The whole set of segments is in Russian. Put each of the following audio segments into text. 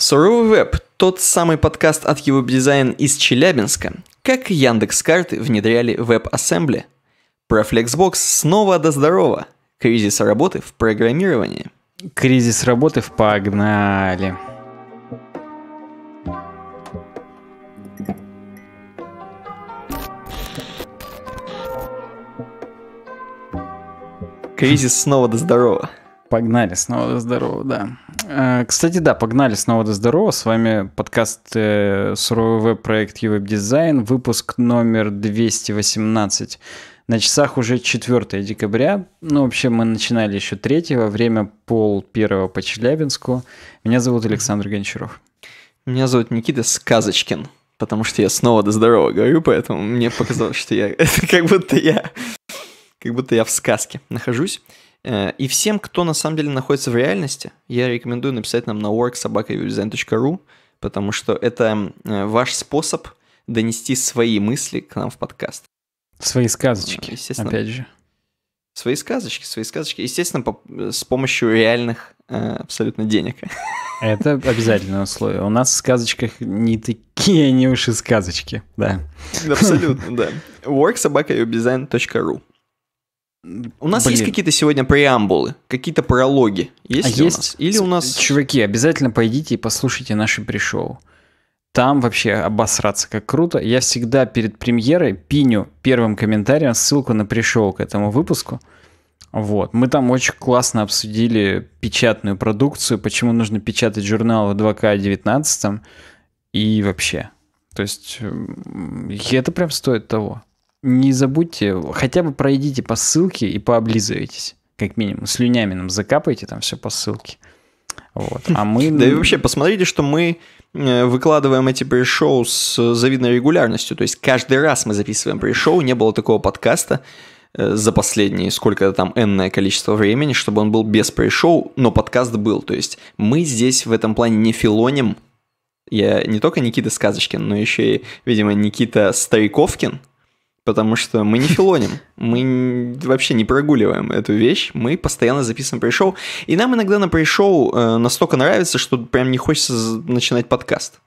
Суровый веб – тот самый подкаст от его дизайн из Челябинска. Как Яндекс Карты внедряли веб-ассембли? Про Flexbox снова до здорова. Кризис работы в программировании. Кризис работы в погнали. Кризис снова до здорова. Погнали снова до здорово, да. Э, кстати, да, погнали снова до здорово. С вами подкаст э, Суровый веб-проект Ювеб Дизайн, выпуск номер 218. На часах уже 4 декабря. Ну, вообще, мы начинали еще 3 время пол первого по Челябинску. Меня зовут Александр Гончаров. Меня зовут Никита Сказочкин, потому что я снова до здорово говорю, поэтому мне показалось, что я... как будто я... Как будто я в сказке нахожусь. Э, и всем, кто на самом деле находится в реальности, я рекомендую написать нам на worksobaka.udesign.ru, потому что это э, ваш способ донести свои мысли к нам в подкаст. Свои сказочки, ну, Естественно, опять же. Свои сказочки, свои сказочки. Естественно, по, э, с помощью реальных э, абсолютно денег. Это обязательное условие. У нас в сказочках не такие не уши сказочки, да. Абсолютно, да. worksobaka.udesign.ru у нас Блин. есть какие-то сегодня преамбулы, какие-то прологи? Есть, а есть у нас? Или у нас... Чуваки, обязательно пойдите и послушайте наши пришоу. Там вообще обосраться как круто. Я всегда перед премьерой пиню первым комментарием ссылку на пришел к этому выпуску. Вот. Мы там очень классно обсудили печатную продукцию, почему нужно печатать журнал в 2К19 и вообще. То есть это прям стоит того не забудьте, хотя бы пройдите по ссылке и пооблизывайтесь, как минимум. Слюнями нам закапайте там все по ссылке. Вот. А мы... Да и вообще, посмотрите, что мы э, выкладываем эти пресс с завидной регулярностью. То есть каждый раз мы записываем пресс не было такого подкаста э, за последние сколько-то там энное количество времени, чтобы он был без пресс но подкаст был. То есть мы здесь в этом плане не филоним. Я не только Никита Сказочкин, но еще и, видимо, Никита Стариковкин, потому что мы не филоним, мы вообще не прогуливаем эту вещь, мы постоянно записываем пришел, и нам иногда на пришел э, настолько нравится, что прям не хочется начинать подкаст.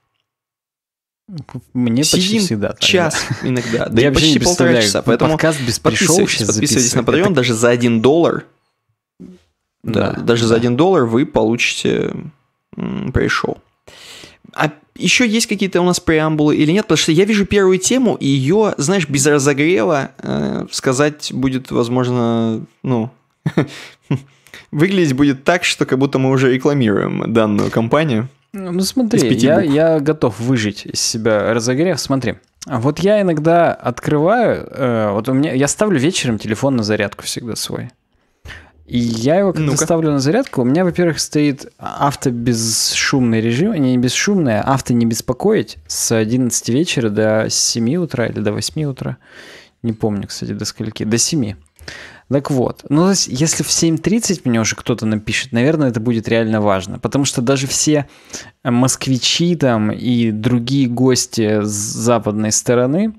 Мне Сидим почти всегда так, час да. иногда, да Я и почти полтора часа, ну, поэтому подкаст без подписывайтесь, подписывайтесь на Patreon, Это... даже за один доллар, да, да даже да. за один доллар вы получите пришел. А еще есть какие-то у нас преамбулы или нет? Потому что я вижу первую тему, и ее, знаешь, без разогрева э, сказать будет, возможно, ну... Выглядеть будет так, что как будто мы уже рекламируем данную компанию. Ну, ну смотри, я, я готов выжить из себя разогрев. Смотри, вот я иногда открываю, э, вот у меня, я ставлю вечером телефон на зарядку всегда свой. И я его когда ну ставлю на зарядку, у меня, во-первых, стоит авто бесшумный режим, не бесшумное, а авто не беспокоить с 11 вечера до 7 утра или до 8 утра. Не помню, кстати, до скольки. До 7. Так вот, ну то есть, если в 7.30 мне уже кто-то напишет, наверное, это будет реально важно, потому что даже все москвичи там и другие гости с западной стороны,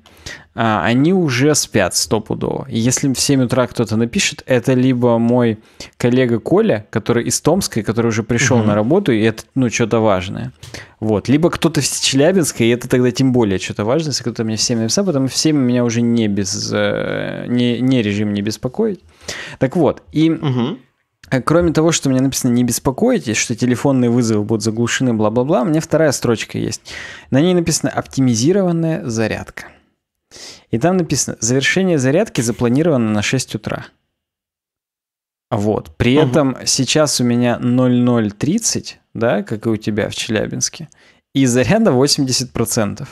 а, они уже спят стопудово. И если в 7 утра кто-то напишет, это либо мой коллега Коля, который из Томска, который уже пришел угу. на работу, и это, ну, что-то важное. Вот. Либо кто-то из Челябинска, и это тогда тем более что-то важное, если кто-то мне в 7 написал, потому что в 7 меня уже не, без, э, не, не режим не беспокоить. Так вот, и... Угу. Кроме того, что мне написано «не беспокойтесь», что телефонные вызовы будут заглушены, бла-бла-бла, у меня вторая строчка есть. На ней написано «оптимизированная зарядка». И там написано, завершение зарядки запланировано на 6 утра. Вот. При угу. этом сейчас у меня 00.30, да, как и у тебя в Челябинске, и заряда 80%.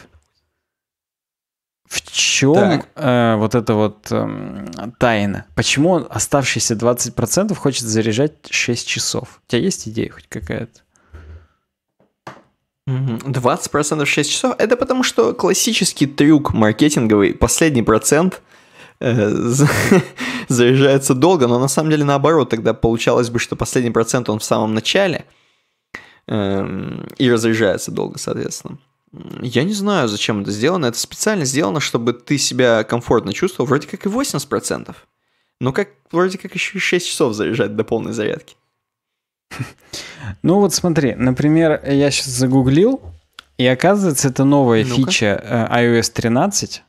В чем э, вот эта вот э, тайна? Почему он оставшиеся 20% хочет заряжать 6 часов? У тебя есть идея хоть какая-то? 20% в 6 часов – это потому, что классический трюк маркетинговый, последний процент э, заряжается долго, но на самом деле наоборот, тогда получалось бы, что последний процент он в самом начале эм, и разряжается долго, соответственно. Я не знаю, зачем это сделано. Это специально сделано, чтобы ты себя комфортно чувствовал. Вроде как и 80%. Но как, вроде как еще и 6 часов заряжать до полной зарядки. Ну вот смотри, например, я сейчас загуглил, и оказывается, это новая ну фича э, iOS 13.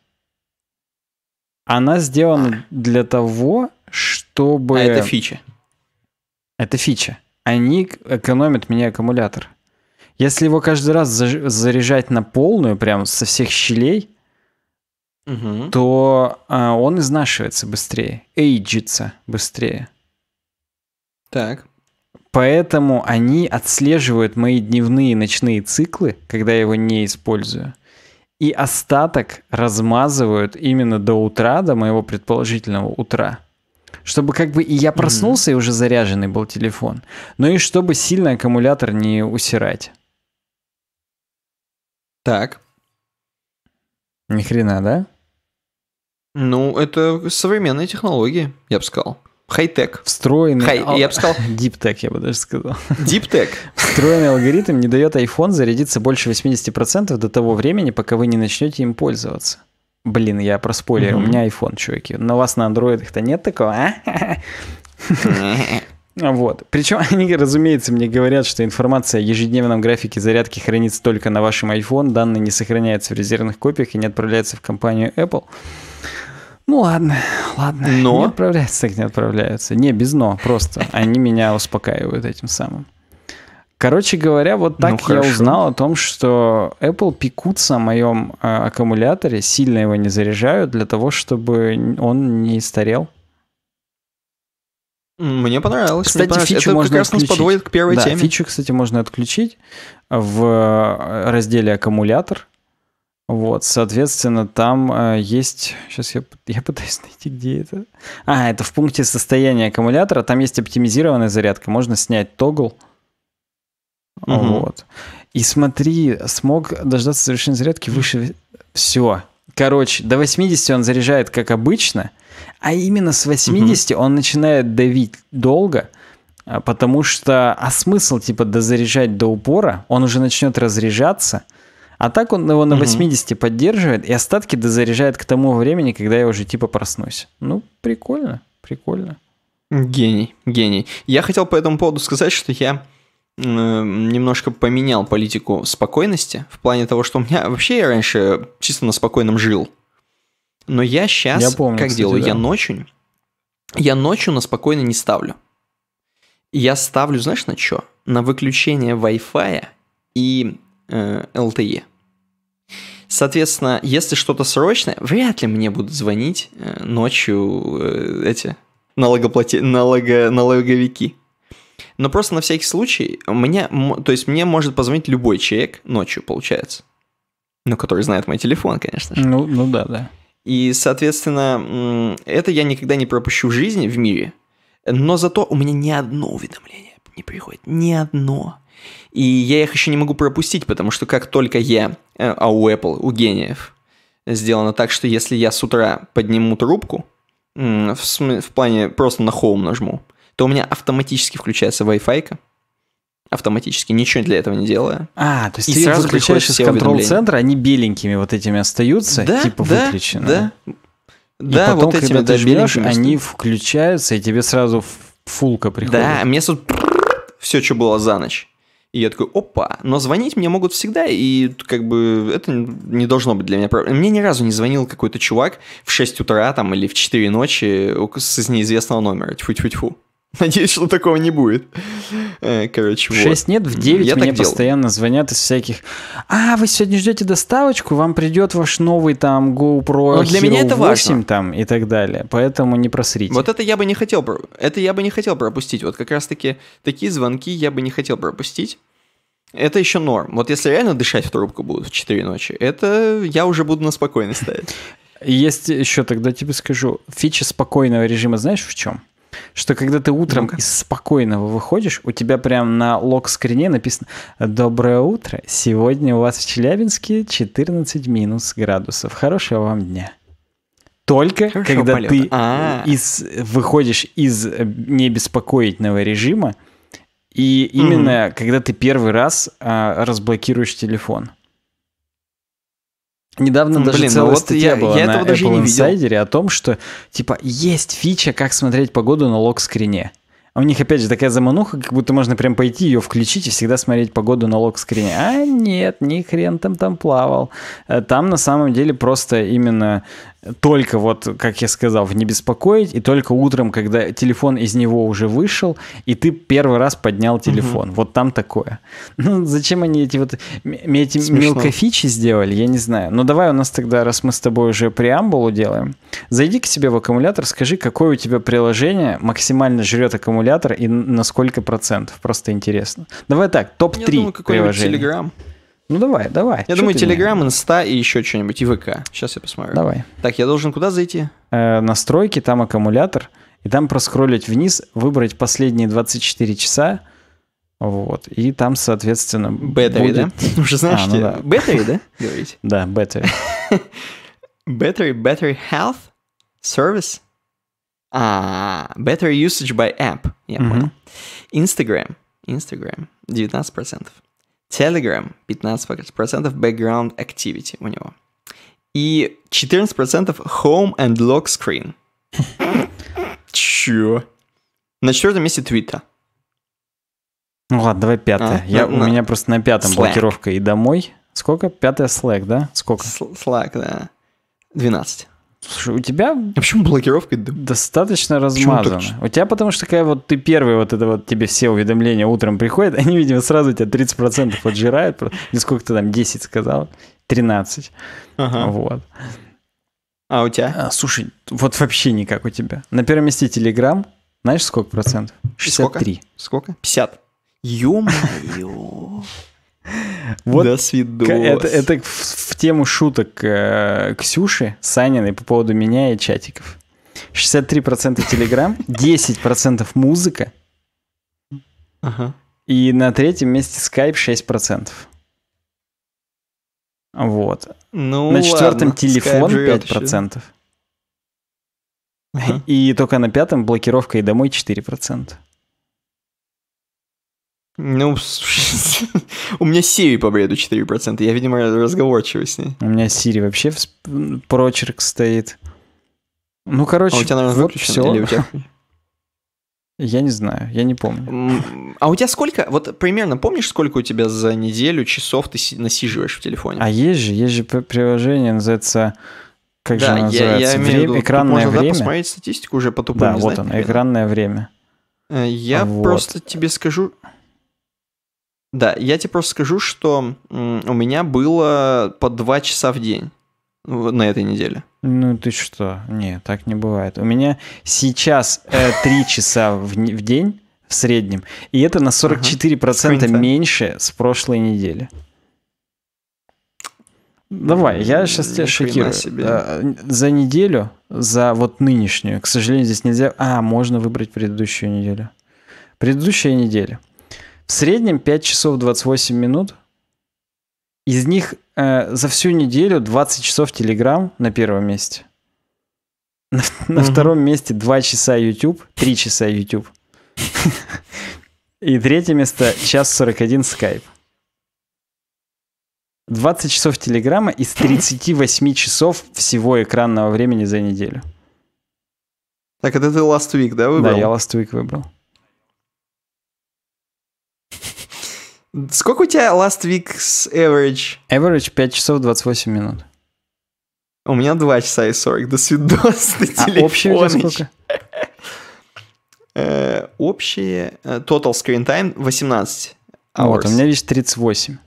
Она сделана для того, чтобы... А это фича? Это фича. Они экономят мне аккумулятор. Если его каждый раз заряжать на полную, прям со всех щелей, угу. то а, он изнашивается быстрее, эйджится быстрее. Так. Поэтому они отслеживают мои дневные и ночные циклы, когда я его не использую. И остаток размазывают именно до утра, до моего предположительного утра. Чтобы как бы и я проснулся, mm-hmm. и уже заряженный был телефон. Но ну и чтобы сильно аккумулятор не усирать. Так. Ни хрена, да? Ну, это современные технологии, я бы сказал хай-тек. Встроенный... Хай, ал... Я бы сказал... Диптек, я бы даже сказал. Диптек. Встроенный алгоритм не дает iPhone зарядиться больше 80% до того времени, пока вы не начнете им пользоваться. Блин, я про спойлер. Mm-hmm. У меня iPhone, чуваки. На вас на андроидах-то нет такого, а? Вот. Причем они, разумеется, мне говорят, что информация о ежедневном графике зарядки хранится только на вашем iPhone, данные не сохраняются в резервных копиях и не отправляются в компанию Apple. Ну ладно, ладно. Но... Не отправляются, так не отправляются. Не, без но, просто. Они меня успокаивают этим самым. Короче говоря, вот так ну, я хорошо. узнал о том, что Apple пекутся о моем э, аккумуляторе, сильно его не заряжают для того, чтобы он не старел. Мне понравилось. Кстати, мне понравилось. фичу Это можно как раз отключить. нас подводит к первой да, теме. Фичу, кстати, можно отключить в э, разделе аккумулятор вот, соответственно, там э, есть... Сейчас я, я пытаюсь найти, где это. А, это в пункте состояния аккумулятора. Там есть оптимизированная зарядка. Можно снять тогл. Угу. Вот. И смотри, смог дождаться завершения зарядки выше... Все. Короче, до 80 он заряжает, как обычно. А именно с 80 угу. он начинает давить долго. А, потому что... А смысл, типа, дозаряжать до упора? Он уже начнет разряжаться. А так он его на 80 угу. поддерживает и остатки дозаряжает к тому времени, когда я уже типа проснусь. Ну, прикольно, прикольно. Гений, гений. Я хотел по этому поводу сказать, что я э, немножко поменял политику спокойности в плане того, что у меня вообще я раньше чисто на спокойном жил. Но я сейчас, я помню, как кстати, делаю, да. я ночью, я ночью на спокойно не ставлю. Я ставлю, знаешь, на что? На выключение Wi-Fi и э, LTE. Соответственно, если что-то срочное, вряд ли мне будут звонить э, ночью э, эти налогоплати... налога, налоговики. Но просто на всякий случай, мне, то есть мне может позвонить любой человек ночью, получается. Ну, который знает мой телефон, конечно же. Ну, ну да, да. И, соответственно, это я никогда не пропущу в жизни, в мире. Но зато у меня ни одно уведомление не приходит. Ни одно. И я их еще не могу пропустить, потому что как только я, э, а у Apple, у гениев, сделано так, что если я с утра подниму трубку, в, в плане просто на home нажму, то у меня автоматически включается Wi-Fi, автоматически, ничего для этого не делая. А, то есть и ты сразу выключаешь из контрол-центра, они беленькими вот этими остаются, да, типа да, выключены. Да, И да, потом, вот когда ты жмешь, они включаются, и тебе сразу фулка приходит. Да, мне тут все, что было за ночь. И я такой, опа, но звонить мне могут всегда, и как бы это не должно быть для меня проблемой. Мне ни разу не звонил какой-то чувак в 6 утра там или в 4 ночи с неизвестного номера, тьфу-тьфу-тьфу. Надеюсь, что такого не будет. Э, короче, В 6 нет, в 9 Я мне постоянно делал. звонят из всяких «А, вы сегодня ждете доставочку, вам придет ваш новый там GoPro Но ну, для Hero меня это 8 важно. там и так далее, поэтому не просрите». Вот это я бы не хотел, это я бы не хотел пропустить. Вот как раз-таки такие звонки я бы не хотел пропустить. Это еще норм. Вот если реально дышать в трубку будут в 4 ночи, это я уже буду на спокойно ставить. Есть еще тогда тебе скажу, фича спокойного режима знаешь в чем? Что когда ты утром ну из спокойного выходишь, у тебя прям на лог-скрине написано «Доброе утро! Сегодня у вас в Челябинске 14 минус градусов. Хорошего вам дня!» Только Хорошо, когда полета. ты а из, выходишь из э, небеспокоительного режима, и именно mm-hmm. когда ты первый раз а, разблокируешь телефон – Недавно ну, даже Блин, ну целая ну вот статья я, была я на этого даже Apple не Insider видел. о том, что типа есть фича, как смотреть погоду на лог-скрине. А у них опять же такая замануха, как будто можно прям пойти ее включить и всегда смотреть погоду на лог-скрине. А нет, ни хрен там там плавал. Э, там на самом деле просто именно только вот, как я сказал, не беспокоить, и только утром, когда телефон из него уже вышел, и ты первый раз поднял телефон. Угу. Вот там такое. Ну, зачем они эти вот эти мелкофичи сделали, я не знаю. Но ну, давай у нас тогда, раз мы с тобой уже преамбулу делаем, зайди к себе в аккумулятор, скажи, какое у тебя приложение максимально жрет аккумулятор и на сколько процентов. Просто интересно. Давай так, топ-3 приложения. Telegram. Ну давай, давай. Я Чё думаю, Telegram меня... Инста и еще что-нибудь, и ВК. Сейчас я посмотрю. Давай. Так, я должен куда зайти? Э, настройки, там аккумулятор. И там проскроллить вниз, выбрать последние 24 часа. Вот. И там, соответственно, Battery, будет... да? Уже знаешь, а, ну, да. Battery, да? Говорите. Да, battery. battery, battery health, service. А, battery usage by app. Я понял. Instagram. Instagram. 19%. Telegram 15% background activity у него. И 14% home and lock screen. Чё? На четвертом месте Twitter. Ну ладно, давай пятое. А, Я, на, ну, у на... меня просто на пятом Slack. блокировка и домой. Сколько? Пятая Slack, да? Сколько? Slack, да. 12. Слушай, у тебя... А почему блокировка? Достаточно размазана. У тебя потому что такая вот ты первый вот это вот тебе все уведомления утром приходят, они, видимо, сразу тебя 30% отжирают. Не сколько ты там, 10 сказал? 13. Ага. Вот. А у тебя? А, слушай, вот вообще никак у тебя. На первом месте Telegram, знаешь, сколько процентов? 63. Сколько? сколько? 50. Ё-моё. Вот да, свидос. Это, это в, в тему шуток э, Ксюши, Саниной по поводу меня и чатиков. 63% Телеграм, 10% музыка. Ага. И на третьем месте Skype 6%. Вот. Ну, на четвертом ладно, телефон Skype 5%. Ага. И только на пятом блокировка и домой 4%. Ну, у меня Siri по бреду 4%, я, видимо, разговорчивый с ней. У меня Siri вообще в прочерк стоит. Ну, короче, а у тебя, наверное, вот все. Или у тебя... Я не знаю, я не помню. А у тебя сколько, вот примерно помнишь, сколько у тебя за неделю часов ты насиживаешь в телефоне? А есть же, есть же приложение, называется, как да, же оно называется? Я, я время, имею в виду, экранное можно, время. Да, посмотреть статистику уже по тупому. Да, вот знать, он, наверное. экранное время. Э, я вот. просто тебе скажу, да, я тебе просто скажу, что у меня было по 2 часа в день на этой неделе. Ну ты что? Нет, так не бывает. У меня сейчас э, 3 часа в, день в среднем, и это на 44% ага. меньше с прошлой недели. Давай, я сейчас тебя шокирую. Себе. А, за неделю, за вот нынешнюю, к сожалению, здесь нельзя... А, можно выбрать предыдущую неделю. Предыдущая неделя – в среднем 5 часов 28 минут. Из них э, за всю неделю 20 часов Telegram на первом месте. На, на угу. втором месте 2 часа YouTube, 3 часа YouTube. И третье место час 41 Skype. 20 часов Телеграма из 38 часов всего экранного времени за неделю. Так, это ты Last Week, да, выбрал? Да, я Last Week выбрал. Сколько у тебя last week's average? Average 5 часов 28 минут. У меня 2 часа и 40. До свидос, до телефона. А Общее сколько? Э, Общее э, total screen time 18 hours. Вот, у меня, видишь, 38.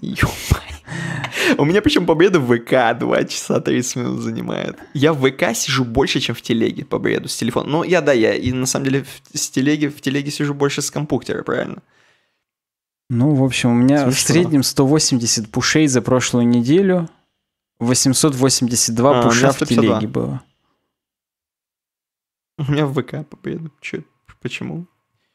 ё У меня причем победа в ВК 2 часа 30 минут занимает. Я в ВК сижу больше, чем в телеге по бреду с телефона. Ну, я, да, я и на самом деле в, телеге в телеге сижу больше с компьютера, правильно? Ну, в общем, у меня Смешно. в среднем 180 пушей за прошлую неделю. 882 а, пуша в телеге было. У меня в ВК победа. Че, почему?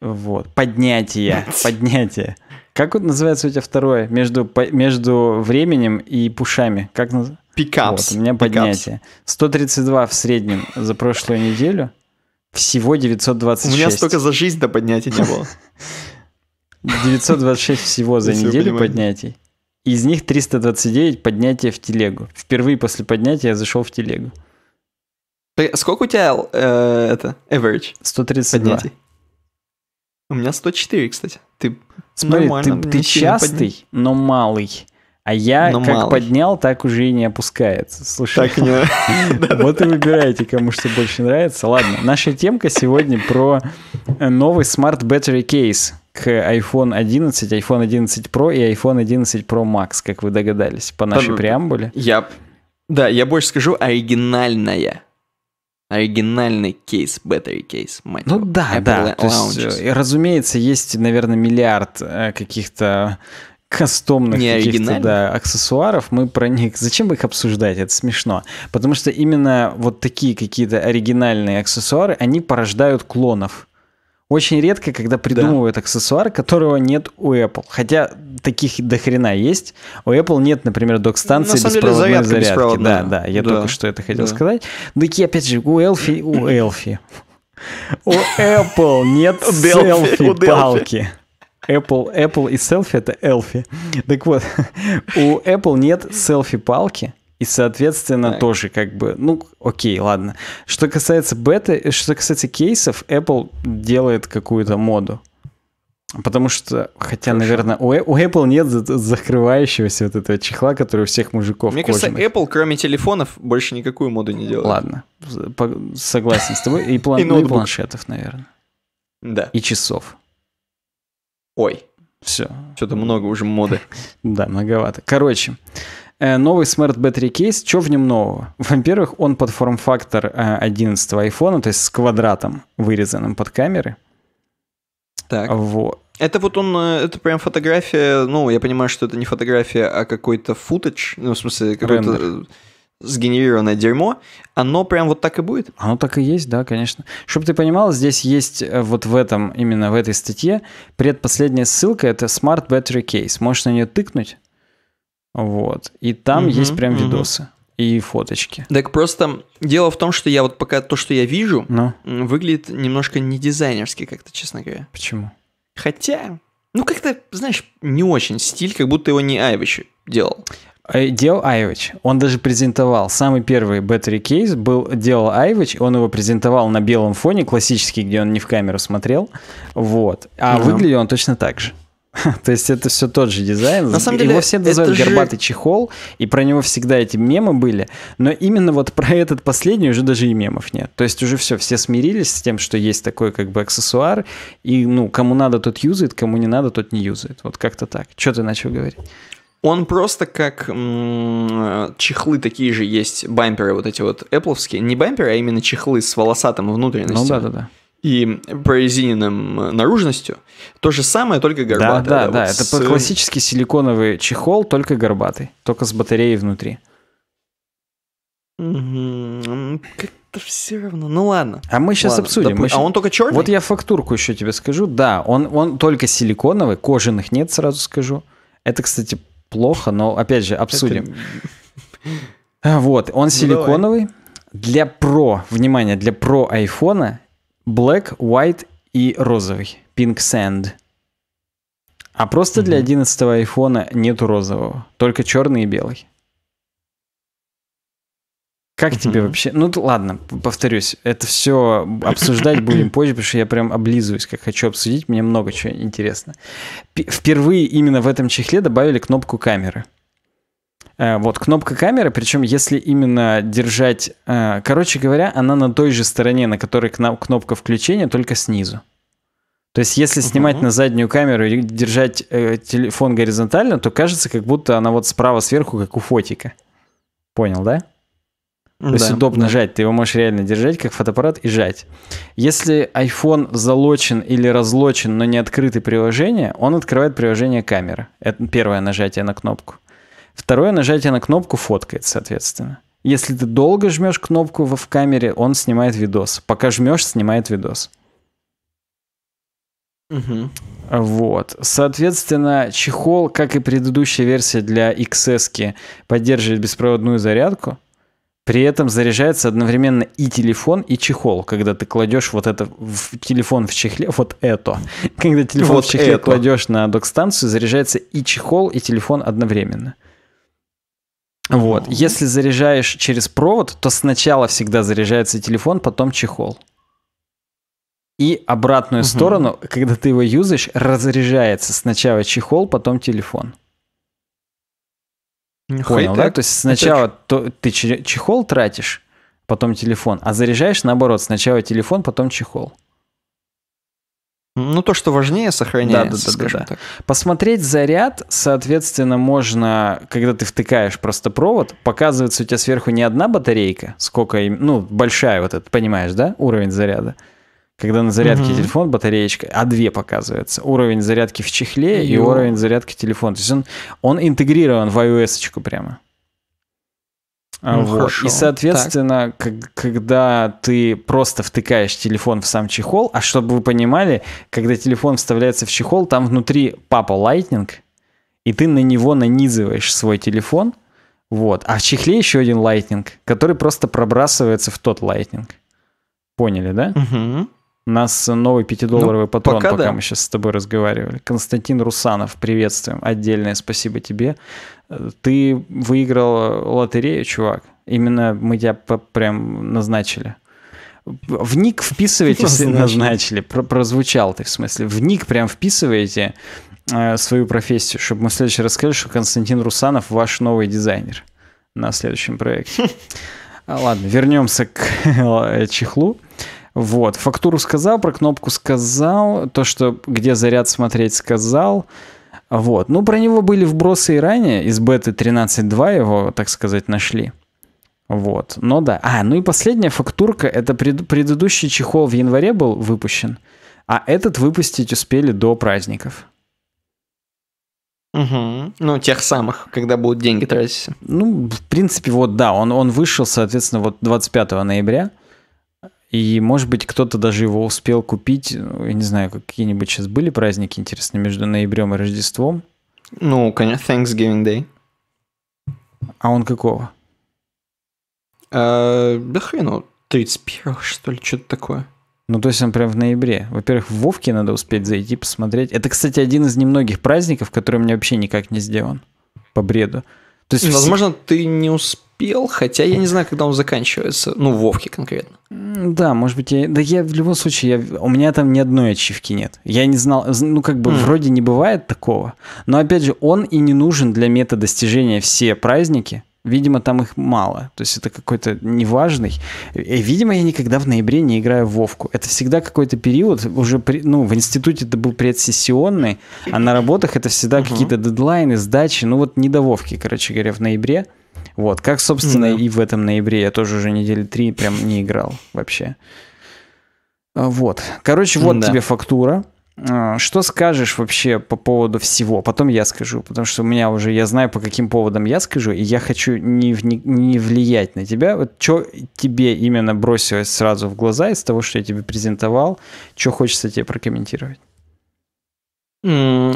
Вот. Поднятие. Поднятие. Как вот называется у тебя второе? Между, по, между временем и пушами. Как называется? Пикапс. Вот, у меня Пикапс. поднятие. 132 в среднем за прошлую неделю. Всего 926. У меня столько за жизнь до поднятия не было. 926 всего за неделю поднятий. Из них 329 поднятия в телегу. Впервые после поднятия я зашел в телегу. Сколько у тебя э, это, average? 132. Поднятий? У меня 104, кстати. Ты Смотри, нормально, ты, ты частый, подня... но малый. А я но как малый. поднял, так уже и не опускается. Слушай, вот и выбирайте, кому что больше нравится. Ладно, наша темка сегодня про новый Smart Battery Case к iPhone 11, iPhone 11 Pro и iPhone 11 Pro Max, как вы догадались, по нашей Под... преамбуле. Я... Да, я больше скажу оригинальная. Оригинальный кейс, battery кейс, Ну да, Apple да. То есть, э, разумеется, есть, наверное, миллиард э, каких-то кастомных каких-то да, аксессуаров, мы про них... Зачем их обсуждать? Это смешно. Потому что именно вот такие какие-то оригинальные аксессуары, они порождают клонов. Очень редко, когда придумывают да. аксессуар, которого нет у Apple. Хотя таких до хрена есть. У Apple нет, например, док-станции На беспроводной деле, зарядки. Беспроводная. Да, да, я да. только что это хотел да. сказать. Ну, такие опять же, у Элфи, у Элфи, у Apple нет селфи-палки. Apple, Apple и селфи это Элфи. Так вот, у Apple нет селфи-палки, и, соответственно, так. тоже как бы, ну, окей, ладно. Что касается бета, э, что касается кейсов, Apple делает какую-то моду. Потому что, хотя, Хорошо. наверное, у, у Apple нет закрывающегося вот этого чехла, который у всех мужиков Мне кожаных. кажется, Apple, кроме телефонов, больше никакую моду не делает. Ладно, по- согласен с тобой. И, план- и, и планшетов, наверное. Да. И часов. Ой. Все. Что-то много уже моды. да, многовато. Короче, Э, новый Smart Battery Case, что в нем нового? Во-первых, он под форм-фактор 11 э, iPhone, то есть с квадратом, вырезанным под камеры. Так. Вот. Это вот он, э, это прям фотография, ну, я понимаю, что это не фотография, а какой-то футаж, ну, в смысле, какой-то сгенерированное дерьмо, оно прям вот так и будет? Оно так и есть, да, конечно. Чтобы ты понимал, здесь есть вот в этом, именно в этой статье, предпоследняя ссылка, это Smart Battery Case. Можешь на нее тыкнуть, вот. И там mm-hmm, есть прям mm-hmm. видосы и фоточки. Так просто дело в том, что я вот пока то, что я вижу, Но. Ну. выглядит немножко не дизайнерски как-то, честно говоря. Почему? Хотя, ну как-то, знаешь, не очень стиль, как будто его не Айвич делал. Э, делал Айвич. Он даже презентовал. Самый первый Battery Case был, делал Айвич. Он его презентовал на белом фоне, классический, где он не в камеру смотрел. Вот. А mm-hmm. выглядел он точно так же. То есть это все тот же дизайн. На самом деле, его все называют же... горбатый чехол, и про него всегда эти мемы были. Но именно вот про этот последний уже даже и мемов нет. То есть уже все, все смирились с тем, что есть такой как бы аксессуар, и ну, кому надо, тот юзает, кому не надо, тот не юзает. Вот как-то так. Что ты начал говорить? Он просто как м- чехлы такие же есть, бамперы вот эти вот Apple. Не бамперы, а именно чехлы с волосатым внутренностью. Ну да-да-да и прорезиненным э, наружностью. То же самое, только горбатый. Да, да, да. Вот это с... классический силиконовый чехол, только горбатый. Только с батареей внутри. Угу. Как-то все равно. Ну ладно. А мы сейчас ладно, обсудим. Доп... Мы сейчас... А он только черный? Вот я фактурку еще тебе скажу. Да, он, он только силиконовый, кожаных нет, сразу скажу. Это, кстати, плохо, но опять же, обсудим. Это... А, вот, он ну, силиконовый. Ну, для про, внимание, для про айфона Black, White и розовый. Pink Sand. А просто mm-hmm. для 11 айфона нету розового. Только черный и белый. Как mm-hmm. тебе вообще? Ну ладно, повторюсь, это все обсуждать будем позже, потому что я прям облизываюсь, как хочу обсудить, мне много чего интересно. П- впервые именно в этом чехле добавили кнопку камеры. Э, вот кнопка камеры, причем если именно держать, э, короче говоря, она на той же стороне, на которой кнопка включения, только снизу. То есть, если снимать uh-huh. на заднюю камеру и держать э, телефон горизонтально, то кажется, как будто она вот справа сверху, как у фотика. Понял, да? То да, есть удобно жать, ты его можешь реально держать как фотоаппарат и жать. Если iPhone залочен или разлочен, но не открыты приложения, он открывает приложение камеры. Это первое нажатие на кнопку. Второе нажатие на кнопку фоткает, соответственно. Если ты долго жмешь кнопку в камере, он снимает видос. Пока жмешь, снимает видос. Угу. Вот. Соответственно, чехол, как и предыдущая версия для XS, поддерживает беспроводную зарядку. При этом заряжается одновременно и телефон, и чехол, когда ты кладешь вот это в телефон в чехле, вот это. Когда телефон вот в чехле это. кладешь на док-станцию, заряжается и чехол, и телефон одновременно. Вот. Ага. Если заряжаешь через провод, то сначала всегда заряжается телефон, потом чехол. И обратную угу. сторону, когда ты его юзаешь, разряжается сначала чехол, потом телефон. Нихай Понял, да? То есть сначала то, ты чехол тратишь, потом телефон, а заряжаешь наоборот, сначала телефон, потом чехол. Ну, то, что важнее, сохраняется, да, да, скажем да, да. так. Посмотреть заряд, соответственно, можно, когда ты втыкаешь просто провод, показывается у тебя сверху не одна батарейка, сколько, ну, большая вот эта, понимаешь, да, уровень заряда? Когда на зарядке угу. телефон, батареечка, а две показывается. Уровень зарядки в чехле Йо. и уровень зарядки телефона. То есть он, он интегрирован в iOS-очку прямо. А, ну, вот. И, соответственно, К- когда ты просто втыкаешь телефон в сам чехол, а чтобы вы понимали, когда телефон вставляется в чехол, там внутри папа Lightning, и ты на него нанизываешь свой телефон, вот. А в чехле еще один Lightning, который просто пробрасывается в тот Lightning. Поняли, да? Угу нас новый пятидолларовый ну, патрон, пока, пока да. мы сейчас с тобой разговаривали. Константин Русанов, приветствуем. Отдельное спасибо тебе. Э, ты выиграл лотерею, чувак. Именно мы тебя прям назначили. В ник вписывайте, если назначили прозвучал ты в смысле. В ник прям вписываете э, свою профессию, чтобы мы в следующий раз сказали, что Константин Русанов ваш новый дизайнер на следующем проекте. А, ладно, вернемся к э, чехлу. Вот, фактуру сказал, про кнопку сказал, то, что где заряд смотреть сказал. Вот, ну про него были вбросы и ранее, из беты 13.2 его, так сказать, нашли. Вот, но да. А, ну и последняя фактурка, это пред, предыдущий чехол в январе был выпущен, а этот выпустить успели до праздников. Угу. Ну, тех самых, когда будут деньги тратиться. Ну, в принципе, вот да, он, он вышел, соответственно, вот 25 ноября. И, может быть, кто-то даже его успел купить. Я не знаю, какие-нибудь сейчас были праздники, интересные между ноябрем и Рождеством. Ну, конечно, Thanksgiving Day. А он какого? А, да хрену, 31 что ли, что-то такое. Ну, то есть он прям в ноябре. Во-первых, в Вовке надо успеть зайти, посмотреть. Это, кстати, один из немногих праздников, который у меня вообще никак не сделан по бреду. То есть, ну, возможно, ты не успел, хотя я не знаю, когда он заканчивается. Ну, вовки конкретно. Да, может быть, я, да я в любом случае, я, у меня там ни одной ачивки нет. Я не знал, ну как бы mm. вроде не бывает такого, но опять же, он и не нужен для мета достижения все праздники, Видимо, там их мало. То есть это какой-то неважный. Э, видимо, я никогда в ноябре не играю в Вовку. Это всегда какой-то период. Уже при, ну, в институте это был предсессионный, а на работах это всегда угу. какие-то дедлайны, сдачи. Ну вот не до Вовки, короче говоря, в ноябре. Вот, как, собственно, да. и в этом ноябре я тоже уже недели три прям не играл вообще. Э, вот. Короче, вот да. тебе фактура. А, что скажешь вообще по поводу всего? Потом я скажу, потому что у меня уже, я знаю, по каким поводам я скажу, и я хочу не, не, не влиять на тебя. Вот что тебе именно бросилось сразу в глаза из того, что я тебе презентовал? Что хочется тебе прокомментировать?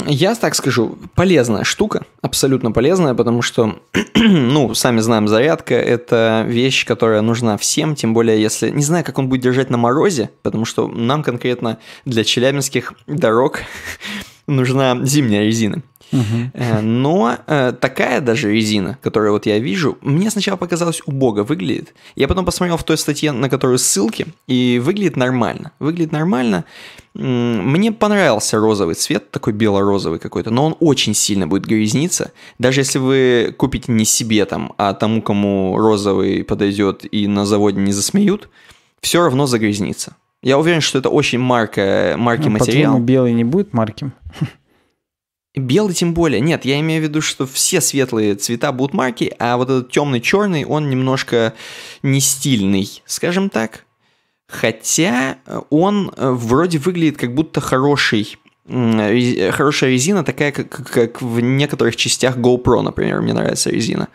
Я так скажу, полезная штука, абсолютно полезная, потому что, ну, сами знаем, зарядка – это вещь, которая нужна всем, тем более если… Не знаю, как он будет держать на морозе, потому что нам конкретно для челябинских дорог нужна зимняя резина. Э, но э, такая даже резина, которую вот я вижу, мне сначала показалось убого выглядит. Я потом посмотрел в той статье, на которую ссылки, и выглядит нормально. Выглядит нормально. Мне понравился розовый цвет, такой бело-розовый какой-то, но он очень сильно будет грязниться. Даже если вы купите не себе там, а тому, кому розовый подойдет и на заводе не засмеют, все равно загрязнится. Я уверен, что это очень марка, марки ну, материал. белый не будет марким? Белый тем более. Нет, я имею в виду, что все светлые цвета будут марки, а вот этот темный черный, он немножко не стильный, скажем так. Хотя э, он э, вроде выглядит как будто хороший хорошая резина, такая, как, как в некоторых частях GoPro, например, мне нравится резина.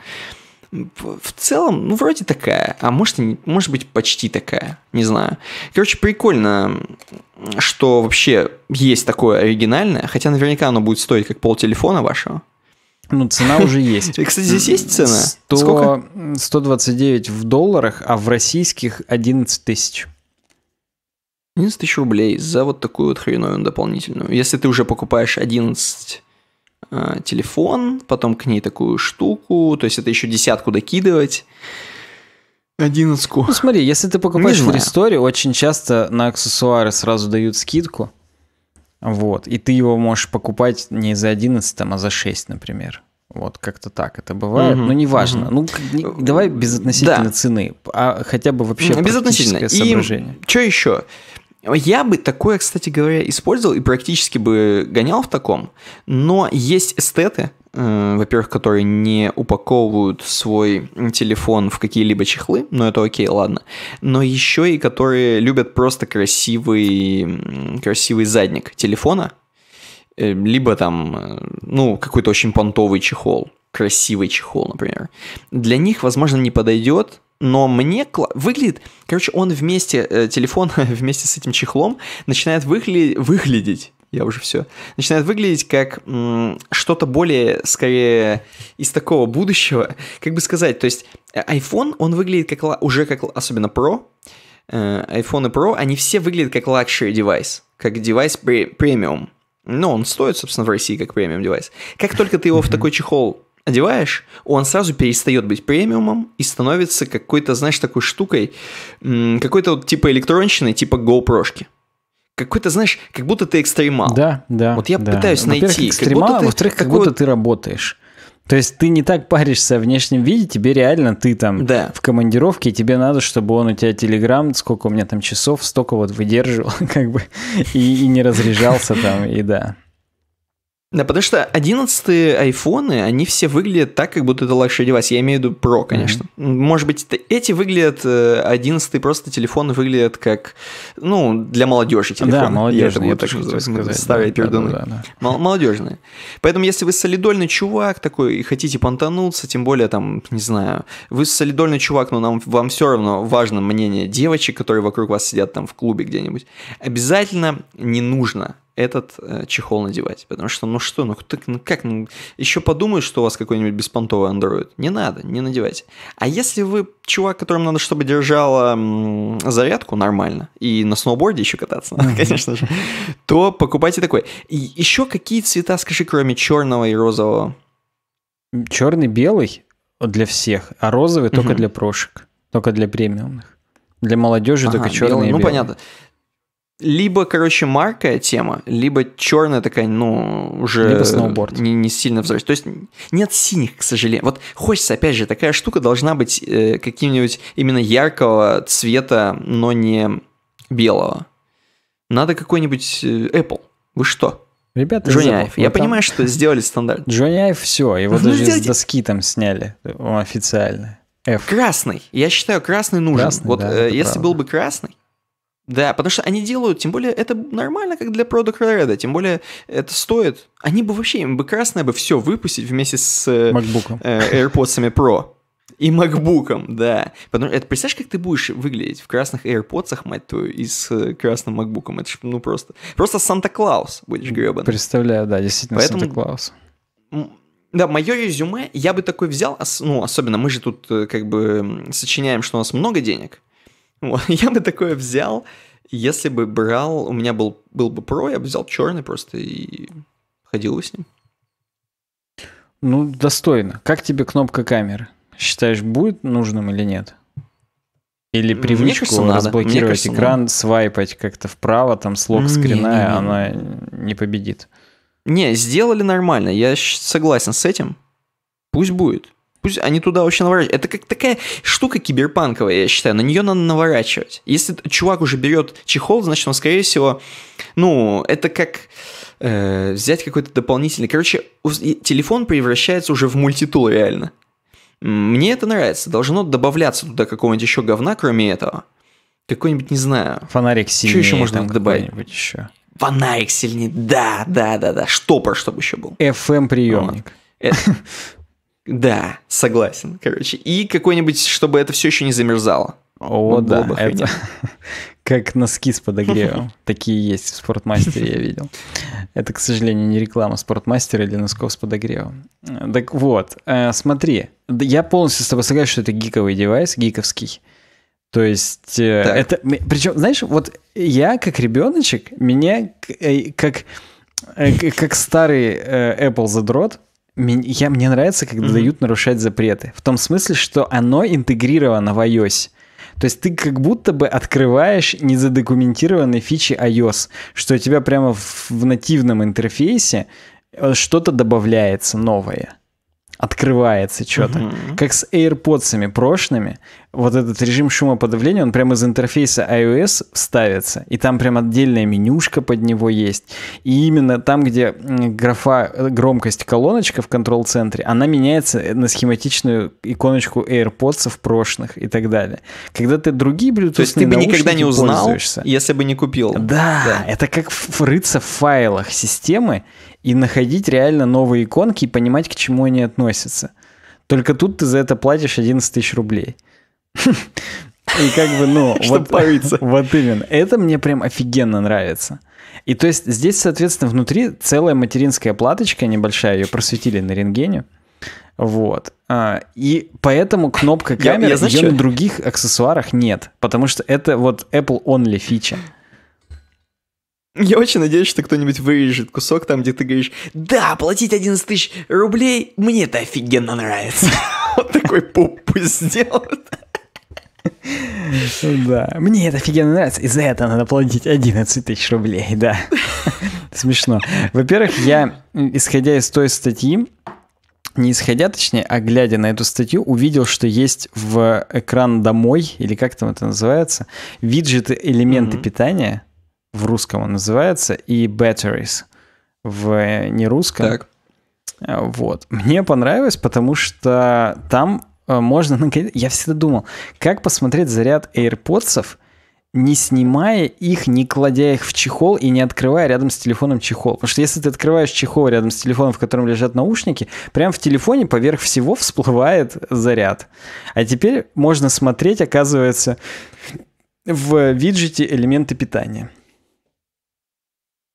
В целом, ну, вроде такая, а может, может быть, почти такая, не знаю. Короче, прикольно, что вообще есть такое оригинальное, хотя наверняка оно будет стоить как полтелефона вашего. Ну, цена уже есть. Кстати, здесь есть цена? 100, Сколько? 129 в долларах, а в российских 11 тысяч. 11 тысяч рублей за вот такую вот хреновину дополнительную. Если ты уже покупаешь 11 э, а, телефон, потом к ней такую штуку, то есть это еще десятку докидывать. Одиннадцатку. Ну смотри, если ты покупаешь в Рестore, очень часто на аксессуары сразу дают скидку. Вот. И ты его можешь покупать не за 11, там, а за 6, например. Вот, как-то так это бывает. Угу, ну, неважно. Угу. Ну, давай безотносительно э, да. цены, а хотя бы вообще Безотносительно. соображение. И что еще? Я бы такое, кстати говоря, использовал и практически бы гонял в таком, но есть эстеты, э, во-первых, которые не упаковывают свой телефон в какие-либо чехлы, но это окей, ладно, но еще и которые любят просто красивый, красивый задник телефона, э, либо там, э, ну, какой-то очень понтовый чехол красивый чехол, например. Для них, возможно, не подойдет, но мне кла... выглядит, короче, он вместе, э, телефон вместе с этим чехлом начинает выгля... выглядеть, я уже все, начинает выглядеть как м- что-то более, скорее, из такого будущего, как бы сказать, то есть э, iPhone, он выглядит как, уже как, особенно Pro, э, iPhone и Pro, они все выглядят как лакшери девайс, как девайс премиум, но он стоит, собственно, в России как премиум девайс. Как только ты его в такой чехол одеваешь, он сразу перестает быть премиумом и становится какой-то, знаешь, такой штукой, какой-то вот типа электронщины, типа gopro Какой-то, знаешь, как будто ты экстремал. Да, да. Вот я да. пытаюсь во-первых, найти. Экстремал, как будто во-вторых, как будто ты работаешь. То есть ты не так паришься о внешнем виде, тебе реально ты там да. в командировке, и тебе надо, чтобы он у тебя телеграм, сколько у меня там часов, столько вот выдерживал, как бы, и, и не разряжался там, и да. Да, потому что 11 айфоны, они все выглядят так, как будто это лакшери девайс. Я имею в виду Pro, конечно. Mm-hmm. Может быть, это, эти выглядят, 11 э, просто телефоны выглядят как, ну, для молодежи телефоны. Да, молодежные, я, это, я так называть, сказать. Старые да, пердуны. Да, да, да. Молодежные. Поэтому, если вы солидольный чувак такой и хотите понтануться, тем более, там, не знаю, вы солидольный чувак, но нам, вам все равно важно мнение девочек, которые вокруг вас сидят там в клубе где-нибудь, обязательно не нужно этот э, чехол надевать. Потому что, ну что, ну, так, ну как, ну, еще подумают, что у вас какой-нибудь беспонтовый Android. Не надо, не надевайте. А если вы чувак, которому надо, чтобы держала м, зарядку нормально, и на сноуборде еще кататься надо, mm-hmm. конечно же, то покупайте такой. И еще какие цвета, скажи, кроме черного и розового? Черный, белый для всех, а розовый mm-hmm. только для прошек, только для премиумных. Для молодежи ага, только черный белый. Ну, белый. понятно либо, короче, маркая тема, либо черная такая, ну, уже либо сноуборд. Не, не сильно взрослая. То есть нет синих, к сожалению. Вот хочется, опять же, такая штука должна быть э, каким-нибудь именно яркого цвета, но не белого. Надо какой-нибудь э, Apple. Вы что? Ребята, Джонни Айв. Я там... понимаю, что сделали стандарт. Джонни Айв все, его ну, даже с доски там сняли э, официально. F. Красный. Я считаю, красный нужен. Красный, вот да, э, если правда. был бы красный, да, потому что они делают, тем более это нормально, как для Product Red, тем более это стоит. Они бы вообще, им бы красное бы все выпустить вместе с MacBook. Э, э, AirPods Pro. И MacBook, да. Потому, это, представляешь, как ты будешь выглядеть в красных AirPods, мать твою, и с э, красным MacBook? Это ж, ну, просто... Просто Санта-Клаус будешь гребаный. Представляю, да, действительно Поэтому... Санта-Клаус. Да, мое резюме, я бы такой взял, ну, особенно мы же тут э, как бы сочиняем, что у нас много денег, вот. Я бы такое взял, если бы брал, у меня был, был бы Pro, я бы взял черный просто и ходил бы с ним. Ну, достойно. Как тебе кнопка камеры? Считаешь, будет нужным или нет? Или привычку кажется, разблокировать надо. кажется, экран, надо. свайпать как-то вправо, там слог лог скрина, не, не, не. она не победит. Не, сделали нормально, я согласен с этим. Пусть будет. Пусть они туда вообще наворачивают. Это как такая штука киберпанковая, я считаю. На нее надо наворачивать. Если чувак уже берет чехол, значит, он, скорее всего, ну, это как э, взять какой-то дополнительный. Короче, телефон превращается уже в мультитул реально. Мне это нравится. Должно добавляться туда какого-нибудь еще говна, кроме этого. Какой-нибудь, не знаю. Фонарик сильнее. Что еще можно добавить? Еще. Фонарик сильнее. Да, да, да, да. Штопор, чтобы еще был. FM-приемник. Вот. Э, Да, согласен, короче. И какой-нибудь, чтобы это все еще не замерзало. О, вот да, бы это как носки с подогревом. Такие есть в спортмастере, я видел. Это, к сожалению, не реклама спортмастера или носков с подогревом. Так вот, э, смотри, я полностью с тобой согласен, что это гиковый девайс, гиковский. То есть э, это... Причем, знаешь, вот я как ребеночек, меня э, как, как старый Apple задрот, я, мне нравится, когда mm-hmm. дают нарушать запреты. В том смысле, что оно интегрировано в iOS. То есть ты как будто бы открываешь незадокументированные фичи iOS, что у тебя прямо в, в нативном интерфейсе э, что-то добавляется новое открывается что-то. Угу. Как с AirPods прошлыми, вот этот режим шумоподавления, он прямо из интерфейса iOS вставится, и там прям отдельная менюшка под него есть. И именно там, где графа э, громкость колоночка в контрол-центре, она меняется э, на схематичную иконочку AirPods прошлых и так далее. Когда ты другие Bluetooth То есть ты бы никогда не узнал, если бы не купил. Да, да, это как рыться в файлах системы, и находить реально новые иконки и понимать, к чему они относятся. Только тут ты за это платишь 11 тысяч рублей. И как бы, ну, вот, вот именно. Это мне прям офигенно нравится. И то есть здесь, соответственно, внутри целая материнская платочка небольшая, ее просветили на рентгене. Вот. А, и поэтому кнопка камеры я, я, ее на других аксессуарах нет. Потому что это вот Apple Only фича. Я очень надеюсь, что кто-нибудь вырежет кусок там, где ты говоришь, да, платить 11 тысяч рублей, мне это офигенно нравится. Вот такой пуп пусть Да, мне это офигенно нравится, и за это надо платить 11 тысяч рублей, да. Смешно. Во-первых, я, исходя из той статьи, не исходя, точнее, а глядя на эту статью, увидел, что есть в экран домой, или как там это называется, виджеты элементы mm-hmm. питания – в русском он называется, и Batteries в э, нерусском. Так. Э, вот. Мне понравилось, потому что там э, можно... Я всегда думал, как посмотреть заряд AirPods, не снимая их, не кладя их в чехол и не открывая рядом с телефоном чехол. Потому что если ты открываешь чехол рядом с телефоном, в котором лежат наушники, прям в телефоне поверх всего всплывает заряд. А теперь можно смотреть, оказывается, в виджете элементы питания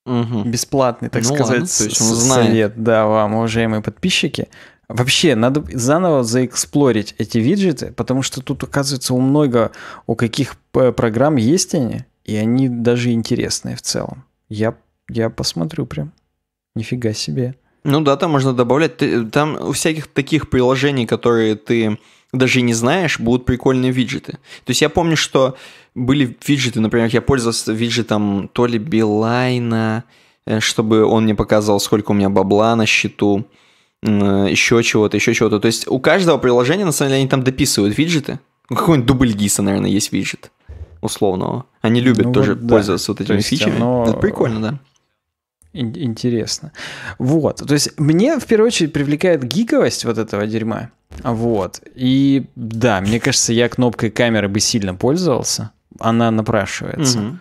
угу. бесплатный, так ну, сказать, ладно, то есть он знает. совет, да, вам, уважаемые подписчики. Вообще, надо заново заэксплорить эти виджеты, потому что тут, оказывается, у много, у каких программ есть они, и они даже интересные в целом. Я, я посмотрю прям. Нифига себе. Ну да, там можно добавлять. там у всяких таких приложений, которые ты даже не знаешь, будут прикольные виджеты. То есть я помню, что были виджеты, например, я пользовался виджетом то ли Билайна, э, чтобы он мне показывал, сколько у меня бабла на счету, э, еще чего-то, еще чего-то. То есть у каждого приложения, на самом деле, они там дописывают виджеты. Ну, какой-нибудь дубль ГИСа, наверное, есть виджет условного. Они любят ну, тоже вот, пользоваться да. вот этими То фичами. Оно... Это прикольно, да. интересно. Вот. То есть мне в первую очередь привлекает гиковость вот этого дерьма. Вот. И да, мне кажется, я кнопкой камеры бы сильно пользовался она напрашивается. Угу.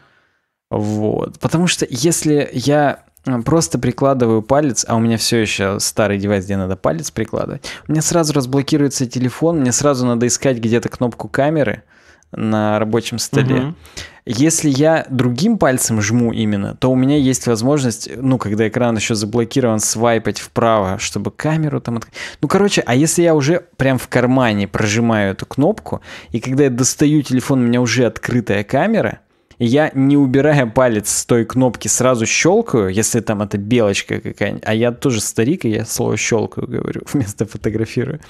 Вот. Потому что если я э, просто прикладываю палец, а у меня все еще старый девайс, где надо палец прикладывать, у меня сразу разблокируется телефон, мне сразу надо искать где-то кнопку камеры на рабочем столе. Угу. Если я другим пальцем жму именно, то у меня есть возможность, ну, когда экран еще заблокирован, свайпать вправо, чтобы камеру там открыть. Ну, короче, а если я уже прям в кармане прожимаю эту кнопку, и когда я достаю телефон, у меня уже открытая камера, я не убирая палец с той кнопки сразу щелкаю, если там это белочка какая-нибудь, а я тоже старик, и я слово щелкаю говорю вместо фотографирую.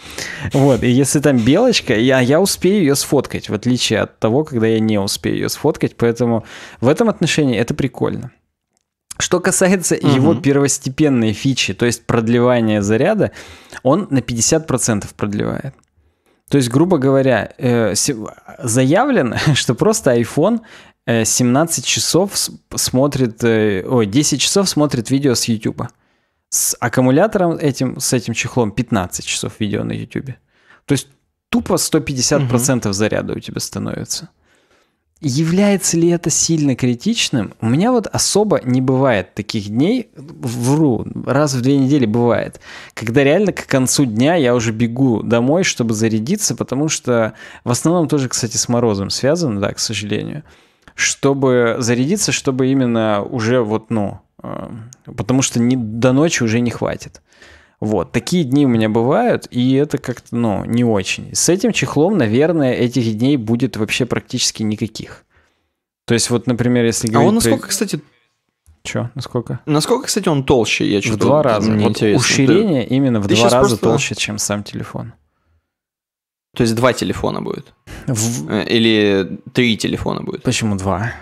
Вот, и если там белочка, я, я успею ее сфоткать, в отличие от того, когда я не успею ее сфоткать, поэтому в этом отношении это прикольно. Что касается угу. его первостепенной фичи, то есть продлевания заряда, он на 50% продлевает. То есть, грубо говоря, э, заявлено, что просто iPhone 17 э, часов смотрит, э, ой, 10 часов смотрит видео с YouTube. С аккумулятором этим, с этим чехлом 15 часов видео на YouTube. То есть тупо 150% угу. заряда у тебя становится. Является ли это сильно критичным? У меня вот особо не бывает таких дней, вру, раз в две недели бывает, когда реально к концу дня я уже бегу домой, чтобы зарядиться, потому что в основном тоже, кстати, с морозом связано, да, к сожалению чтобы зарядиться, чтобы именно уже вот, ну, эм, потому что не, до ночи уже не хватит. Вот, такие дни у меня бывают, и это как-то, ну, не очень. С этим чехлом, наверное, этих дней будет вообще практически никаких. То есть вот, например, если говорить... А он насколько, про... кстати... Чё, насколько? Насколько, кстати, он толще, я чувствую. В два раза. Мне вот интересно. Уширение именно в Ты два раза просто... толще, чем сам телефон. То есть два телефона будет? В... Э, или три телефона будет? Почему два?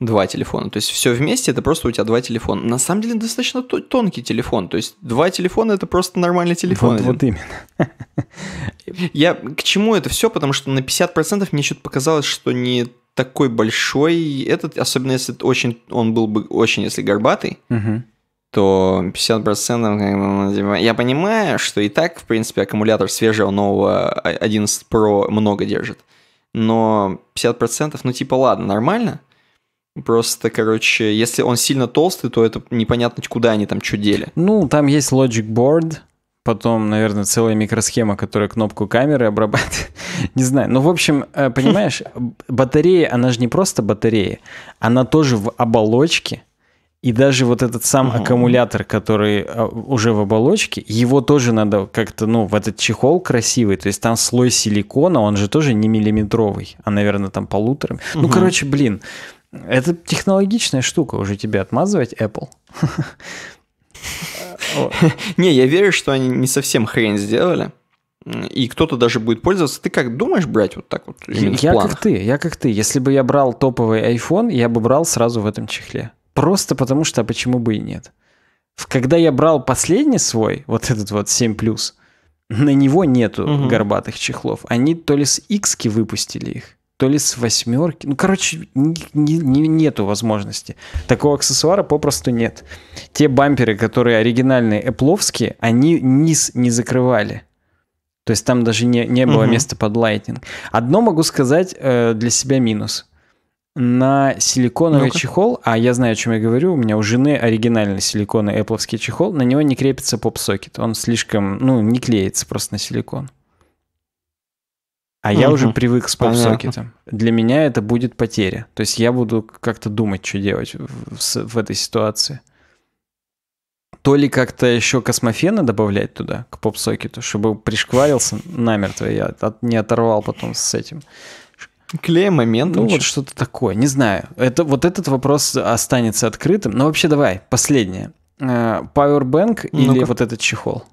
Два телефона. То есть все вместе это просто у тебя два телефона. На самом деле достаточно тонкий телефон. То есть два телефона это просто нормальный телефон. Вот, вот именно. Я к чему это все? Потому что на 50% мне что-то показалось, что не такой большой этот, особенно если очень он был бы очень, если горбатый. Угу то 50% как ну, типа, я понимаю, что и так, в принципе, аккумулятор свежего нового 11 Pro много держит. Но 50%, ну типа ладно, нормально. Просто, короче, если он сильно толстый, то это непонятно, куда они там что дели. Ну, там есть Logic Board, потом, наверное, целая микросхема, которая кнопку камеры обрабатывает. не знаю. Ну, в общем, э, понимаешь, батарея, она же не просто батарея, она тоже в оболочке, и даже вот этот сам угу. аккумулятор, который а, уже в оболочке, его тоже надо как-то, ну, в этот чехол красивый, то есть там слой силикона, он же тоже не миллиметровый, а, наверное, там полутора. Угу. Ну, короче, блин, это технологичная штука уже тебе отмазывать Apple. Не, я верю, что они не совсем хрень сделали. И кто-то даже будет пользоваться. Ты как думаешь брать вот так вот? Я как ты, я как ты. Если бы я брал топовый iPhone, я бы брал сразу в этом чехле. Просто потому что, а почему бы и нет? Когда я брал последний свой, вот этот вот 7 ⁇ на него нету угу. горбатых чехлов. Они то ли с X выпустили их, то ли с восьмерки. Ну, короче, не, не, не, нету возможности. Такого аксессуара попросту нет. Те бамперы, которые оригинальные эпловские, они низ не закрывали. То есть там даже не, не было угу. места под лайтинг. Одно могу сказать э, для себя минус на силиконовый ну чехол, а я знаю, о чем я говорю, у меня у жены оригинальный силиконовый Apple чехол, на него не крепится поп-сокет, он слишком, ну, не клеится просто на силикон. А угу. я уже привык с поп-сокетом. Для меня это будет потеря. То есть я буду как-то думать, что делать в, в, в этой ситуации. То ли как-то еще космофена добавлять туда, к поп-сокету, чтобы пришкварился намертво, я от, не оторвал потом с этим. Клей момент. Ну, вот что-то такое, не знаю. Это, вот этот вопрос останется открытым. Но вообще давай, последнее. Э, Powerbank ну или вот этот чехол?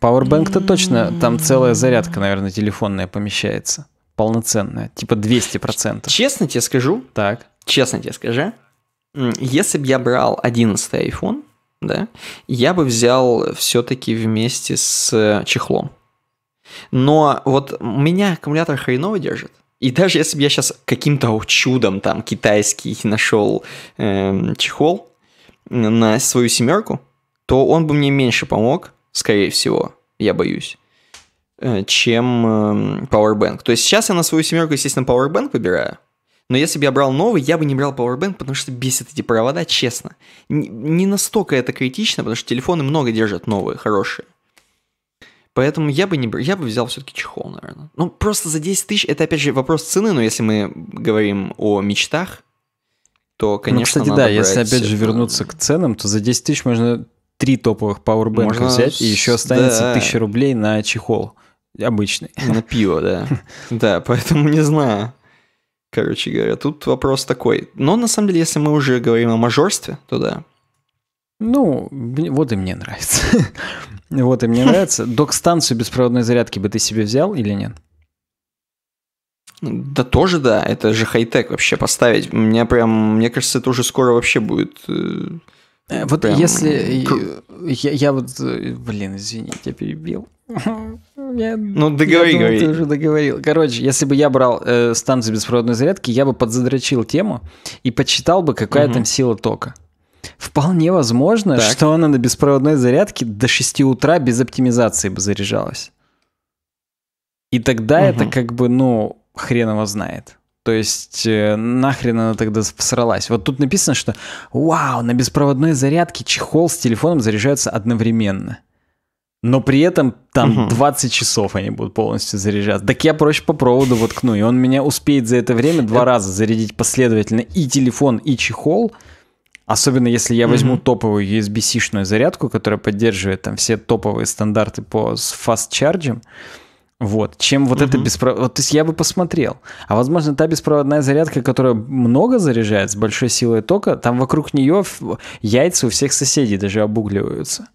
Powerbank-то точно, там целая зарядка, наверное, телефонная помещается. Полноценная, типа 200%. Честно тебе скажу. Так. Честно тебе скажу. Если бы я брал 11 iPhone, да, я бы взял все-таки вместе с э, чехлом. Но вот у меня аккумулятор хреново держит. И даже если бы я сейчас каким-то чудом там китайский нашел э, эм, чехол на свою семерку, то он бы мне меньше помог, скорее всего, я боюсь, э, чем э, эм, Powerbank. То есть сейчас я на свою семерку, естественно, Powerbank выбираю, но если бы я брал новый, я бы не брал Powerbank, потому что бесит эти провода, честно. Не настолько это критично, потому что телефоны много держат новые, хорошие. Поэтому я бы, не, я бы взял все-таки чехол, наверное. Ну, просто за 10 тысяч, это опять же вопрос цены, но если мы говорим о мечтах, то, ну, конечно, ну, кстати, да, если опять же вернуться к ценам, то за 10 тысяч можно три топовых пауэрбэнка можно... взять, и еще останется да. 1000 рублей на чехол обычный. На пиво, да. Да, поэтому не знаю. Короче говоря, тут вопрос такой. Но на самом деле, если мы уже говорим о мажорстве, то да, ну, вот и мне нравится. вот и мне нравится. Док-станцию беспроводной зарядки бы ты себе взял или нет? Да тоже да, это же хай-тек вообще поставить. Мне прям, мне кажется, это уже скоро вообще будет... Э, э вот прям... если... Я, я вот... Э, блин, извини, я перебил. Я, ну, договори, я думал, ты уже договорил. Короче, если бы я брал э, станцию беспроводной зарядки, я бы подзадрочил тему и подсчитал бы, какая угу. там сила тока. Вполне возможно, так. что она на беспроводной зарядке до 6 утра без оптимизации бы заряжалась. И тогда угу. это как бы, ну, хрен его знает. То есть э, нахрен она тогда всралась. Вот тут написано, что вау, на беспроводной зарядке чехол с телефоном заряжаются одновременно. Но при этом там угу. 20 часов они будут полностью заряжаться. Так я проще по проводу воткну. И он меня успеет за это время два э, раза зарядить последовательно и телефон, и чехол. Особенно если я возьму mm-hmm. топовую USB-C-шную зарядку, которая поддерживает там все топовые стандарты по Fast чарджам вот, чем вот mm-hmm. это беспроводное... Вот, то есть я бы посмотрел. А возможно, та беспроводная зарядка, которая много заряжает с большой силой тока, там вокруг нее яйца у всех соседей даже обугливаются.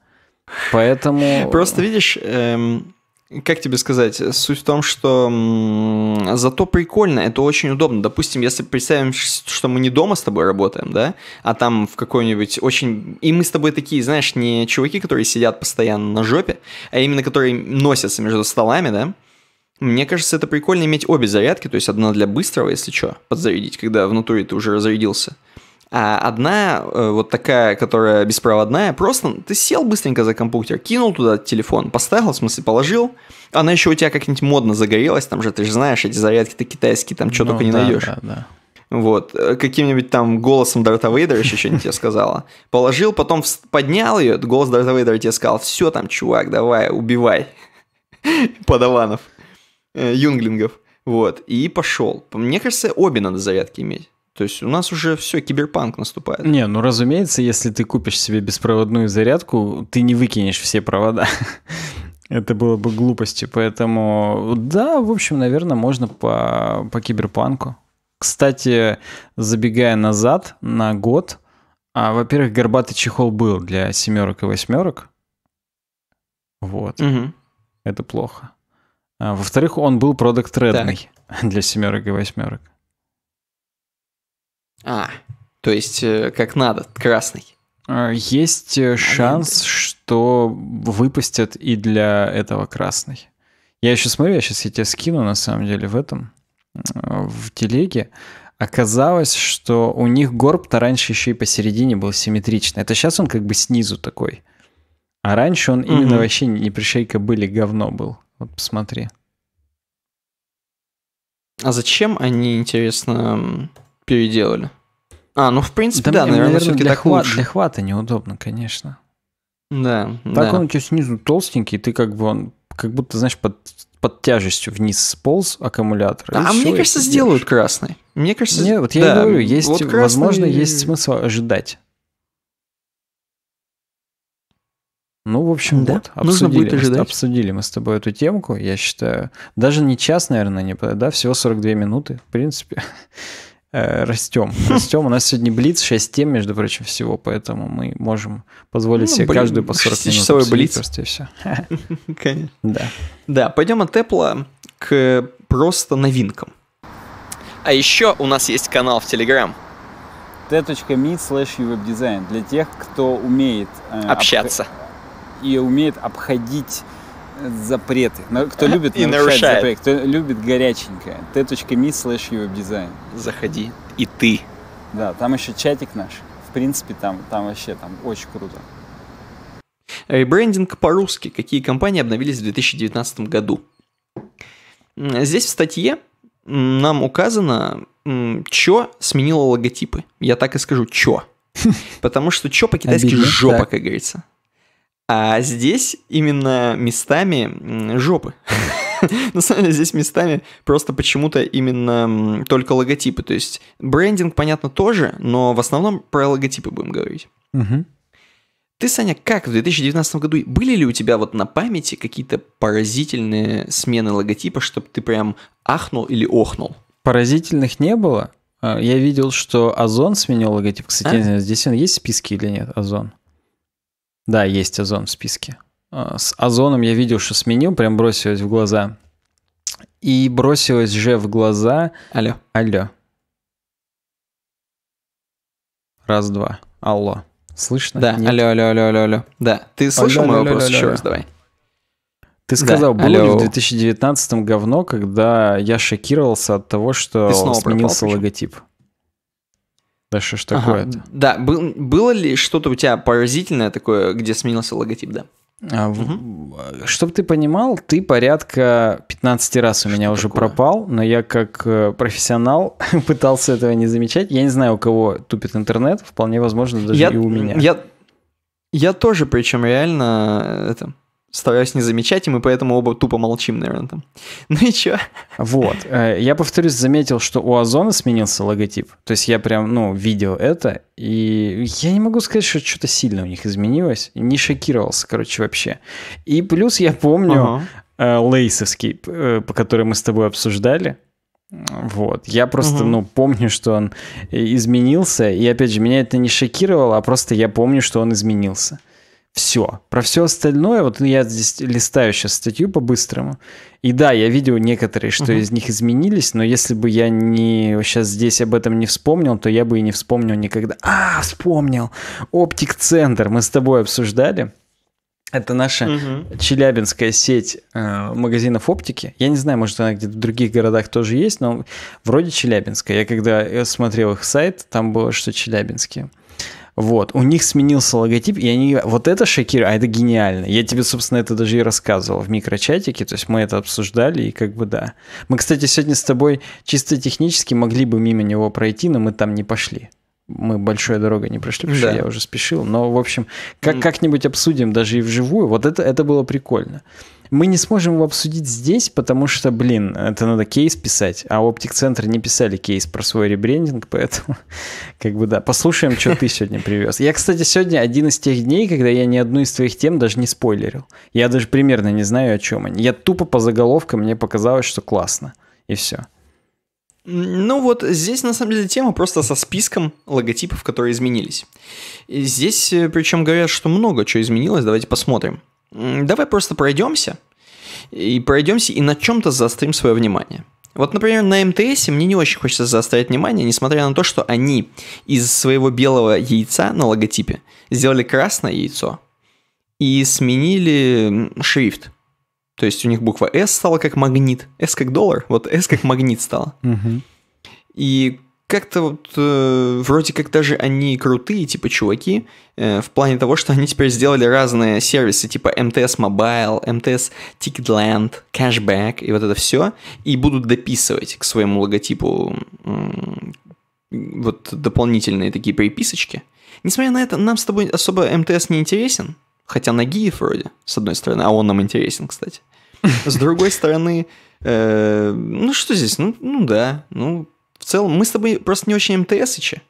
Поэтому... Просто видишь, эм, как тебе сказать, суть в том, что зато прикольно, это очень удобно. Допустим, если представим, что мы не дома с тобой работаем, да, а там в какой-нибудь очень... И мы с тобой такие, знаешь, не чуваки, которые сидят постоянно на жопе, а именно которые носятся между столами, да, мне кажется, это прикольно иметь обе зарядки, то есть одна для быстрого, если что, подзарядить, когда внутри ты уже разрядился – а одна, э, вот такая, которая беспроводная, просто ты сел быстренько за компьютер, кинул туда телефон, поставил, в смысле положил, она еще у тебя как-нибудь модно загорелась, там же, ты же знаешь, эти зарядки-то китайские, там что ну, только не да, найдешь. Да, да. Вот, э, каким-нибудь там голосом Дарта Вейдера еще что-нибудь тебе сказала. Положил, потом поднял ее, голос Дарта Вейдера тебе сказал, все там, чувак, давай, убивай. Подаванов, э, юнглингов. Вот, и пошел. Мне кажется, обе надо зарядки иметь. То есть у нас уже все, киберпанк наступает. Не, ну разумеется, если ты купишь себе беспроводную зарядку, ты не выкинешь все провода. Это было бы глупостью, поэтому да, в общем, наверное, можно по, по киберпанку. Кстати, забегая назад на год, а, во-первых, горбатый чехол был для семерок и восьмерок. Вот. Угу. Это плохо. А, во-вторых, он был продукт редный для семерок и восьмерок. А, то есть э, как надо, красный. А, есть э, шанс, что выпустят и для этого красный. Я еще смотрю, я сейчас я тебе скину, на самом деле, в этом, э, в телеге. Оказалось, что у них горб-то раньше еще и посередине был симметричный. Это сейчас он как бы снизу такой. А раньше он угу. именно вообще не пришейка были, говно был. Вот посмотри. А зачем они, интересно, переделали. А, ну в принципе, да, да наверное, наверное все-таки так хват, лучше. Для хвата неудобно, конечно. Да. Так да. он у тебя снизу толстенький, ты как бы он, как будто, знаешь, под, под тяжестью вниз сполз аккумулятор. А, а мне кажется, сделают красный. Мне кажется, Нет, вот я да, и говорю, есть, вот красный... возможно, есть смысл ожидать. Ну, в общем, да. вот, обсудили, Нужно будет ожидать. обсудили мы с тобой эту темку, я считаю. Даже не час, наверное, не да, всего 42 минуты, в принципе. растем. Э, растем. У нас сегодня блиц, 6 тем, между прочим, всего, поэтому мы можем позволить ну, себе блин, каждую по 40 минут. часовой блиц. Просто и все. Конечно. Да. Да, пойдем от Apple к просто новинкам. А еще у нас есть канал в Telegram. t.me slash для тех, кто умеет... Э, Общаться. и умеет обходить запреты. Но кто любит и нарушать запреты, кто любит горяченькое, t.me slash webdesign. Заходи. И ты. Да, там еще чатик наш. В принципе, там, там вообще там очень круто. Ребрендинг э, по-русски. Какие компании обновились в 2019 году? Здесь в статье нам указано, что сменило логотипы. Я так и скажу, что. Потому что что по-китайски жопа, как говорится. А здесь именно местами жопы. На самом деле здесь местами просто почему-то именно только логотипы. То есть брендинг, понятно, тоже, но в основном про логотипы будем говорить. Угу. Ты, Саня, как в 2019 году были ли у тебя вот на памяти какие-то поразительные смены логотипа, чтобы ты прям ахнул или охнул? Поразительных не было. А, я видел, что Озон сменил логотип. Кстати, а? здесь он есть в списке или нет, Озон? Да, есть Озон в списке. А, с Озоном я видел, что сменил, прям бросилось в глаза. И бросилось же в глаза... Алло. Алло. Раз, два. Алло. Слышно? Да, Нет? алло, алло, алло, алло, алло. Да, ты слышал мой вопрос еще раз, давай. Ты сказал, да, было алло. ли в 2019 говно, когда я шокировался от того, что сменился пропал, логотип? Почему? Да что ж такое ага. Да, был, было ли что-то у тебя поразительное такое, где сменился логотип, да? А, угу. Чтобы ты понимал, ты порядка 15 раз у что меня такое? уже пропал, но я как э, профессионал пытался этого не замечать. Я не знаю, у кого тупит интернет, вполне возможно даже я, и у меня. Я, я тоже, причем реально э, это стараюсь не замечать, и мы поэтому оба тупо молчим, наверное, там. Ну и чё? Вот. Э, я, повторюсь, заметил, что у Озона сменился логотип. То есть я прям, ну, видел это, и я не могу сказать, что что-то сильно у них изменилось. Не шокировался, короче, вообще. И плюс я помню ага. Э, лейсовский, э, по которому мы с тобой обсуждали. Вот. Я просто, угу. ну, помню, что он изменился. И, опять же, меня это не шокировало, а просто я помню, что он изменился. Все. Про все остальное, вот я здесь листаю сейчас статью по-быстрому. И да, я видел некоторые, что угу. из них изменились, но если бы я не сейчас здесь об этом не вспомнил, то я бы и не вспомнил никогда. А, вспомнил! Оптик-центр мы с тобой обсуждали. Это наша угу. челябинская сеть э, магазинов оптики. Я не знаю, может, она где-то в других городах тоже есть, но вроде челябинская. Я когда э, смотрел их сайт, там было, что челябинские. Вот, у них сменился логотип, и они, вот это шокирует, а это гениально. Я тебе, собственно, это даже и рассказывал в микрочатике, то есть мы это обсуждали, и как бы да. Мы, кстати, сегодня с тобой чисто технически могли бы мимо него пройти, но мы там не пошли мы большой дорогой не прошли, потому да. что я уже спешил. Но, в общем, как, как-нибудь обсудим даже и вживую. Вот это, это было прикольно. Мы не сможем его обсудить здесь, потому что, блин, это надо кейс писать, а оптик-центр не писали кейс про свой ребрендинг, поэтому, как бы, да, послушаем, что ты сегодня привез. Я, кстати, сегодня один из тех дней, когда я ни одну из твоих тем даже не спойлерил. Я даже примерно не знаю, о чем они. Я тупо по заголовкам, мне показалось, что классно, и все. Ну вот здесь на самом деле тема просто со списком логотипов, которые изменились. здесь э, причем говорят, что много чего изменилось, давайте посмотрим. Давай просто пройдемся и пройдемся и на чем-то заострим свое внимание. Вот, например, на МТС мне не очень хочется заострять внимание, несмотря на то, что они из своего белого яйца на логотипе сделали красное яйцо и сменили шрифт. То есть у них буква S стала как магнит. S как доллар, вот S как магнит стала. И как-то вот э, вроде как даже они крутые, типа чуваки, э, в плане того, что они теперь сделали разные сервисы, типа МТС Mobile, МТС Ticketland, Cashback и вот это все, и будут дописывать к своему логотипу э, вот дополнительные такие приписочки. Несмотря на это, нам с тобой особо МТС не интересен, Хотя Нагиев вроде, с одной стороны, а он нам интересен, кстати. С другой стороны, э, ну что здесь, ну, ну да, ну в целом мы с тобой просто не очень МТСычи.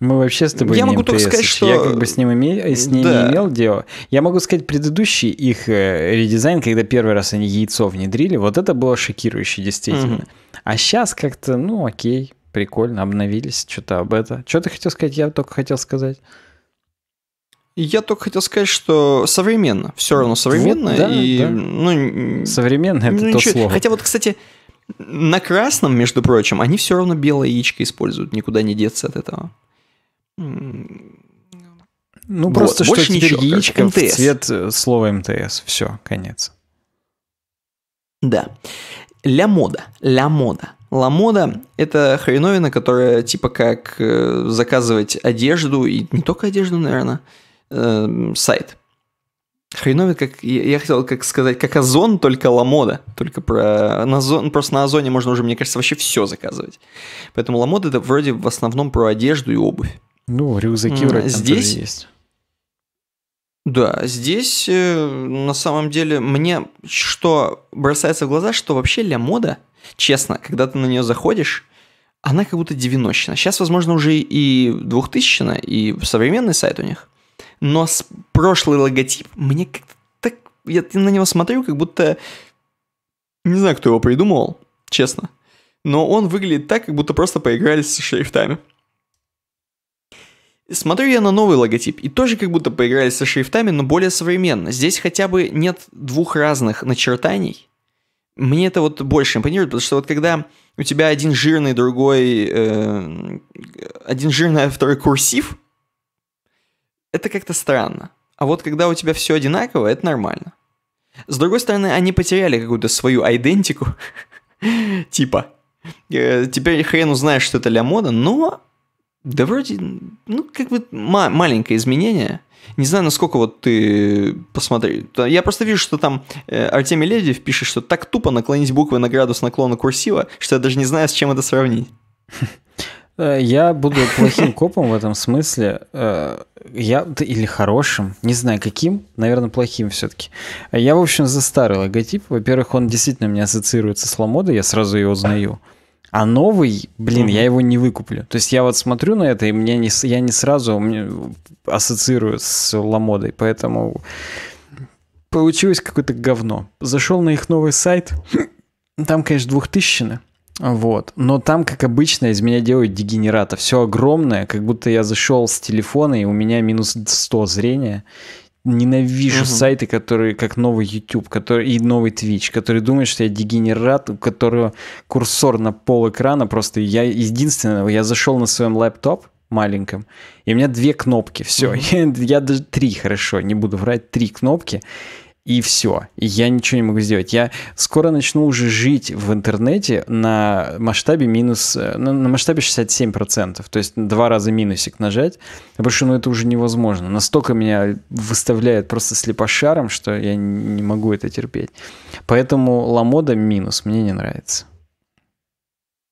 Мы вообще с тобой я не могу МТС, только сказать, что я как бы с ним име... с ним да. не имел дело. Я могу сказать, предыдущий их э, редизайн, когда первый раз они яйцо внедрили, вот это было шокирующе действительно. Угу. А сейчас как-то, ну окей, прикольно, обновились, что-то об это. Что ты хотел сказать? Я только хотел сказать. Я только хотел сказать, что современно, все равно современно. Вот, да, и, да. Ну, современно это ну, то слово. Хотя вот, кстати, на красном, между прочим, они все равно белое яичко используют, никуда не деться от этого. Ну, вот, просто больше что ничего, теперь яичко в цвет э, слова МТС. Все, конец. Да. Ля мода. Ля мода. Ла мода – это хреновина, которая типа как э, заказывать одежду, и не только одежду, наверное, Эм, сайт. Хреновит, как я хотел как сказать, как Озон, только Ламода. Только про на Озон, просто на Озоне можно уже, мне кажется, вообще все заказывать. Поэтому Ламода это вроде в основном про одежду и обувь. Ну, рюкзаки вроде здесь тоже есть. Да, здесь э, на самом деле мне что бросается в глаза, что вообще ля мода, честно, когда ты на нее заходишь, она как будто девяностщина. Сейчас, возможно, уже и двухтысячная и современный сайт у них – но с прошлый логотип мне как-то так... Я на него смотрю, как будто... Не знаю, кто его придумывал, честно. Но он выглядит так, как будто просто поигрались с шрифтами. Смотрю я на новый логотип, и тоже как будто поигрались со шрифтами, но более современно. Здесь хотя бы нет двух разных начертаний. Мне это вот больше импонирует, потому что вот когда у тебя один жирный, другой... Э, один жирный, а второй курсив, это как-то странно. А вот когда у тебя все одинаково, это нормально. С другой стороны, они потеряли какую-то свою идентику. типа. Э, теперь хрен узнаешь, что это ля мода, но... Да вроде, ну, как бы маленькое изменение. Не знаю, насколько вот ты посмотри. Я просто вижу, что там э, Артемий Лебедев пишет, что так тупо наклонить буквы на градус наклона курсива, что я даже не знаю, с чем это сравнить. Э, я буду плохим копом в этом смысле. Э, я или хорошим, не знаю каким, наверное, плохим все-таки. Я, в общем, за старый логотип. Во-первых, он действительно мне ассоциируется с Ломодой, я сразу его узнаю. А новый, блин, я его не выкуплю. То есть я вот смотрю на это, и мне не, я не сразу мне ассоциирую с Ламодой, поэтому получилось какое-то говно. Зашел на их новый сайт, там, конечно, двухтысячный. Вот. Но там, как обычно, из меня делают дегенерата. Все огромное, как будто я зашел с телефона, и у меня минус 100 зрения. Ненавижу угу. сайты, которые, как новый YouTube который, и новый Twitch, которые думают, что я дегенерат, у которого курсор на пол экрана. Просто я единственного, я зашел на своем лэптоп, маленьком. И у меня две кнопки, все. mm Я, я даже три, хорошо, не буду врать, три кнопки и все. И я ничего не могу сделать. Я скоро начну уже жить в интернете на масштабе минус, э, на, на масштабе 67%. То есть два раза минусик нажать, потому что ну, это уже невозможно. Настолько меня выставляет просто слепошаром, что я не могу это терпеть. Поэтому ламода минус мне не нравится.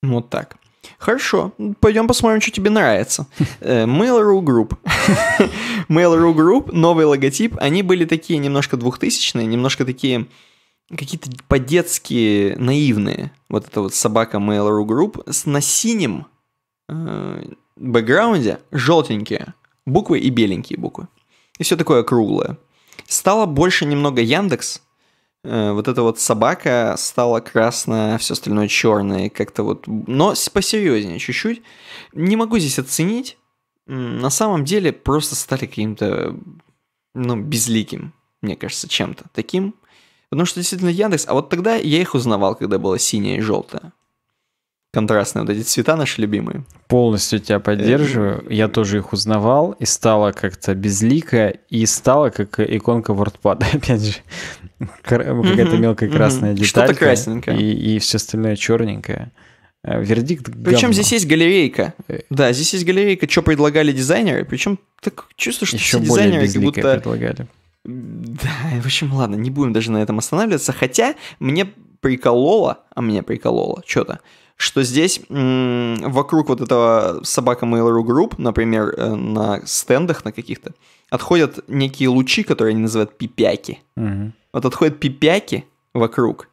Вот так. Хорошо, пойдем посмотрим, что тебе нравится. Э, Mail.ru Group. Mail.ru Group, новый логотип, они были такие немножко двухтысячные, немножко такие какие-то по-детски наивные. Вот это вот собака Mail.ru Group с, на синем э, бэкграунде желтенькие буквы и беленькие буквы. И все такое круглое. Стало больше немного Яндекс. Э, вот эта вот собака стала красная, все остальное черное, как-то вот, но посерьезнее чуть-чуть. Не могу здесь оценить, на самом деле просто стали каким-то, ну, безликим, мне кажется, чем-то таким. Потому что действительно Яндекс, а вот тогда я их узнавал, когда было синее и желтое. Контрастные вот эти цвета наши любимые. Полностью тебя э, поддерживаю. Я тоже их узнавал и стала как-то безлика, и стала как иконка WordPad, опять же. Какая-то мелкая красная деталька Что-то красненькое. И, и все остальное черненькое. Э, вердикт Причем здесь есть галерейка. Э. Да, здесь есть галерейка, что предлагали дизайнеры. Причем так чувствую, что Еще все дизайнеры как будто... предлагали. Да, в общем, ладно, не будем даже на этом останавливаться. Хотя мне прикололо, а мне прикололо что-то, что здесь м- вокруг вот этого собака Mail.ru Group, например, э, на стендах на каких-то, отходят некие лучи, которые они называют пипяки. Угу. Вот отходят пипяки вокруг,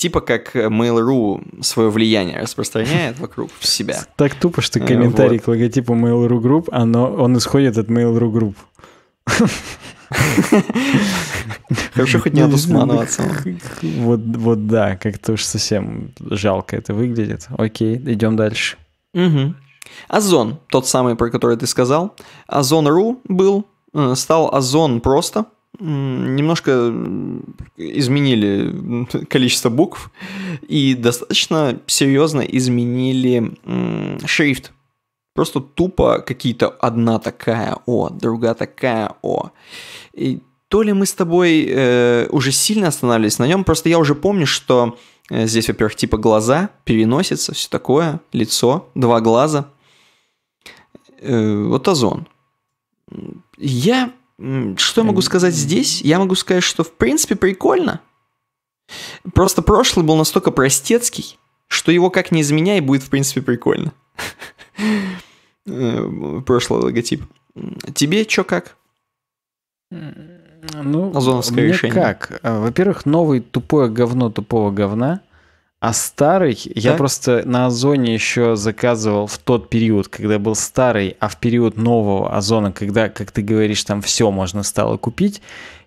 Типа как э, Mail.ru свое влияние распространяет вокруг себя. Так тупо, что э, комментарий вот. к логотипу Mail.ru Group, оно, он исходит от Mail.ru Group. Хорошо, хоть не от Усманова Вот, вот да, как-то уж совсем жалко это выглядит. Окей, идем дальше. Угу. Озон, тот самый, про который ты сказал. Озон.ру был, э, стал Озон просто – немножко изменили количество букв и достаточно серьезно изменили шрифт. Просто тупо какие-то одна такая О, другая такая О. И то ли мы с тобой э, уже сильно останавливались на нем, просто я уже помню, что э, здесь, во-первых, типа глаза, переносится, все такое, лицо, два глаза. Э, вот озон. Я что я могу сказать здесь? Я могу сказать, что в принципе прикольно. Просто прошлый был настолько простецкий, что его как не изменяй будет в принципе прикольно. Э, прошлый логотип. Тебе чё как? Ну, Озоновское мне решение. как? Э, во-первых, новый тупое говно тупого говна. А старый, так? я просто на Озоне еще заказывал в тот период, когда был старый, а в период нового Озона, когда, как ты говоришь, там все можно стало купить,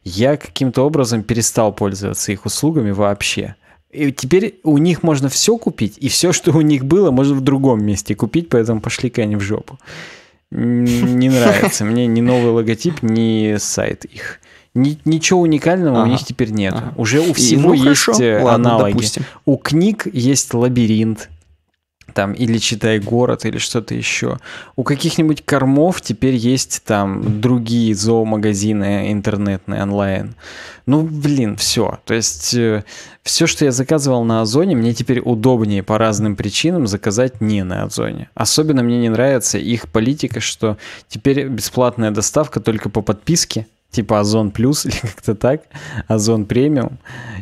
я каким-то образом перестал пользоваться их услугами вообще. И теперь у них можно все купить, и все, что у них было, можно в другом месте купить, поэтому пошли-ка они в жопу. Не нравится мне ни новый логотип, ни сайт их ни, ничего уникального ага. у них теперь нет. Ага. Уже у всего и, ну, есть хорошо. Э, аналоги. Ладно, У книг есть лабиринт, там, или читай город, или что-то еще. У каких-нибудь кормов теперь есть там другие зоомагазины интернетные, онлайн. Ну, блин, все. То есть э, все, что я заказывал на Озоне, мне теперь удобнее по разным причинам заказать не на Озоне. Особенно мне не нравится их политика, что теперь бесплатная доставка только по подписке, типа Озон Плюс или как-то так, Озон Премиум.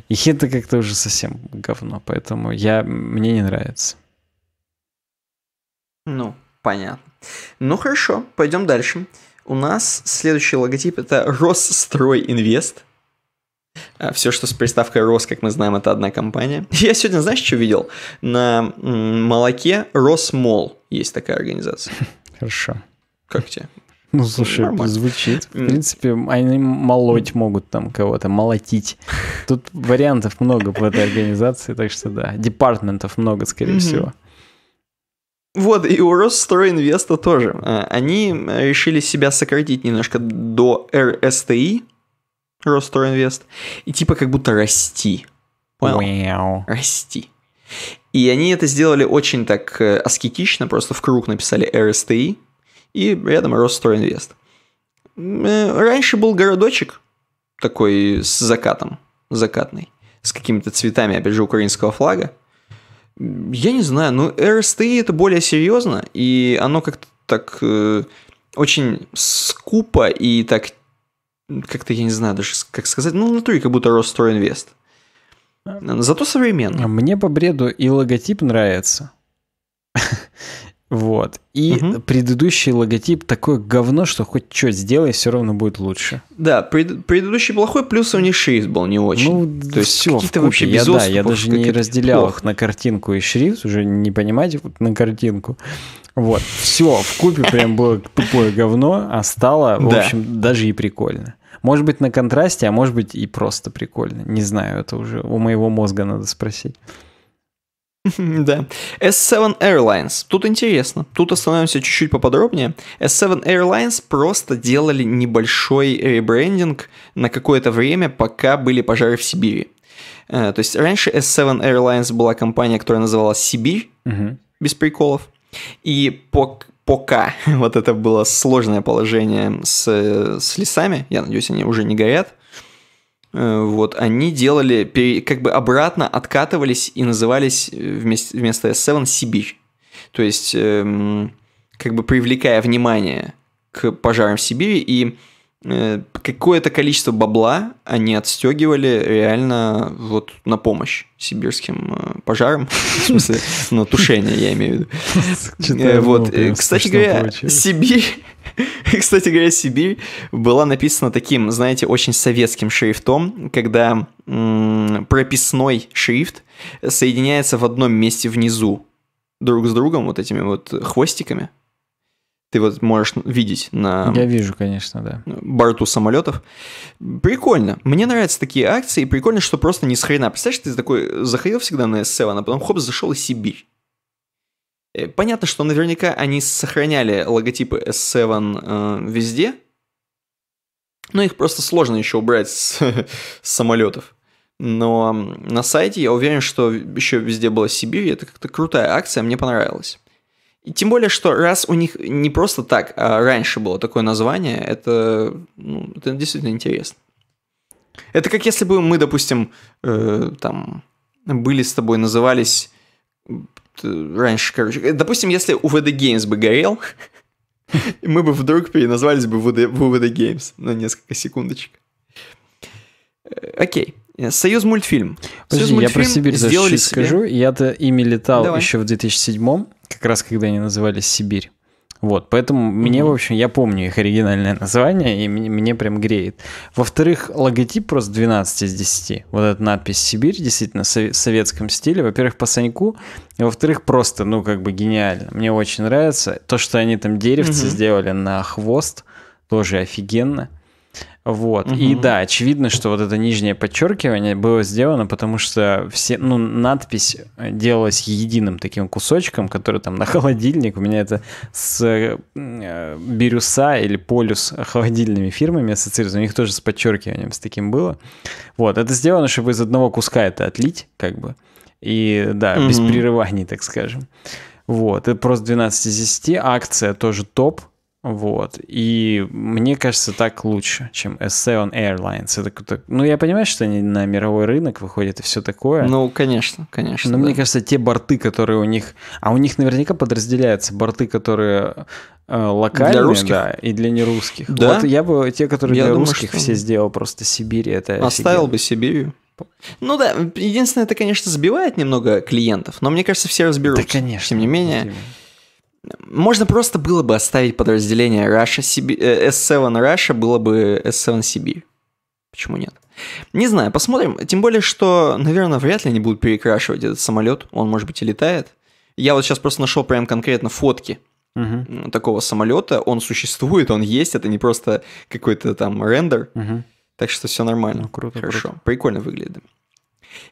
Их это как-то уже совсем говно, поэтому я, мне не нравится. Ну, понятно. Ну хорошо, пойдем дальше. У нас следующий логотип это Росстройинвест. А, Все, что с приставкой Рос, как мы знаем, это одна компания. Я сегодня, знаешь, что видел? На молоке Росмол есть такая организация. Хорошо. Как тебе? Ну, слушай, Нормально. звучит. В принципе, они молоть могут там кого-то, молотить. Тут вариантов много в этой организации, так что да. Департментов много, скорее mm-hmm. всего. Вот, и у Росстройинвеста тоже. А, они э, решили себя сократить немножко до РСТИ, Росстройинвест, и типа как будто расти. Понял? Wow. Расти. И они это сделали очень так э, аскетично, просто в круг написали RSTI и рядом Росстроинвест. Э, раньше был городочек такой с закатом, закатный, с какими-то цветами, опять же, украинского флага. Я не знаю, но ну, РСТИ это более серьезно, и оно как-то так э, очень скупо и так как-то, я не знаю даже, как сказать, ну, внутри как будто Росстроинвест. А. Зато современно. А мне по бреду и логотип нравится. Вот. И угу. предыдущий логотип такое говно, что хоть что сделай, все равно будет лучше. Да, пред, предыдущий плохой, плюс у них шрифт был не очень. Ну, То есть все, какие-то вообще без я, да, я даже не разделял плохо. их на картинку и шрифт, уже не понимаете, вот на картинку. Вот, все, в купе прям было тупое говно, а стало, в да. общем, даже и прикольно. Может быть, на контрасте, а может быть, и просто прикольно. Не знаю, это уже у моего мозга надо спросить. Да. S7 Airlines. Тут интересно. Тут остановимся чуть-чуть поподробнее. S7 Airlines просто делали небольшой ребрендинг на какое-то время, пока были пожары в Сибири. Э, то есть раньше S7 Airlines была компания, которая называлась Сибирь, угу. без приколов. И пока вот это было сложное положение с, э, с лесами, я надеюсь, они уже не горят, Э, вот, они делали, как бы обратно откатывались и назывались э, вместо, вместо S7 Сибирь. То есть, эм, как бы привлекая внимание к пожарам в Сибири и Э, какое-то количество бабла они отстегивали реально вот на помощь сибирским э, пожарам, в смысле, ну, тушение, я имею в виду. Э, вот, кстати говоря, Сибирь, кстати говоря, Сибирь была написана таким, знаете, очень советским шрифтом, когда прописной шрифт соединяется в одном месте внизу друг с другом вот этими вот хвостиками, ты вот можешь видеть на... Я вижу, конечно, да. Борту самолетов. Прикольно. Мне нравятся такие акции. и Прикольно, что просто не с хрена. Представляешь, ты такой заходил всегда на S7, а потом хоп, зашел и Сибирь. Э, понятно, что наверняка они сохраняли логотипы S7 э, везде, но их просто сложно еще убрать с, с самолетов. Но на сайте я уверен, что еще везде была Сибирь, это как-то крутая акция, мне понравилась тем более, что раз у них не просто так а раньше было такое название, это, ну, это действительно интересно. Это как если бы мы, допустим, э, там были с тобой, назывались раньше, короче. Э, допустим, если УВД Games бы горел, мы бы вдруг переназвались бы в УВД Games на ну, несколько секундочек. Э, окей. Э, Союз мультфильм. Подожди, я про Сибирь сделали себе. скажу. Я-то ими летал Давай. еще в 2007 как раз когда они назывались Сибирь. Вот, поэтому mm-hmm. мне, в общем, я помню их оригинальное название, и мне, мне прям греет. Во-вторых, логотип просто 12 из 10. Вот эта надпись «Сибирь» действительно в советском стиле. Во-первых, по Саньку, и во-вторых, просто, ну, как бы гениально. Мне очень нравится. То, что они там деревцы mm-hmm. сделали на хвост, тоже офигенно. Вот. Угу. И да, очевидно, что вот это нижнее подчеркивание было сделано, потому что все, ну, надпись э, делалась единым таким кусочком, который там на холодильник. У меня это с э, э, Бирюса или Полюс холодильными фирмами ассоциируется. У них тоже с подчеркиванием с таким было. Вот. Это сделано, чтобы из одного куска это отлить, как бы. И да, угу. без прерываний, так скажем. Вот, это просто 12 из 10. Акция тоже топ. Вот. И мне кажется, так лучше, чем Essay on Airlines. Это, как-то, ну, я понимаю, что они на мировой рынок выходят и все такое. Ну, конечно, конечно. Но да. мне кажется, те борты, которые у них... А у них наверняка подразделяются борты, которые э, локальные, для русских? да, и для нерусских. Да? Вот я бы те, которые я для думаю, русских, что... все сделал просто Сибири. Это Оставил офигенно. бы Сибирью. Ну да, единственное, это, конечно, сбивает немного клиентов, но мне кажется, все разберутся. Да, конечно. Тем не менее. Тем... Можно просто было бы оставить подразделение Russia CB, S7 э, Russia, было бы S7 CB. Почему нет? Не знаю, посмотрим. Тем более, что, наверное, вряд ли они будут перекрашивать этот самолет. Он, может быть, и летает. Я вот сейчас просто нашел прям конкретно фотки угу. такого самолета. Он существует, он есть. Это не просто какой-то там рендер. Угу. Так что все нормально. Ну, круто. Хорошо. Круто. Прикольно выглядит.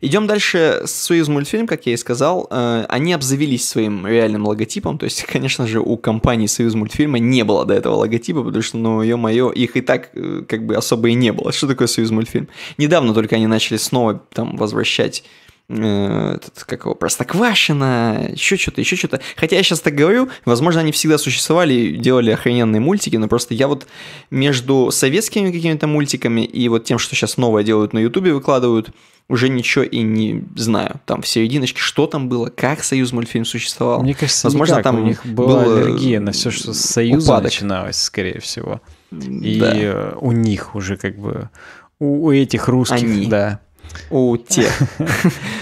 Идем дальше. Союз мультфильм, как я и сказал, э, они обзавелись своим реальным логотипом. То есть, конечно же, у компании Союз мультфильма не было до этого логотипа, потому что, ну, ё-моё, их и так э, как бы особо и не было. Что такое Союз мультфильм? Недавно только они начали снова там возвращать Э, этот, как его, Простоквашина, еще что-то, еще что-то. Хотя я сейчас так говорю, возможно, они всегда существовали, делали охрененные мультики, но просто я вот между советскими какими-то мультиками и вот тем, что сейчас новое делают на Ютубе, выкладывают, уже ничего и не знаю. Там в серединочке, что там было, как Союз мультфильм существовал. Мне кажется, возможно, никак. там у них была был э, аллергия на все, что с Союза упадок. начиналось, скорее всего. И да. Э, у них уже как бы у этих русских, Они. да, у тех.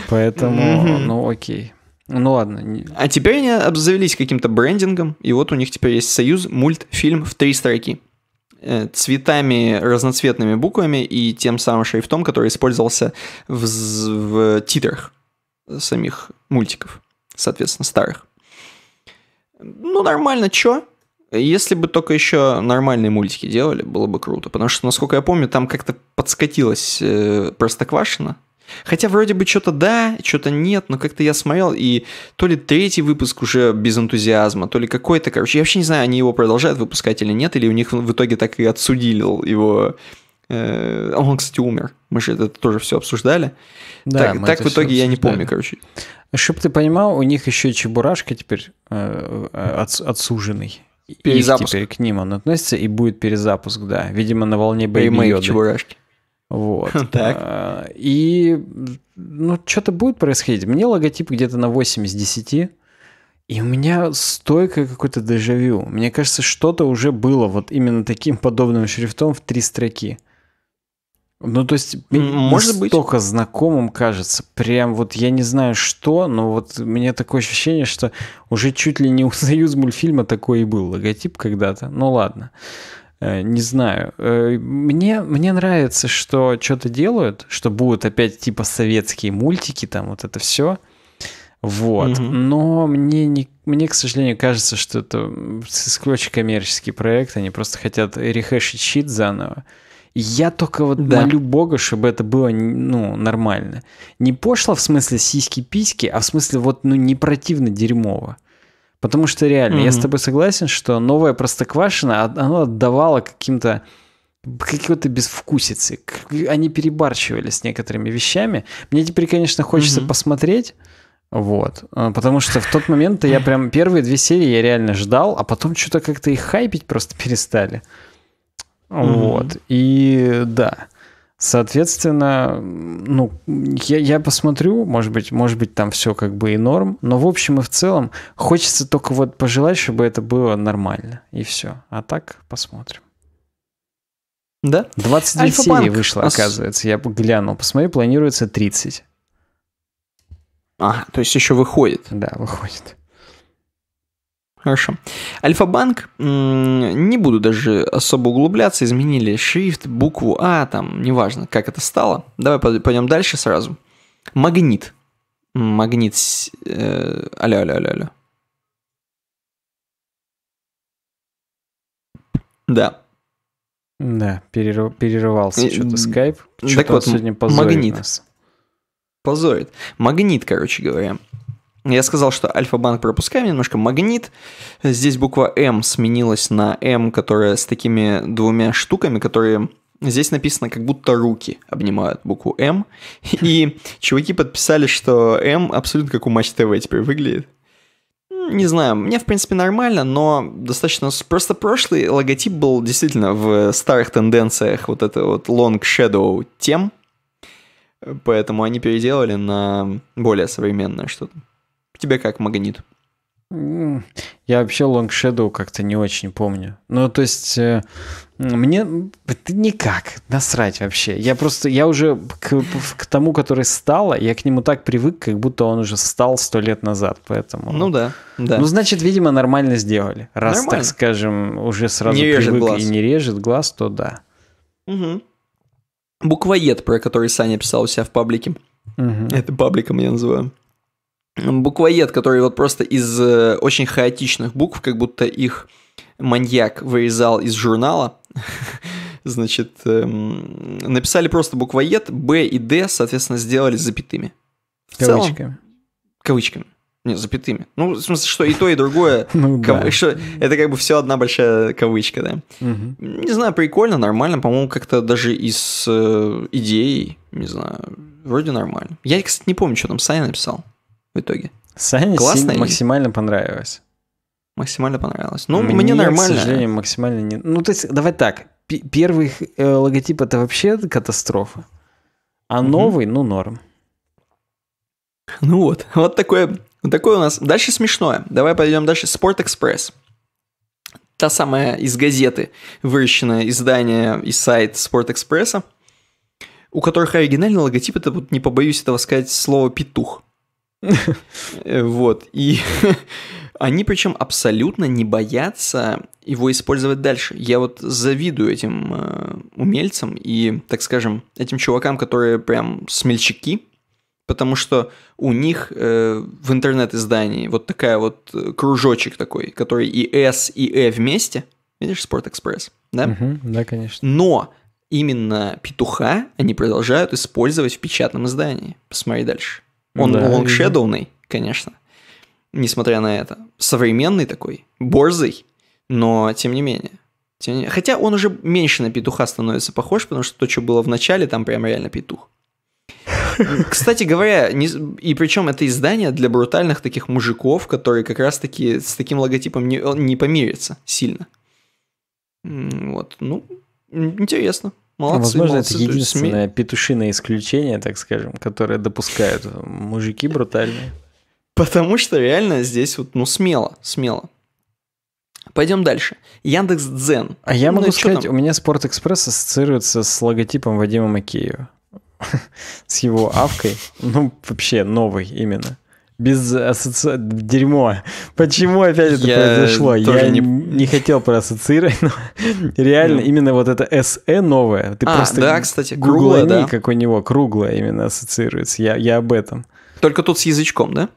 Поэтому, ну окей. Ну ладно. А теперь они обзавелись каким-то брендингом, и вот у них теперь есть союз мультфильм в три строки. Э, цветами, разноцветными буквами и тем самым шрифтом, который использовался в, в титрах самих мультиков, соответственно, старых. Ну, нормально, чё? Если бы только еще нормальные мультики делали, было бы круто. Потому что, насколько я помню, там как-то подскатилась э, Простоквашина. Хотя вроде бы что-то да, что-то нет, но как-то я смотрел, и то ли третий выпуск уже без энтузиазма, то ли какой-то, короче, я вообще не знаю, они его продолжают выпускать или нет, или у них в итоге так и отсудилил его... Э, а он, кстати, умер. Мы же это тоже все обсуждали. Да, так так в итоге я не помню, короче. Чтоб ты понимал, у них еще и Чебурашка теперь э, э отсуженный перезапуск. теперь к ним он относится, и будет перезапуск, да. Видимо, на волне Бэйби Чебурашки. Вот. Так. А, и ну, что-то будет происходить. Мне логотип где-то на 8 из 10. И у меня стойкое какое-то дежавю. Мне кажется, что-то уже было вот именно таким подобным шрифтом в три строки. Ну, то есть, может быть, только знакомым кажется. Прям вот я не знаю что, но вот у меня такое ощущение, что уже чуть ли не узнаю из мультфильма такой и был логотип когда-то. Ну ладно. Э, не знаю. Э, мне, мне нравится, что что-то делают, что будут опять типа советские мультики, там вот это все. Вот. Угу. Но мне, не, мне, к сожалению, кажется, что это исключительно коммерческий проект. Они просто хотят рехэшить щит заново. Я только вот да. молю Бога, чтобы это было, ну, нормально. Не пошло в смысле сиськи-письки, а в смысле вот, ну, не противно дерьмово. Потому что реально, mm-hmm. я с тобой согласен, что новая Простоквашина, оно отдавало каким-то какой-то безвкусицы. Они перебарчивали с некоторыми вещами. Мне теперь, конечно, хочется mm-hmm. посмотреть, вот. Э, потому что в тот момент я прям первые две серии я реально ждал, а потом что-то как-то их хайпить просто перестали mm Вот. И да. Соответственно, ну, я, я посмотрю, может быть, может быть, там все как бы и норм, но в общем и в целом хочется только вот пожелать, чтобы это было нормально, и все. А так посмотрим. Да? 29 Альфа-банк. серий вышло, оказывается. Я глянул, посмотри, планируется 30. А, то есть еще выходит. Да, выходит. Хорошо. Альфа-банк, не буду даже особо углубляться, изменили шрифт, букву А, там, неважно, как это стало. Давай пойдем дальше сразу. Магнит. Магнит. Э, алло, алло, алло, алло. Да. Да, перерыв, перерывался что-то скайп. Что-то так вот, сегодня позорит магнит. Нас. Позорит. Магнит, короче говоря. Я сказал, что Альфа-банк пропускаем, немножко магнит. Здесь буква М сменилась на М, которая с такими двумя штуками, которые Здесь написано, как будто руки обнимают букву М. И чуваки подписали, что М абсолютно как у Матч ТВ теперь выглядит. Не знаю, мне в принципе нормально, но достаточно... Просто прошлый логотип был действительно в старых тенденциях вот это вот Long Shadow тем, поэтому они переделали на более современное что-то. Тебе как магнит? Я вообще Long Shadow как-то не очень помню. Ну, то есть, э, мне никак, насрать вообще. Я просто, я уже к, к тому, который стало, я к нему так привык, как будто он уже стал сто лет назад, поэтому... Ну да, да. Ну, значит, видимо, нормально сделали. Раз, нормально. так скажем, уже сразу не привык глаз. и не режет глаз, то да. Угу. Буквоед, про который Саня писал у себя в паблике. Угу. Это пабликом я называю буквоед, который вот просто из э, очень хаотичных букв, как будто их маньяк вырезал из журнала. Значит, эм, написали просто буквоед, Б и Д, соответственно, сделали запятыми. В кавычками. Целом, кавычками. Не, запятыми. Ну, в смысле, что и то, и другое. Ну, Кав... да. что... Это как бы все одна большая кавычка, да. Угу. Не знаю, прикольно, нормально. По-моему, как-то даже из э, идеи, не знаю, вроде нормально. Я, кстати, не помню, что там Саня написал в итоге. Сане Классно максимально понравилось. Максимально понравилось. Ну, мне, мне нормально. К сожалению, максимально не... Ну, то есть, давай так. П первый э, логотип это вообще катастрофа. А угу. новый, ну, норм. Ну вот, вот такое, вот такое у нас. Дальше смешное. Давай пойдем дальше. Спорт Экспресс. Та самая из газеты, выращенное издание и сайт Спорт Экспресса, у которых оригинальный логотип, это вот не побоюсь этого сказать, слово петух. Вот. И они причем абсолютно не боятся его использовать дальше. Я вот завидую этим э, умельцам и, так скажем, этим чувакам, которые прям смельчаки, потому что у них э, в интернет-издании вот такая вот э, кружочек такой, который и S, и E вместе. Видишь, Спортэкспресс, да? да, конечно. Но именно петуха они продолжают использовать в печатном издании. Посмотри дальше. Он да, лонгшедовный, конечно, несмотря на это. Современный такой, борзый, но тем не менее. Тем не Хотя он уже меньше на петуха становится похож, потому что то, что было в начале, там прям реально петух. Кстати говоря, не, и причем это издание для брутальных таких мужиков, которые как раз-таки с таким логотипом не, не помирятся сильно. Вот, ну, интересно. Молодцы, Возможно, молодцы, это единственное СМИ... петушиное исключение, так скажем, которое допускают мужики брутальные. Потому что реально здесь вот, ну, смело, смело. Пойдем дальше. Яндекс Дзен. А я ну, могу сказать, у меня Спортэкспресс ассоциируется с логотипом Вадима Макеева. с его авкой. Ну, вообще новый именно без ассоци... дерьмо. Почему опять это я произошло? Я не... не хотел проассоциировать, но реально mm. именно вот это SE э» новое. Ты а, просто да, кстати, круглое, да. как у него, круглое именно ассоциируется. Я, я об этом. Только тут с язычком, да?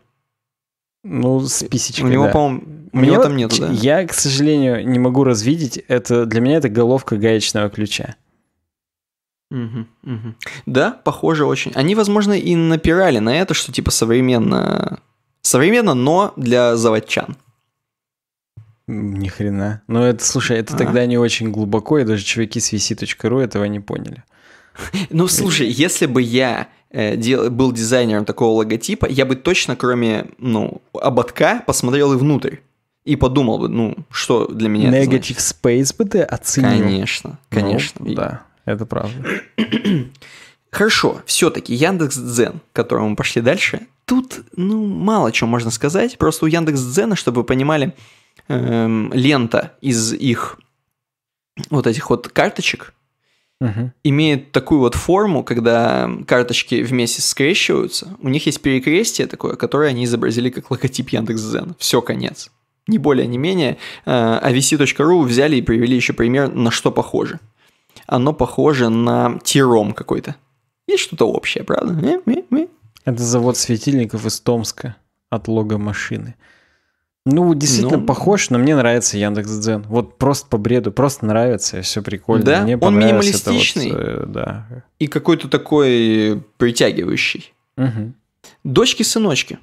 Ну, с писечкой, У него, да. по-моему, у меня там нету, да? Я, к сожалению, не могу развидеть. Это, для меня это головка гаечного ключа. Угу, Да, похоже очень. Они, возможно, и напирали на это, что типа современно. Современно, но для заводчан. Ни хрена. Но ну, это, слушай, это а. тогда не очень глубоко, и даже чуваки с vc.ru этого не поняли. Ну, слушай, если бы я э, был дизайнером такого логотипа, я бы точно, кроме, ну, ободка, посмотрел и внутрь. И подумал бы, ну, что для меня Negative это значит. space бы ты оценил? Конечно, ну, конечно. Ну, да. Это правда. Хорошо, все-таки Яндекс Дзен, к которому мы пошли дальше, тут, ну, мало чего можно сказать. Просто у Яндекс Дзена, чтобы вы понимали, эм, лента из их вот этих вот карточек угу. имеет такую вот форму, когда карточки вместе скрещиваются. У них есть перекрестие такое, которое они изобразили как логотип Яндекс Дзен. Все, конец. Не более, не менее. Э, avc.ru а взяли и привели еще пример, на что похоже оно похоже на тиром какой-то. Есть что-то общее, правда? Не, не, не. Это завод светильников из Томска от лога машины. Ну, действительно ну, похож, но мне нравится Яндекс Дзен. Вот просто по бреду, просто нравится, все прикольно. Да, мне он минималистичный вот, э, да. и какой-то такой притягивающий. Угу. Дочки-сыночки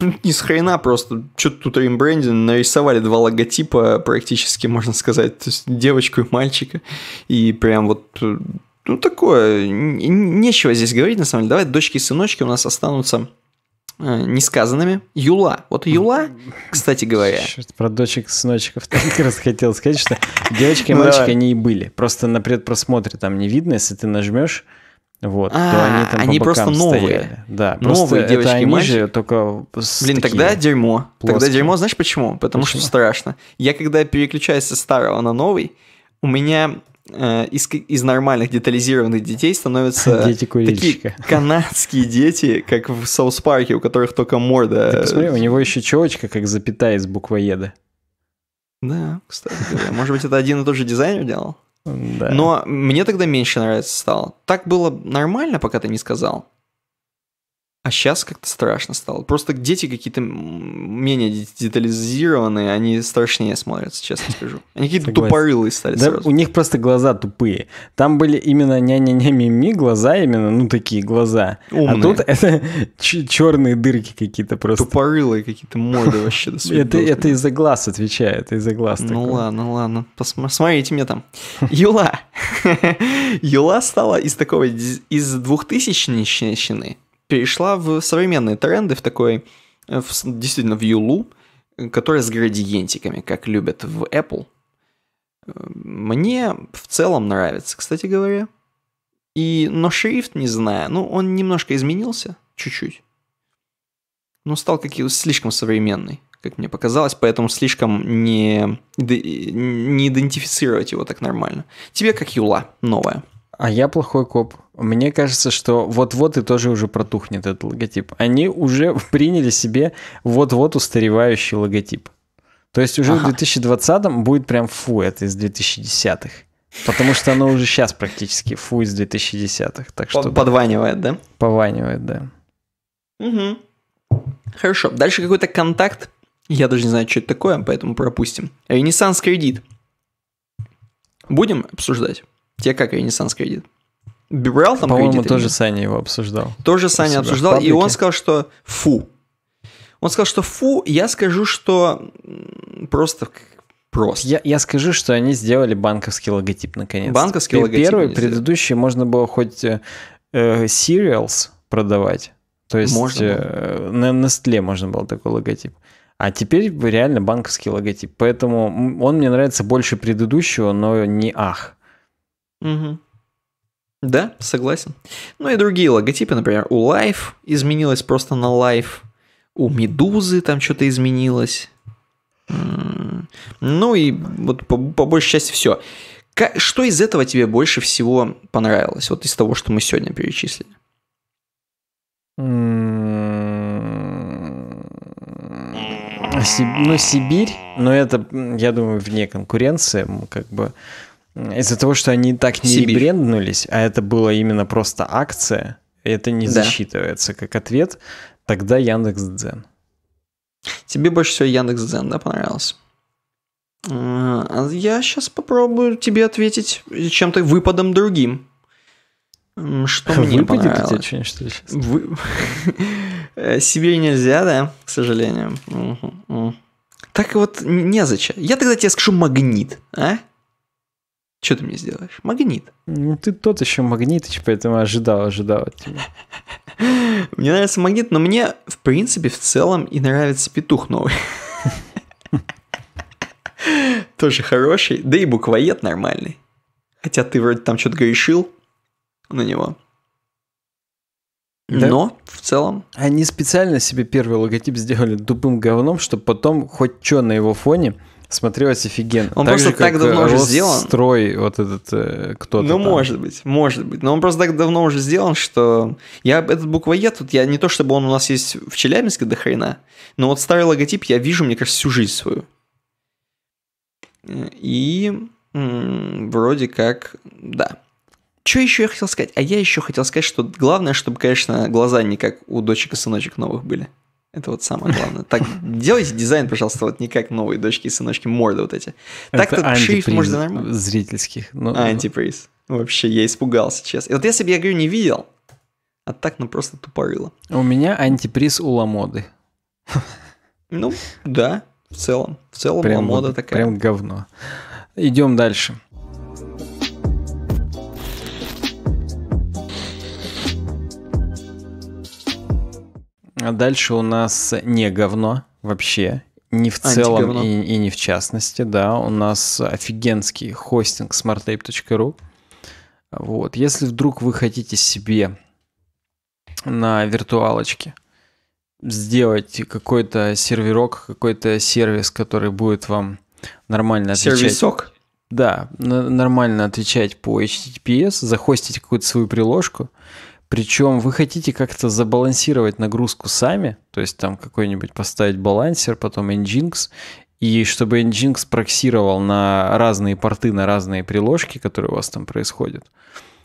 ни с хрена просто, что-то тут рембрендинг, нарисовали два логотипа практически, можно сказать, то есть девочку и мальчика, и прям вот э, ну, такое, нечего здесь говорить, на самом деле. Давай дочки и сыночки у нас останутся э, несказанными. Юла. Вот Юла, кстати говоря. Черт, про дочек и сыночков так раз хотел сказать, что девочки и ну, мальчики, они и были. Просто на предпросмотре там не видно, если ты нажмешь, вот, а, то они, там они просто новые. Стояли. Да, новые девочки это они мальчики. же только Блин, тогда дерьмо. Плоские. Тогда дерьмо, знаешь почему? Потому почему? что страшно. Я когда переключаюсь со старого на новый, у меня э, из, из нормальных детализированных детей становятся дети такие канадские дети, как в Саус Парке, у которых только морда. Ты посмотри, у э, него еще челочка как запятая из буквоеда. Да, кстати Может быть, это один и тот же дизайнер делал? Да. Но мне тогда меньше нравится стало. Так было нормально, пока ты не сказал. А сейчас как-то страшно стало. Просто дети какие-то менее детализированные, они страшнее смотрятся, честно скажу. Они какие-то тупорылые стали да, сразу. У них просто глаза тупые. Там были именно ня-ня-ня-ми-ми глаза именно, ну такие глаза. А Умные. А тут это черные дырки какие-то просто. Тупорылые какие-то морды вообще. Это, это из-за глаз отвечает, из-за глаз. Ну ладно, ладно, посмотрите мне там. Юла. Юла стала из такого, из двухтысячной двухтысячничной перешла в современные тренды, в такой, э, в, действительно, в Юлу, которая с градиентиками, как любят в Apple. Эм, мне в целом нравится, кстати говоря. И, но шрифт, не знаю, ну, он немножко изменился, чуть-чуть. Ну, стал каким слишком современный, как мне показалось, поэтому слишком не, не идентифицировать его так нормально. Тебе как Юла новая. А я плохой коп. Мне кажется, что вот-вот и тоже уже протухнет этот логотип. Они уже приняли себе вот-вот устаревающий логотип. То есть уже ага. в 2020 будет прям фу, это из 2010-х. Потому что оно уже сейчас практически фу из 2010-х. Так что... Подванивает, да? Пованивает, да. Угу. Хорошо. Дальше какой-то контакт. Я даже не знаю, что это такое, поэтому пропустим. Ренессанс кредит. Будем обсуждать? те, как Renaissance Credit. Брал там По-моему, тоже Саня его обсуждал. Тоже Саня обсуждал, и он сказал, что фу. Он сказал, что фу, я скажу, что просто просто. Я, я скажу, что они сделали банковский логотип наконец. Банковский При, логотип. Первый, предыдущий, можно было хоть э, э, serials продавать. То есть можно э, на, на стле можно было такой логотип. А теперь реально банковский логотип. Поэтому он мне нравится больше предыдущего, но не ах. Угу. Да, согласен. Ну и другие логотипы, например, у Life изменилось просто на Life, у Медузы там что-то изменилось. Ну и вот по, по большей части все. Как, что из этого тебе больше всего понравилось, вот из того, что мы сегодня перечислили? Ну, Сибирь, но это, я думаю, вне конкуренции, как бы из-за того, что они так не Сибирь. ребренднулись, а это была именно просто акция, это не да. засчитывается как ответ, тогда Яндекс Дзен. Тебе больше всего Яндекс Дзен, да, понравилось? А, а я сейчас попробую тебе ответить чем-то выпадом другим. Что мне Выпадет понравилось? тебя что ли сейчас? Вы... Сибирь нельзя, да, к сожалению. Угу. Так вот, незачем. Я тогда тебе скажу магнит, а? Что ты мне сделаешь? Магнит. Ну, ты тот еще магнитыч, поэтому типа, ожидал, ожидал от тебя. Мне нравится магнит, но мне, в принципе, в целом и нравится петух новый. Тоже хороший, да и буквоед нормальный. Хотя ты вроде там что-то грешил на него. Да? Но в целом... Они специально себе первый логотип сделали тупым говном, чтобы потом хоть что на его фоне смотрелось офигенно. Он так просто же, так давно э, уже сделан. Строй вот этот э, кто-то. Ну, там. может быть, может быть. Но он просто так давно уже сделан, что я этот буква Е тут, я не то чтобы он у нас есть в Челябинске до хрена, но вот старый логотип я вижу, мне кажется, всю жизнь свою. И м-м, вроде как, да. Что еще я хотел сказать? А я еще хотел сказать, что главное, чтобы, конечно, глаза не как у дочек и сыночек новых были. Это вот самое главное. Так, делайте дизайн, пожалуйста, вот не как новые дочки и сыночки морды вот эти. Так-то шрифт можно нормально. зрительских. Но... Ну, ну. Антиприз. Вообще, я испугался, честно. И вот если бы я, говорю, не видел, а так, ну, просто тупорыло. У меня антиприз у Ламоды. Ну, да, в целом. В целом Прям, Ламода такая. Прям говно. Идем дальше. Дальше у нас не говно вообще. Не в целом и, и не в частности, да. У нас офигенский хостинг smarttape.ru. Вот. Если вдруг вы хотите себе на виртуалочке сделать какой-то серверок, какой-то сервис, который будет вам нормально отвечать. Сервисок? Да, нормально отвечать по HTTPS, захостить какую-то свою приложку, причем вы хотите как-то забалансировать нагрузку сами, то есть там какой-нибудь поставить балансер, потом Nginx, и чтобы Nginx проксировал на разные порты, на разные приложки, которые у вас там происходят,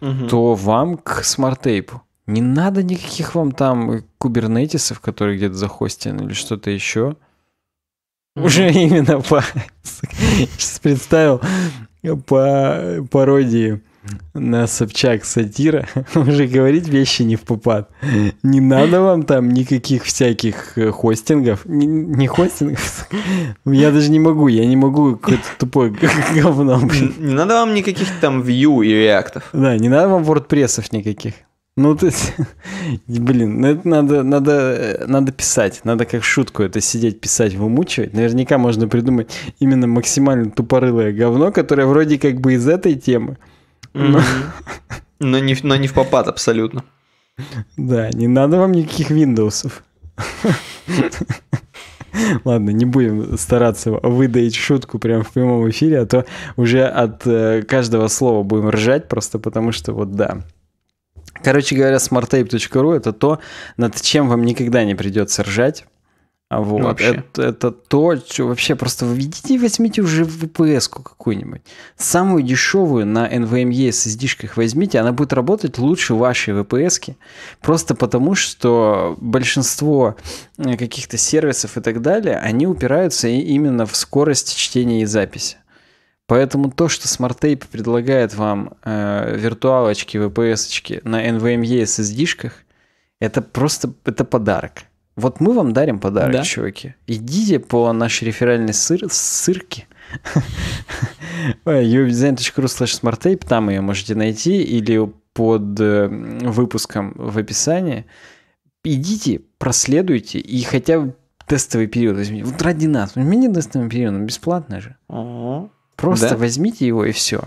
угу. то вам к смарт-тейпу. Не надо никаких вам там кубернетисов, которые где-то захостены или что-то еще. Угу. Уже именно по... Сейчас представил по пародии на Собчак сатира, уже говорить вещи не в попад. Не надо вам там никаких всяких э, хостингов. Не, не хостингов. Я даже не могу, я не могу какое-то тупое говно. Не, не надо вам никаких там вью и реактов. Да, не надо вам вордпрессов никаких. Ну, то есть, блин, ну, это надо, надо, э, надо писать, надо как шутку это сидеть, писать, вымучивать. Наверняка можно придумать именно максимально тупорылое говно, которое вроде как бы из этой темы, Но... не, но не в попад абсолютно. Да, не надо вам никаких Windows. Ладно, не будем стараться выдать шутку прямо в прямом эфире, а то уже от э, каждого слова будем ржать просто потому что вот да. Короче говоря, smarttape.ru это то, над чем вам никогда не придется ржать. Вот. Вообще. Это, это то, что вообще просто введите и возьмите уже VPS-ку какую-нибудь. Самую дешевую на NVMe SSD-шках возьмите, она будет работать лучше вашей VPS-ки. Просто потому, что большинство э, каких-то сервисов и так далее, они упираются именно в скорость чтения и записи. Поэтому то, что SmartTape предлагает вам э, виртуалочки, VPS-очки на NVMe SSD-шках, это просто это подарок. Вот мы вам дарим подарок, да? чуваки. Идите по нашей реферальной сыр... сырке uwebdesign.ru slash smartape, там ее можете найти, или под э, выпуском в описании. Идите, проследуйте и хотя бы тестовый период возьмите. Вот ради нас. У меня тестовый период, он ну бесплатный же. Просто возьмите его и все.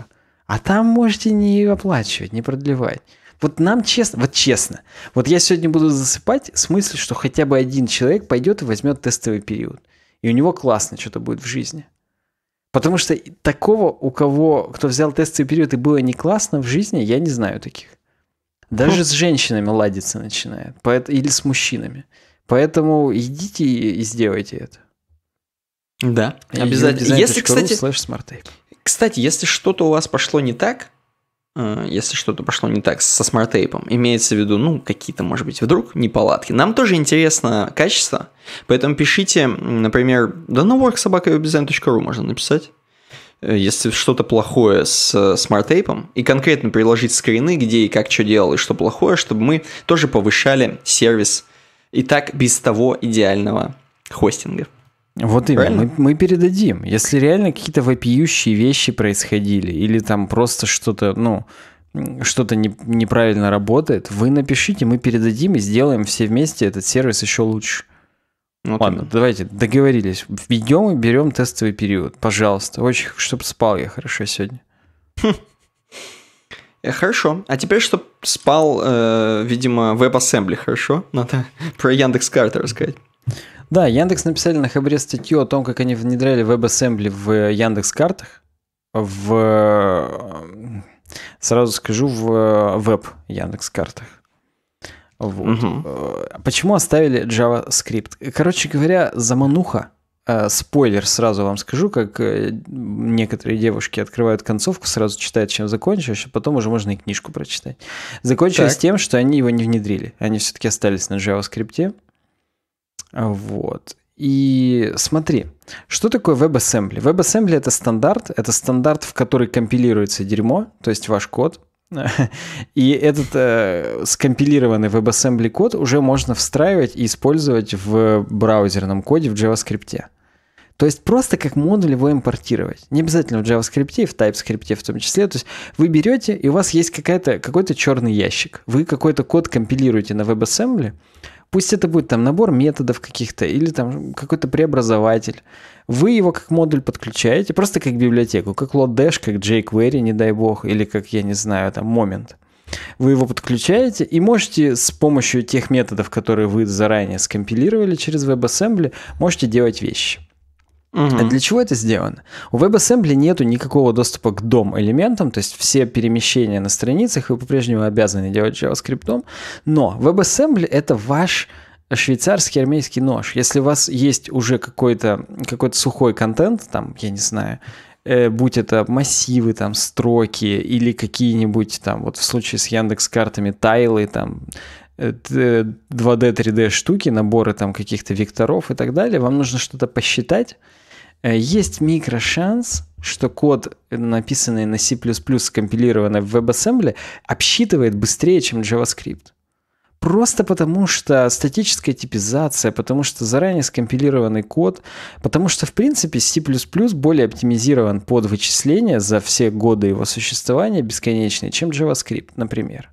А там можете не оплачивать, не продлевать. Вот нам честно, вот честно, вот я сегодня буду засыпать с мыслью, что хотя бы один человек пойдет и возьмет тестовый период. И у него классно что-то будет в жизни. Потому что такого, у кого, кто взял тестовый период и было не классно в жизни, я не знаю таких. Даже с женщинами ладиться начинает. Или с мужчинами. Поэтому идите и сделайте это. Да, обязательно. Если, кстати, кстати, если что-то у вас пошло не так, Э, если что-то пошло не так со смарт-тейпом. Имеется в виду, ну, какие-то, может быть, вдруг неполадки. Нам тоже интересно качество, поэтому пишите, например, да на ну, worksobaka.webdesign.ru можно написать. Э, если что-то плохое с э, смарт-тейпом, и конкретно приложить скрины, где и как что делал, и что плохое, чтобы мы тоже повышали сервис и так без того идеального хостинга. Вот именно, мы, мы передадим. Если реально какие-то вопиющие вещи происходили, или там просто что-то, ну, что-то не, неправильно работает, вы напишите, мы передадим и сделаем все вместе этот сервис еще лучше. Вот Ладно, именно. давайте, договорились. Идем и берем тестовый период. Пожалуйста. Очень, чтобы спал я хорошо сегодня. Э, хорошо. А теперь, чтобы спал, э, видимо, WebAssembly, хорошо? Надо про Яндекс.Карты рассказать. Да, Яндекс написали на Хабре статью о том, как они внедряли WebAssembly в Яндекс картах, в э, сразу скажу в э, веб Яндекс картах. Вот. Угу. Почему оставили JavaScript? Короче говоря, замануха. спойлер сразу вам скажу, как некоторые девушки открывают концовку, сразу читают, чем закончилось, а потом уже можно и книжку прочитать. Закончилось так. тем, что они его не внедрили. Они все-таки остались на JavaScript. Вот. И смотри, что такое WebAssembly? WebAssembly это стандарт, это стандарт, в который компилируется дерьмо, то есть ваш код, и этот э, скомпилированный WebAssembly код уже можно встраивать и использовать в браузерном коде в JavaScript. То есть просто как модуль его импортировать. Не обязательно в JavaScript, в TypeScript в том числе. То есть вы берете, и у вас есть какая-то, какой-то черный ящик. Вы какой-то код компилируете на WebAssembly, Пусть это будет там набор методов каких-то или там какой-то преобразователь. Вы его как модуль подключаете, просто как библиотеку, как Lodash, как jQuery, не дай бог, или как, я не знаю, там, момент Вы его подключаете и можете с помощью тех методов, которые вы заранее скомпилировали через WebAssembly, можете делать вещи. Угу. Для чего это сделано? У WebAssembly нету никакого доступа к дом элементам, то есть все перемещения на страницах вы по-прежнему обязаны делать JavaScript, но WebAssembly это ваш швейцарский армейский нож. Если у вас есть уже какой-то какой сухой контент, там, я не знаю, э, будь это массивы, там, строки или какие-нибудь там, вот в случае с Яндекс картами тайлы, там, 2D, 3D штуки, наборы там каких-то векторов и так далее, вам нужно что-то посчитать. Э, есть микрошанс, что код, написанный на C++, скомпилированный в WebAssembly, обсчитывает быстрее, чем JavaScript. Просто потому, что статическая типизация, потому что заранее скомпилированный код, потому что, в принципе, C++ более оптимизирован под вычисления за все годы его существования бесконечные, чем JavaScript, например.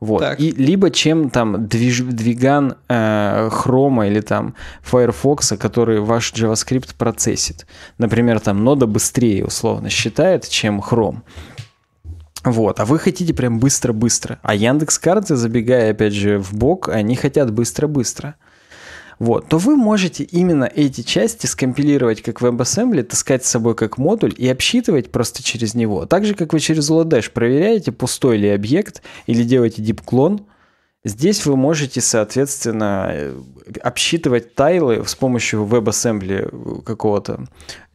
Вот. Так. И либо чем там движ, двиган э, или там Firefox, который ваш JavaScript процессит. Например, там нода быстрее условно считает, чем хром. Вот, а вы хотите прям быстро-быстро. А Яндекс Карты, забегая опять же в бок, они хотят быстро-быстро вот, то вы можете именно эти части скомпилировать как WebAssembly, таскать с собой как модуль и обсчитывать просто через него. Так же, как вы через Lodash проверяете, пустой ли объект, или делаете deep-клон – Здесь вы можете, соответственно, э, обсчитывать тайлы с помощью WebAssembly э, какого-то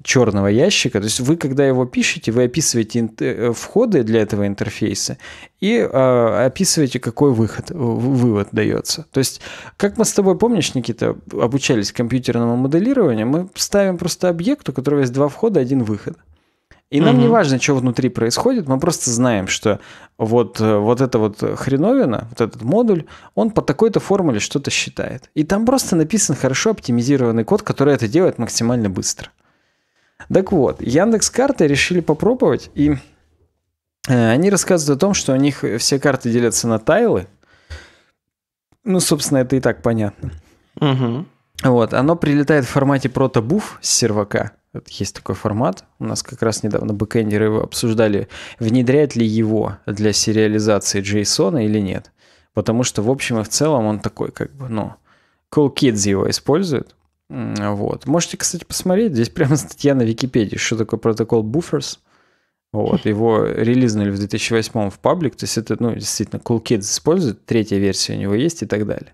черного ящика. То есть вы, когда его пишете, вы описываете э, входы для этого интерфейса и э, описываете, какой выход, вывод дается. То есть, как мы с тобой, помнишь, Никита, обучались компьютерному моделированию, мы ставим просто объект, у которого есть два входа, один выход. И нам угу. не важно, что внутри происходит, мы просто знаем, что вот, э, вот эта вот хреновина, вот этот модуль, он по такой-то формуле что-то считает. И там просто написан хорошо оптимизированный код, который это делает максимально быстро. Так вот, Яндекс карты решили попробовать, и э, они рассказывают о том, что у них все карты делятся на тайлы. Ну, собственно, это и так понятно. Угу. Вот, оно прилетает в формате протобуф с сервака – есть такой формат. У нас как раз недавно бэкэндеры обсуждали, внедрять ли его для сериализации JSON или нет. Потому что, в общем и в целом, он такой, как бы, ну, Cool Kids его используют. Вот. Можете, кстати, посмотреть. Здесь прямо статья на Википедии, что такое протокол Buffers. Вот. Его релизнули в 2008 в паблик. То есть это, ну, действительно, Cool Kids использует. Третья версия у него есть и так далее.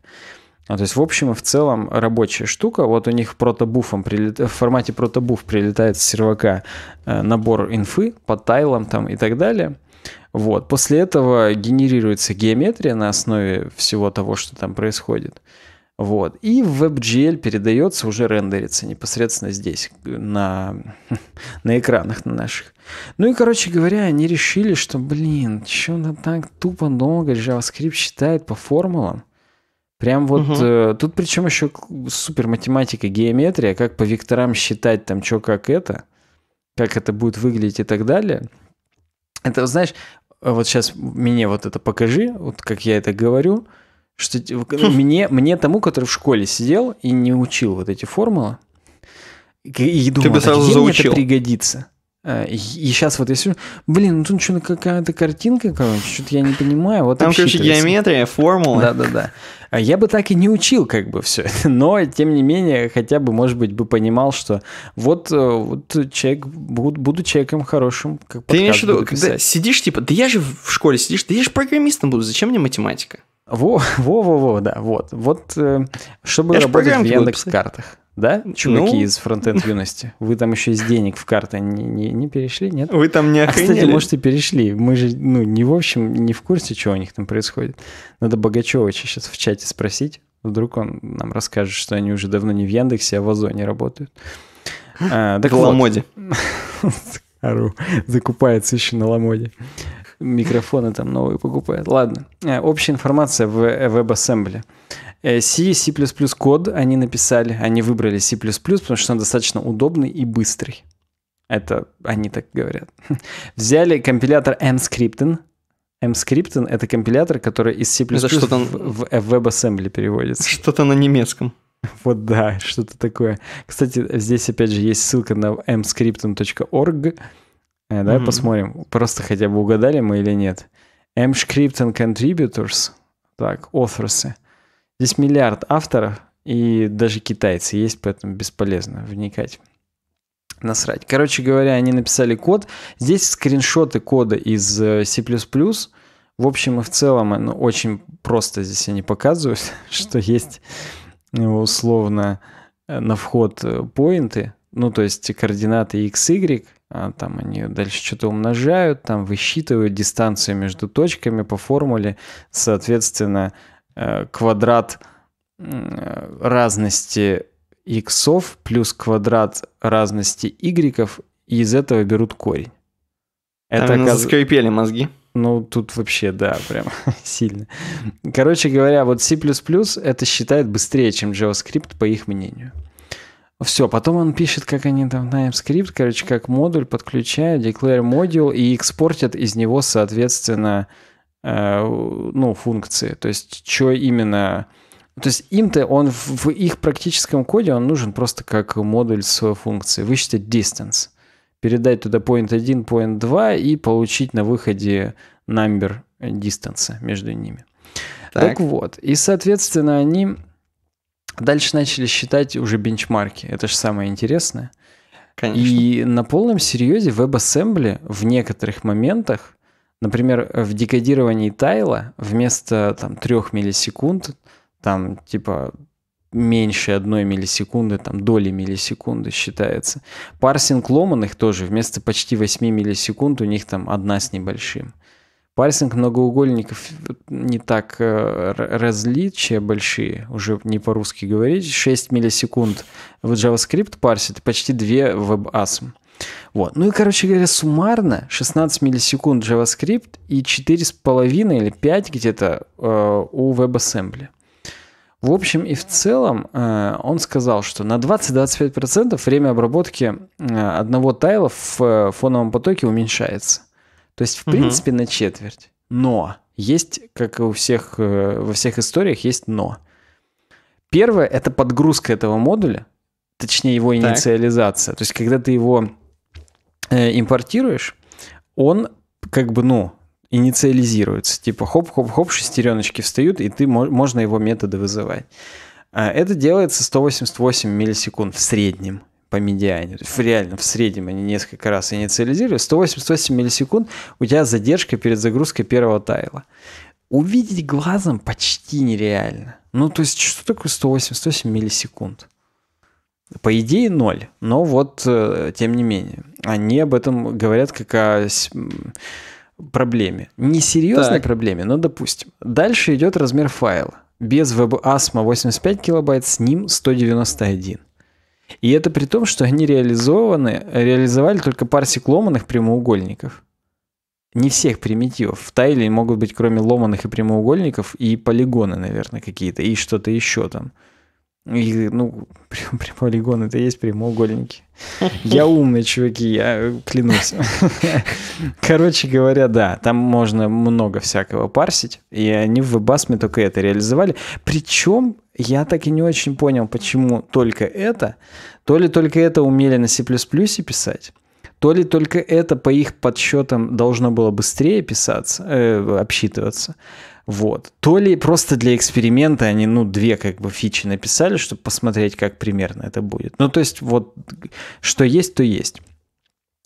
Ну, то есть, в общем и в целом, рабочая штука. Вот у них протобуфом прилет... в формате протобуф прилетает с сервака э, набор инфы по тайлам там и так далее. Вот. После этого генерируется геометрия на основе всего того, что там происходит. Вот. И в WebGL передается, уже рендерится непосредственно здесь, на, на экранах на наших. Ну и, короче говоря, они решили, что, блин, что-то так тупо долго JavaScript считает по формулам. Прям вот угу. э, тут причем еще супер математика, геометрия, как по векторам считать там, что как это, как это будет выглядеть и так далее. Это, знаешь, э, вот сейчас мне вот это покажи, вот как я это говорю, что мне, мне тому, который в школе сидел и не учил вот эти формулы, и думал, Ты бы «А сразу а где заучил. мне это пригодится? Э, и сейчас вот если... Блин, ну тут что-то какая-то картинка, короче, что-то я не понимаю. Вот Там, короче, геометрия, формула. Да-да-да. А я бы так и не учил как бы все это, но, тем не менее, хотя бы, может быть, бы понимал, что вот, э, вот человек, буду, буду человеком хорошим, как Ты имеешь в виду, когда сидишь, типа, да я же в школе сидишь, да я же программистом буду, зачем мне математика? Во-во-во, да, вот. Вот э, чтобы я работать в Яндекс-картах. Да? Чуваки ну... из фронтенд юности. Вы там еще из денег в карты не, не, не перешли, нет? Вы там не охренели? А, кстати, может, и перешли. Мы же, ну, не в общем, не в курсе, что у них там происходит. Надо Богачевича сейчас в чате спросить. Вдруг он нам расскажет, что они уже давно не в Яндексе, а в Озоне работают. А, так в вот. Ламоде. Ору. Закупается еще на Ламоде. Микрофоны там новые покупают. Ладно. Э, общая информация в э, WebAssembly. Э, C и C++ код они написали, они выбрали C++, потому что он достаточно удобный и быстрый. Это они так говорят. Взяли компилятор mscripten. mscripten — это компилятор, который из C++ что в, в, в э, WebAssembly переводится. Что-то на немецком. Вот да, что-то такое. Кстати, здесь опять же есть ссылка на mscripten.org. Э, давай mm посмотрим, просто хотя бы угадали мы или нет. mscripten contributors, так, authors. Здесь миллиард авторов, и даже китайцы есть, поэтому бесполезно вникать. Насрать. Короче говоря, они написали код. Здесь скриншоты кода из э, C++. В общем и в целом, э, ну, очень просто здесь они показывают, что есть э, условно на вход поинты, ну, то есть координаты x, y, а там они дальше что-то умножают, там высчитывают дистанцию между точками по формуле, соответственно, Э, квадрат э, разности иксов плюс квадрат разности игреков, и из этого берут корень. Там Это оказ... заскрипели мозги. Ну, тут вообще, да, прям сильно. Короче говоря, вот C++ это считает быстрее, чем JavaScript, по их мнению. Все, потом он пишет, как они там на JavaScript, короче, как модуль подключают, declare module и экспортят из него, соответственно, э, Э, ну, функции. То есть, что именно... То есть им-то он в их практическом коде он нужен просто как модуль с функцией. Высчитать distance. Передать туда point 1, point 2 и получить на выходе number distance между ними. Так. так вот. И, соответственно, они дальше начали считать уже бенчмарки. Это же самое интересное. Конечно. И на полном серьезе WebAssembly в некоторых моментах Например, э, в декодировании тайла вместо э, там, 3 миллисекунд, там типа меньше 1 миллисекунды, там доли миллисекунды считается. Парсинг ломаных тоже вместо почти 8 миллисекунд у них там одна с небольшим. Парсинг многоугольников э, не так различия большие, уже не по-русски говорить. 6 миллисекунд в JavaScript парсит, почти 2 в WebAsm. Вот. Ну и, короче говоря, суммарно 16 миллисекунд JavaScript и 4,5 или 5 где-то э, у WebAssembly. В общем и в целом э, он сказал, что на 20-25% время обработки э, одного тайла в э, фоновом потоке уменьшается. То есть, в угу. принципе, на четверть. Но есть, как и у всех, э, во всех историях, есть но. Первое – это подгрузка этого модуля, точнее его инициализация. Так. То есть, когда ты его Э, импортируешь, он как бы, ну, инициализируется. Типа хоп-хоп-хоп, шестереночки встают, и ты, можно его методы вызывать. А это делается 188 миллисекунд в среднем по медиане. Реально, в среднем они несколько раз инициализировали. 188 миллисекунд у тебя задержка перед загрузкой первого тайла. Увидеть глазом почти нереально. Ну, то есть, что такое 188 миллисекунд? По идее, ноль. Но вот, э, тем не менее, они об этом говорят как о проблеме. Не серьезной так. проблеме, но допустим. Дальше идет размер файла. Без WebASM 85 а килобайт, с ним 191. И это при том, что они реализованы, реализовали только парсик ломаных прямоугольников. Не всех примитивов. В тайле могут быть кроме ломаных и прямоугольников и полигоны, наверное, какие-то, и что-то еще там. И, ну, прям, прям полигон, это есть прямоугольники. Я умный, чуваки, я клянусь. Короче говоря, да, там можно много всякого парсить, и они в Вебасме только это реализовали. Причем я так и не очень понял, почему только это, то ли только это умели на C++ писать, то ли только это по их подсчетам должно было быстрее писаться, э, обсчитываться, вот. То ли просто для эксперимента они, ну, две как бы фичи написали, чтобы посмотреть, как примерно это будет. Ну, то есть вот что есть, то есть.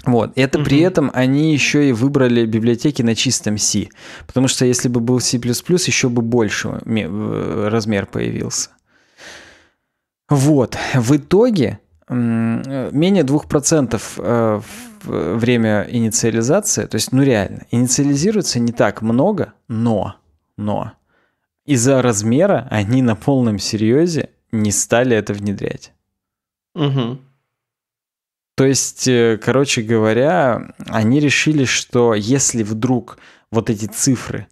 Вот. Это mm-hmm. при этом они еще и выбрали библиотеки на чистом C. Потому что если бы был C++, еще бы больше э, размер появился. Вот. В итоге э, менее 2% э, время инициализации, то есть, ну реально, инициализируется не так много, но но из-за размера они на полном серьезе не стали это внедрять. Угу. То есть, э, короче говоря, они решили, что если вдруг вот эти цифры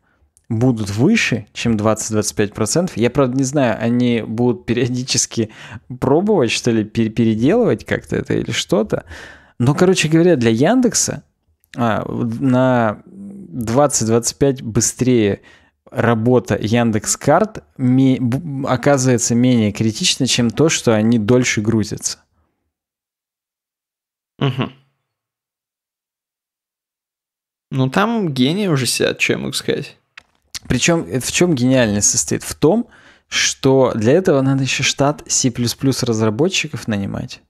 будут выше, чем 20-25%, я, правда, не знаю, они будут периодически пробовать, что ли, пер переделывать как-то это или что-то. Но, короче говоря, для Яндекса а, на 20-25 быстрее работа Яндекс Карт ми- оказывается менее критична, чем то, что они дольше грузятся. Угу. Ну там гении уже сидят, чем их сказать. Причем э, в чем гениальность состоит? В том, что для этого надо еще штат C++ разработчиков нанимать.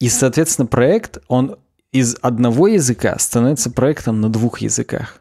И, соответственно, проект, он из одного языка становится проектом на двух языках.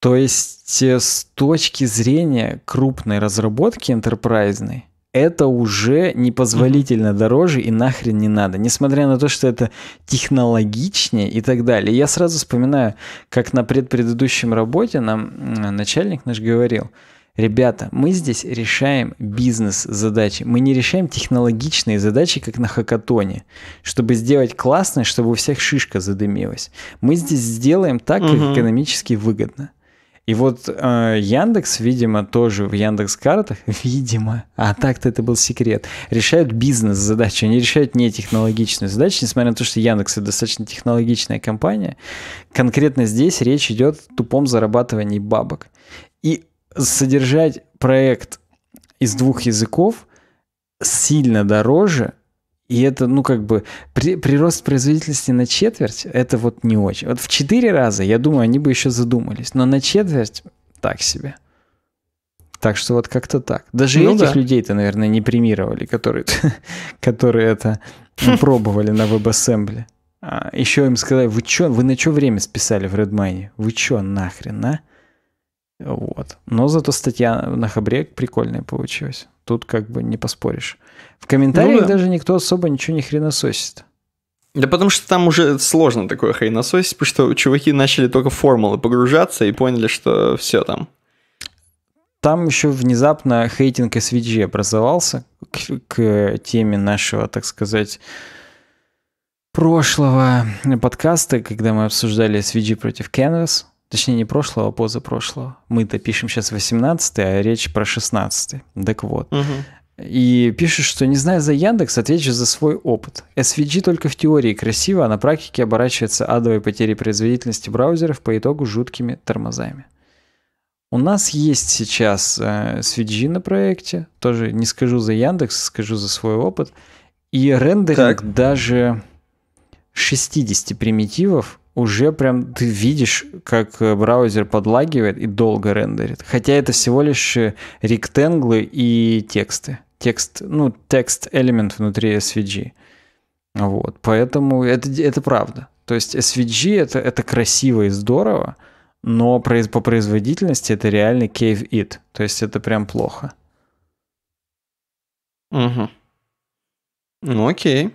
То есть э, с точки зрения крупной разработки интерпрайзной, это уже непозволительно mm-hmm. дороже и нахрен не надо. Несмотря на то, что это технологичнее и так далее. Я сразу вспоминаю, как на предпредыдущем работе нам начальник наш говорил, Ребята, мы здесь решаем бизнес-задачи. Мы не решаем технологичные задачи, как на хакатоне. Чтобы сделать классное, чтобы у всех шишка задымилась. Мы здесь сделаем так, как экономически выгодно. И вот э, Яндекс, видимо, тоже в Яндекс картах, видимо, а так-то это был секрет, решают бизнес-задачи, они решают не технологичные задачи, несмотря на то, что Яндекс это достаточно технологичная компания. Конкретно здесь речь идет о тупом зарабатывании бабок. И содержать проект из двух языков сильно дороже, и это, ну, как бы, при, прирост производительности на четверть, это вот не очень. Вот в четыре раза, я думаю, они бы еще задумались. Но на четверть так себе. Так что вот как-то так. Даже ну, этих да. людей-то, наверное, не премировали, которые, которые это пробовали на WebAssembly. А, еще им сказали, вы чё, вы на что время списали в Redmine? Вы чё, нахрен, а? Вот. Но зато статья на Хабре прикольная получилась. Тут как бы не поспоришь. В комментариях ну, да. даже никто особо ничего не хренососит. Да потому что там уже сложно такое хренососить, потому что чуваки начали только в формулы погружаться и поняли, что все там. Там еще внезапно хейтинг SVG образовался к, к теме нашего, так сказать, прошлого подкаста, когда мы обсуждали SVG против Canvas. Точнее, не прошлого, а позапрошлого. Мы-то пишем сейчас 18 а речь про 16 Так вот. Угу. И пишет, что не зная за Яндекс, отвечу за свой опыт. SVG только в теории красиво, а на практике оборачивается адовой потерей производительности браузеров по итогу жуткими тормозами. У нас есть сейчас э, SVG на проекте, тоже не скажу за Яндекс, а скажу за свой опыт. И рендеринг так. даже 60 примитивов уже прям ты видишь, как э, браузер подлагивает и долго рендерит. Хотя это всего лишь э, ректенглы и тексты. Текст, ну, текст-элемент внутри SVG. Вот, поэтому это, это правда. То есть SVG это, это красиво и здорово, но по производительности это реально cave it. То есть это прям плохо. Угу. Ну окей.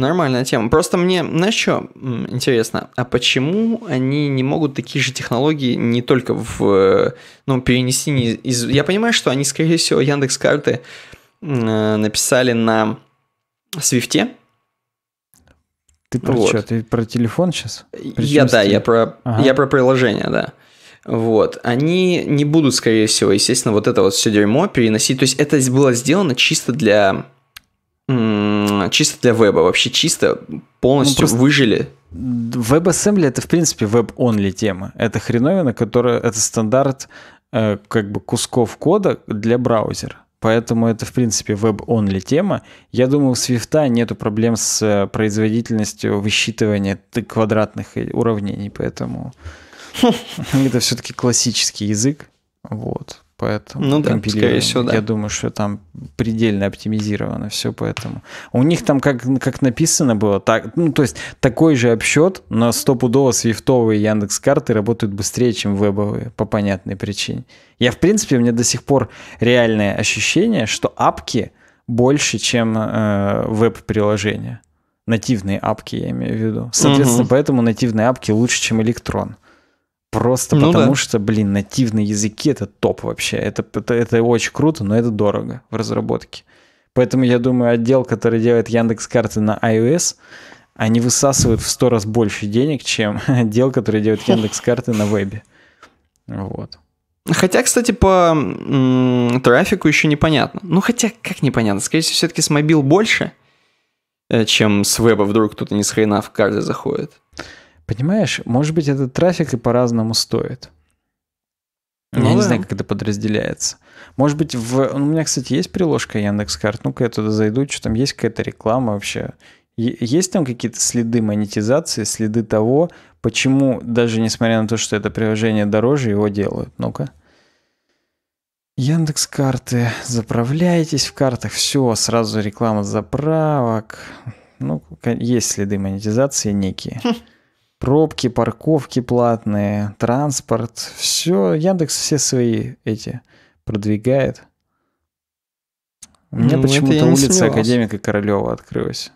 Нормальная тема. Просто мне, знаешь, что интересно, а почему они не могут такие же технологии не только в, э, ну, перенести из... Я понимаю, что они, скорее всего, Яндекс карты э, написали на Свифте. Ты про вот. что? Ты про телефон сейчас? Причем я, да, я про, ага. я про приложение, да. Вот, они не будут, скорее всего, естественно, вот это вот все дерьмо переносить. То есть это было сделано чисто для чисто для веба, вообще чисто полностью ну, выжили. WebAssembly это в принципе веб-онли тема. Это хреновина, которая это стандарт э, как бы кусков кода для браузера. Поэтому это, в принципе, веб-онли тема. Я думаю, у Swift нету проблем с э, производительностью высчитывания квадратных э, уравнений, поэтому это все-таки классический язык. Вот поэтому ну да, скорее всего, да. Я думаю, что там предельно оптимизировано все поэтому. У них там как, как написано было, так, ну то есть такой же обсчет, но стопудово свифтовые Яндекс карты работают быстрее, чем вебовые, по понятной причине. Я в принципе, у меня до сих пор реальное ощущение, что апки больше, чем э, веб-приложения. Нативные апки, я имею в виду. Соответственно, угу. поэтому нативные апки лучше, чем электрон. Просто ну потому да. что, блин, нативные языки это топ вообще. Это, это, это очень круто, но это дорого в разработке. Поэтому я думаю, отдел, который делает Яндекс карты на iOS, они высасывают в сто раз больше денег, чем отдел, который делает Яндекс карты на вебе. Вот. Хотя, кстати, по м- трафику еще непонятно. Ну, хотя, как непонятно, скорее всего, все-таки с мобил больше, э, чем с веба вдруг кто-то не с хрена в карты заходит. Понимаешь, может быть, этот трафик и по-разному стоит. Ну, я да. не знаю, как это подразделяется. Может быть, в... Ну, у меня, кстати, есть приложка Яндекс.Карт. Ну-ка, я туда зайду, что там есть какая-то реклама вообще. Есть там какие-то следы монетизации, следы того, почему, даже несмотря на то, что это приложение дороже, его делают? Ну-ка. Яндекс карты. Заправляйтесь в картах. Все, сразу реклама заправок. Ну, есть следы монетизации некие. Хм пробки, парковки платные, транспорт. Все, Яндекс все свои эти продвигает. У меня ну, почему-то улица Академика Королева открылась.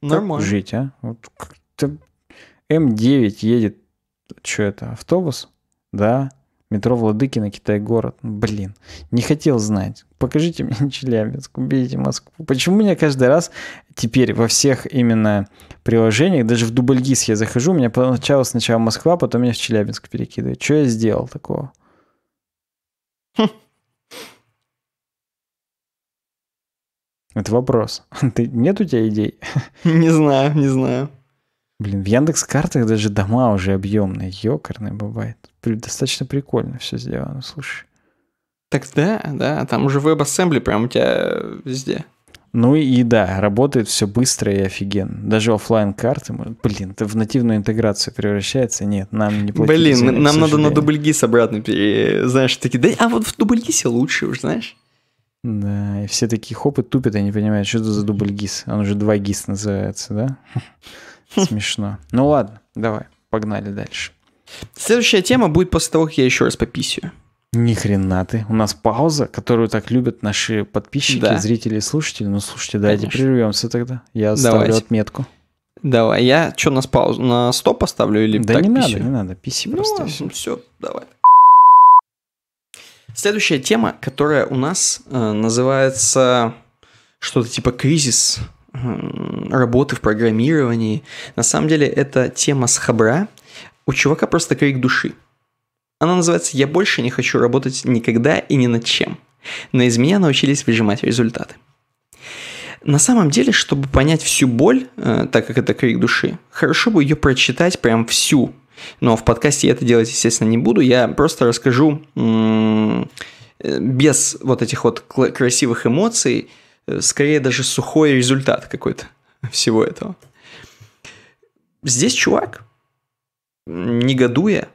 Нормально. Как жить, а? Вот как-то М9 едет, что это, автобус? Да. Метро Владыкина, Китай-город. Блин, не хотел знать покажите мне Челябинск, убейте Москву. Почему меня каждый раз теперь во всех именно приложениях, даже в Дубльгиз я захожу, у меня поначалу сначала Москва, потом меня в Челябинск перекидывает. Что я сделал такого? Это вопрос. Ты, нет у тебя идей? Не знаю, не знаю. Блин, в Яндекс картах даже дома уже объемные, ёкарные бывает. Достаточно прикольно все сделано, слушай. Тогда, да, там уже WebAssembly прям у тебя везде. Ну и да, работает все быстро и офигенно. Даже офлайн карты блин, это в нативную интеграцию превращается. Нет, нам не платить. Блин, денег, нам надо на дубльгис обратно, пере... знаешь, такие, да, а вот в дубльгисе лучше уже, знаешь. Да, и все такие хопы тупят, я не понимаю, что это за дубль гис. Он уже два гис называется, да? Смешно. Ну ладно, давай, погнали дальше. Следующая тема будет после того, как я еще раз пописью. Ни хрена ты. У нас пауза, которую так любят наши подписчики, да. зрители слушатели. Ну, слушайте, давайте Конечно. прервемся тогда. Я Давайте. ставлю отметку. Давай, я что, на, паузу, на стоп поставлю или Да так, не пищу? надо, не надо, писи ну, просто. Все. все, давай. Следующая тема, которая у нас э, называется что-то типа кризис э, работы в программировании. На самом деле это тема с хабра. У чувака просто крик души. Она называется «Я больше не хочу работать никогда и ни над чем». Но из меня научились выжимать результаты. На самом деле, чтобы понять всю боль, э, так как это крик души, хорошо бы ее прочитать прям всю. Но в подкасте я это делать, естественно, не буду. Я просто расскажу э, без вот этих вот красивых эмоций, э, скорее даже сухой результат какой-то всего этого. Здесь чувак, негодуя,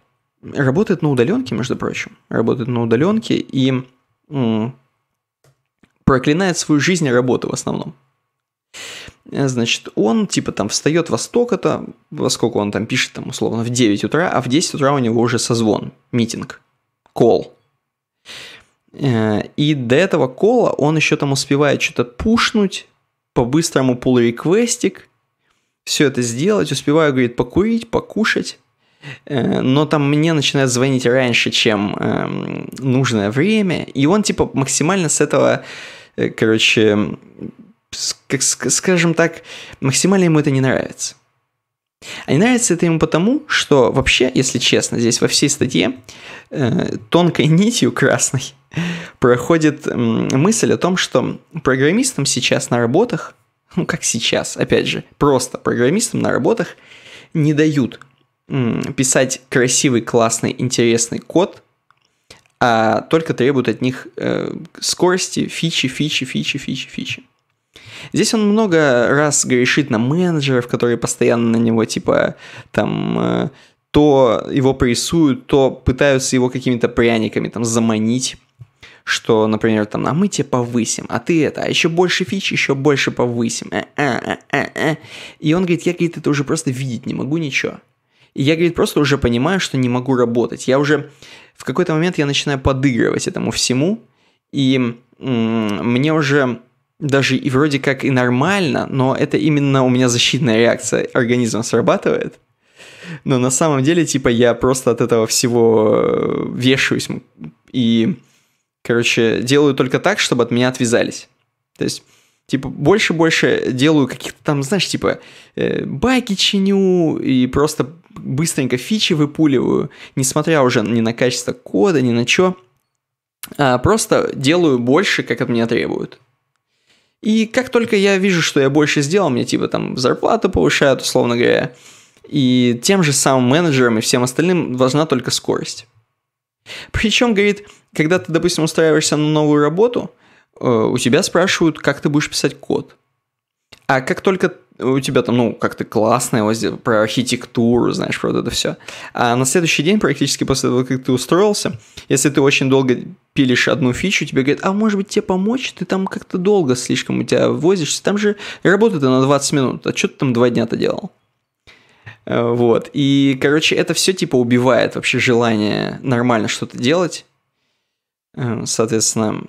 работает на удаленке, между прочим, работает на удаленке и м- проклинает свою жизнь и работу в основном. Э, значит, он типа там встает во столько-то, во сколько он там пишет, там условно в 9 утра, а в 10 утра у него уже созвон, митинг, кол. Э, и до этого кола он еще там успевает что-то пушнуть, по-быстрому пул-реквестик, все это сделать, успеваю, говорит, покурить, покушать, Э, но там мне начинают звонить раньше, чем э, нужное время, и он типа максимально с этого, э, короче, как, скажем так, максимально ему это не нравится. А не нравится это ему потому, что вообще, если честно, здесь во всей статье э, тонкой нитью красной проходит э, мысль о том, что программистам сейчас на работах, ну как сейчас, опять же, просто программистам на работах не дают писать красивый, классный, интересный код, а только требует от них э, скорости, фичи, фичи, фичи, фичи, фичи. Здесь он много раз грешит на менеджеров, которые постоянно на него, типа, там, э, то его прессуют, то пытаются его какими-то пряниками, там, заманить что, например, там, а мы тебя повысим, а ты это, а еще больше фич, еще больше повысим. А -а -а -а -а. И он говорит, я, говорит, это уже просто видеть не могу ничего. И я, говорит, просто уже понимаю, что не могу работать. Я уже в какой-то момент я начинаю подыгрывать этому всему, и мне уже даже и вроде как и нормально, но это именно у меня защитная реакция организма срабатывает. Но на самом деле, типа, я просто от этого всего э, вешаюсь и, короче, делаю только так, чтобы от меня отвязались. То есть типа, больше-больше делаю каких-то там, знаешь, типа, э, баги чиню и просто быстренько фичи выпуливаю, несмотря уже ни на качество кода, ни на чё. А просто делаю больше, как от меня требуют. И как только я вижу, что я больше сделал, мне типа там зарплату повышают, условно говоря, и тем же самым менеджерам и всем остальным важна только скорость. Причем, говорит, когда ты, допустим, устраиваешься на новую работу – Э, у тебя спрашивают, как ты будешь писать код. А как только у тебя там, ну, как-то классное, вот здесь, про архитектуру, знаешь, про вот это все. А на следующий день, практически после того, как ты устроился, если ты очень долго пилишь одну фичу, тебе говорят, а может быть тебе помочь, ты там как-то долго слишком у тебя возишься, там же работа-то на 20 минут, а что ты там два дня-то делал? Э, вот, и, короче, это все типа убивает вообще желание нормально что-то делать, э, соответственно,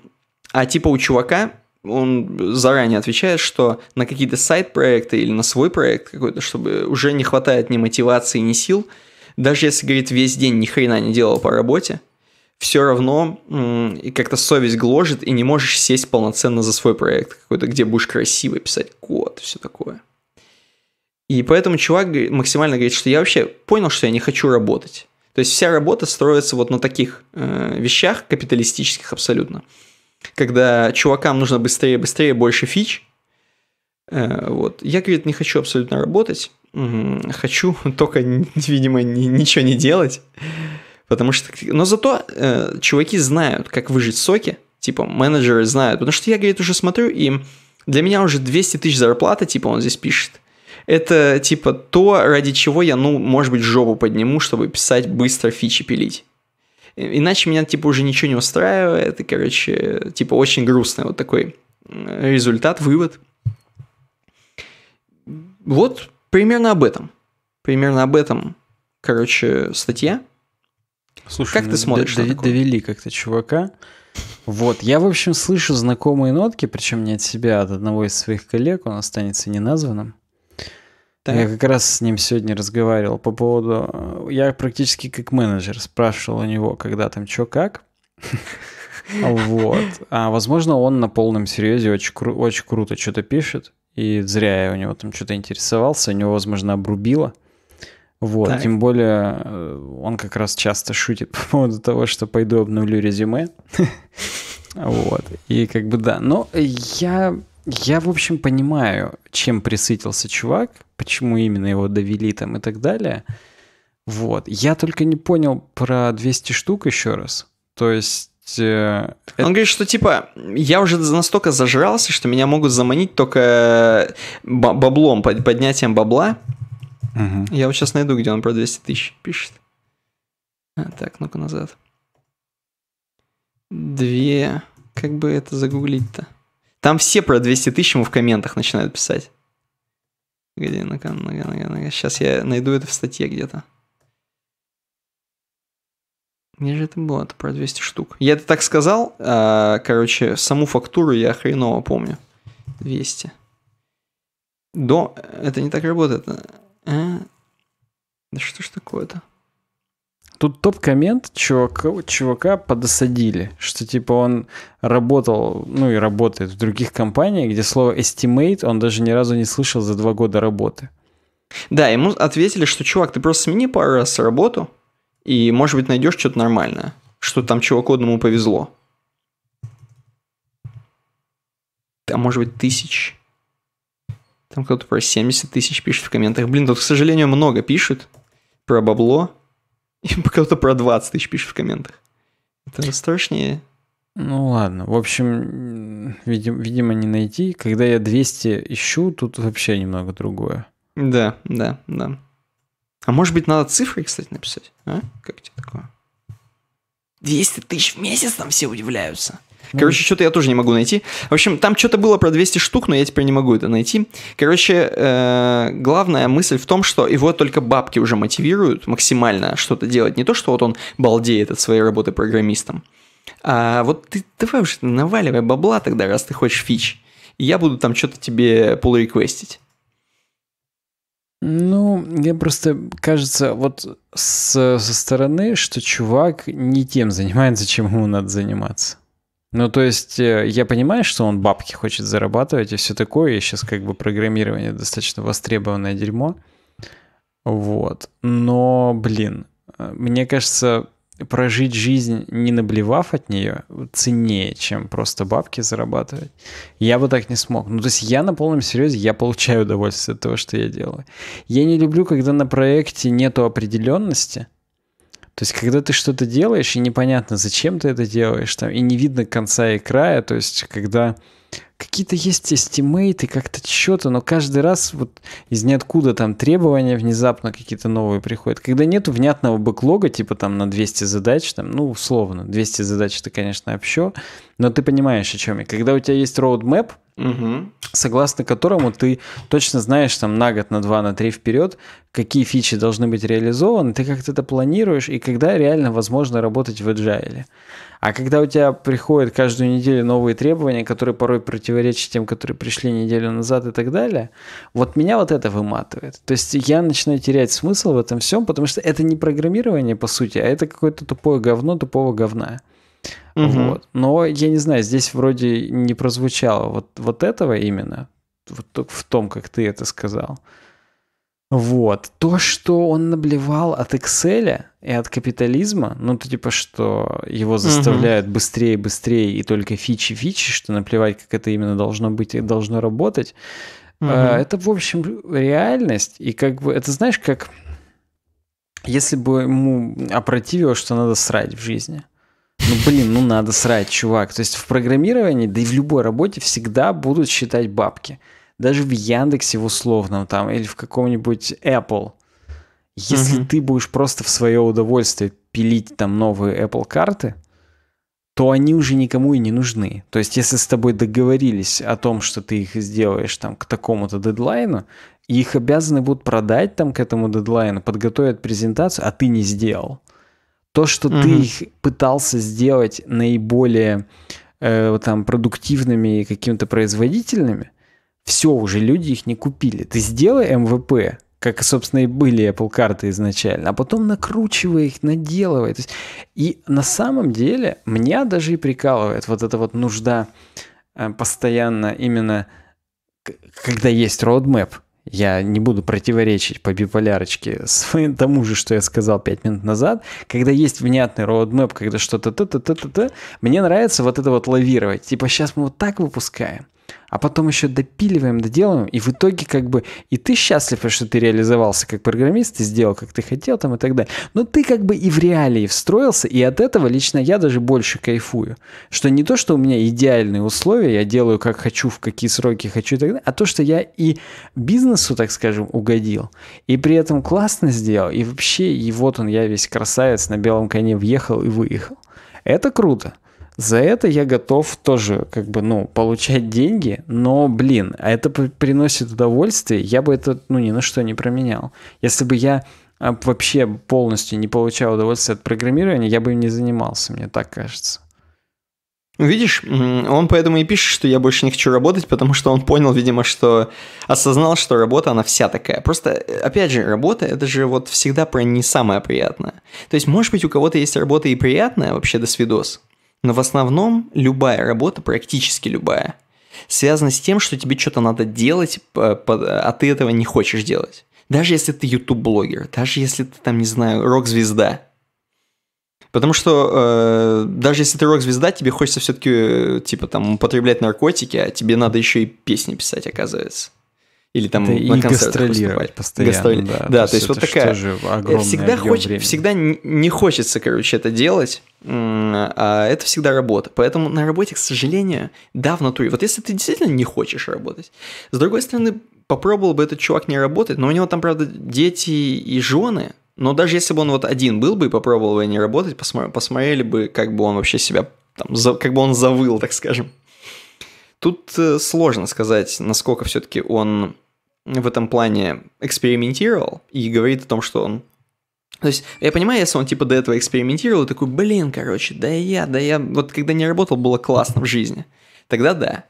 а типа у чувака он заранее отвечает, что на какие-то сайт-проекты или на свой проект какой-то, чтобы уже не хватает ни мотивации, ни сил. Даже если, говорит, весь день ни хрена не делал по работе, все равно и как-то совесть гложет, и не можешь сесть полноценно за свой проект какой-то, где будешь красиво писать код, и все такое. И поэтому чувак максимально говорит, что я вообще понял, что я не хочу работать. То есть вся работа строится вот на таких э, вещах капиталистических абсолютно когда чувакам нужно быстрее, быстрее, больше фич. Э, вот. Я, говорит, не хочу абсолютно работать. Хочу только, видимо, ничего не делать. Потому что... Но зато э, чуваки знают, как выжить в соке, Типа, менеджеры знают. Потому что я, говорит, уже смотрю, и для меня уже 200 тысяч зарплата, типа, он здесь пишет. Это, типа, то, ради чего я, ну, может быть, жопу подниму, чтобы писать быстро фичи пилить. Иначе меня, типа, уже ничего не устраивает, и, короче, типа, очень грустный вот такой результат, вывод. Вот примерно об этом. Примерно об этом, короче, статья. Слушай, как ну, ты смотришь? Д- на такое? довели как-то чувака. Вот, я, в общем, слышу знакомые нотки, причем не от себя, а от одного из своих коллег, он останется неназванным. Так. Я как раз с ним сегодня разговаривал по поводу... Э, я практически как менеджер спрашивал у него, когда там что как. Вот. А, возможно, он на полном серьезе очень, очень круто что-то пишет. И зря я у него там что-то интересовался. У него, возможно, обрубило. Вот. Тем более, э, он как раз часто шутит по поводу того, что пойду обновлю резюме. Вот. И как бы да. Но я я, в общем, понимаю, чем присытился чувак, почему именно его довели там и так далее. Вот. Я только не понял про 200 штук еще раз. То есть есть... Э, это... Он говорит, что типа, я уже настолько зажрался, что меня могут заманить только э, баблом, поднятием бабла. Угу. Я вот сейчас найду, где он про 200 тысяч пишет. А, так, ну-ка назад. Две... Как бы это загуглить-то? Там все про 200 тысяч ему в комментах начинают писать. Где, ну -ка, ну -ка, ну -ка, ну -ка. Сейчас я найду это в статье где-то. Где же это было? Это про 200 штук. Я это так сказал. А, короче, саму фактуру я хреново помню. 200. До... Это не так работает. А? Да что ж такое-то? Тут топ-коммент чувака, чувака подосадили, что типа он работал, ну и работает в других компаниях, где слово estimate он даже ни разу не слышал за два года работы. Да, ему ответили, что чувак, ты просто смени пару раз работу, и, может быть, найдешь что-то нормальное, что там чуваку одному повезло. А может быть, тысяч. Там кто-то про 70 тысяч пишет в комментах. Блин, тут, к сожалению, много пишет про бабло. И кто-то про 20 тысяч пишет в комментах. Это страшнее. Ну ладно, в общем, видим, видимо, не найти. Когда я 200 ищу, тут вообще немного другое. Да, да, да. А может быть, надо цифры, кстати, написать? А? Как тебе такое? 200 тысяч в месяц там все удивляются. Короче, что-то я тоже не могу найти. В общем, там что-то было про 200 штук, но я теперь не могу это найти. Короче, э, главная мысль в том, что его только бабки уже мотивируют максимально что-то делать. Не то, что вот он балдеет от своей работы программистом. А вот ты давай уже наваливай бабла тогда, раз ты хочешь фич. И я буду там что-то тебе реквестить. Ну, мне просто кажется, вот с, со стороны, что чувак не тем занимается, чем ему надо заниматься. Ну, то есть э, я понимаю, что он бабки хочет зарабатывать и все такое. И сейчас как бы программирование достаточно востребованное дерьмо. Вот. Но, блин, э, мне кажется, прожить жизнь, не наблевав от нее, ценнее, чем просто бабки зарабатывать. Я бы так не смог. Ну, то есть я на полном серьезе, я получаю удовольствие от того, что я делаю. Я не люблю, когда на проекте нету определенности, то есть, когда ты что-то делаешь, и непонятно, зачем ты это делаешь, там, и не видно конца и края, то есть, когда какие-то есть эстимейты, как-то что-то, но каждый раз вот из ниоткуда там требования внезапно какие-то новые приходят. Когда нету внятного бэклога, типа там на 200 задач, там, ну, условно, 200 задач это, конечно, общо, но ты понимаешь, о чем я. Когда у тебя есть roadmap, угу. согласно которому ты точно знаешь там на год, на два, на три вперед, какие фичи должны быть реализованы, ты как-то это планируешь и когда реально возможно работать в agile. А когда у тебя приходят каждую неделю новые требования, которые порой противоречат тем, которые пришли неделю назад и так далее, вот меня вот это выматывает. То есть я начинаю терять смысл в этом всем, потому что это не программирование по сути, а это какое-то тупое говно тупого говна. Угу. Вот. Но я не знаю, здесь вроде не прозвучало вот, вот этого именно, вот в том, как ты это сказал. Вот. То, что он наблевал от Excel и от капитализма, ну, то типа, что его заставляют угу. быстрее, быстрее и только фичи-фичи, что наплевать, как это именно должно быть и должно работать, угу. это, в общем, реальность. И как бы, это знаешь, как если бы ему опротивило, что надо срать в жизни – ну блин, ну надо срать, чувак. То есть в программировании, да и в любой работе всегда будут считать бабки. Даже в Яндексе в условном там или в каком-нибудь Apple. Если угу. ты будешь просто в свое удовольствие пилить там новые Apple карты, то они уже никому и не нужны. То есть, если с тобой договорились о том, что ты их сделаешь там к такому-то дедлайну, их обязаны будут продать там к этому дедлайну, подготовят презентацию, а ты не сделал. То, что угу. ты их пытался сделать наиболее э, там продуктивными и каким-то производительными, все уже люди их не купили. Ты сделай МВП, как, собственно, и были Apple карты изначально, а потом накручивай их, наделывай. То есть, и на самом деле меня даже и прикалывает вот эта вот нужда э, постоянно именно, когда есть roadmap, я не буду противоречить по биполярочке своим тому же, что я сказал 5 минут назад, когда есть внятный роудмэп, когда что то то-то, то-то, то т мне нравится вот это вот лавировать. Типа сейчас мы вот так выпускаем, а потом еще допиливаем, доделаем, и в итоге как бы и ты счастлив, что ты реализовался как программист, ты сделал, как ты хотел там и так далее, но ты как бы и в реалии встроился, и от этого лично я даже больше кайфую, что не то, что у меня идеальные условия, я делаю как хочу, в какие сроки хочу и так далее, а то, что я и бизнесу, так скажем, угодил, и при этом классно сделал, и вообще, и вот он, я весь красавец на белом коне въехал и выехал. Это круто. За это я готов тоже, как бы, ну, получать деньги, но, блин, а это приносит удовольствие, я бы это, ну, ни на что не променял. Если бы я а, вообще полностью не получал удовольствие от программирования, я бы им не занимался, мне так кажется. Ну, видишь, он поэтому и пишет, что я больше не хочу работать, потому что он понял, видимо, что осознал, что работа, она вся такая. Просто, э, опять же, работа, это же вот всегда про не самое приятное. То есть, может быть, у кого-то есть работа и приятная вообще до свидос, но в основном любая работа, практически любая, связана с тем, что тебе что-то надо делать, а ты этого не хочешь делать. Даже если ты YouTube-блогер, даже если ты там, не знаю, рок-звезда. Потому что э, даже если ты рок-звезда, тебе хочется все-таки, э, типа, там, употреблять наркотики, а тебе надо еще и песни писать, оказывается или там да, на и гастролировать постоянно. Гастроль... Да, да, то, то есть вот такая... Э, всегда, хоч... всегда не хочется, короче, это делать, а это всегда работа. Поэтому на работе, к сожалению, да, в натуре. Вот если ты действительно не хочешь работать, с другой стороны, попробовал бы этот чувак не работать, но у него там, правда, дети и жены, но даже если бы он вот один был бы и попробовал бы не работать, посмотри, посмотрели бы, как бы он вообще себя, там, за, как бы он завыл, так скажем. Тут э, сложно сказать, насколько все-таки он в этом плане экспериментировал и говорит о том, что он... То есть, я понимаю, если он типа до этого экспериментировал, такой, блин, короче, да я, да я... Вот когда не работал, было классно в жизни. Тогда да.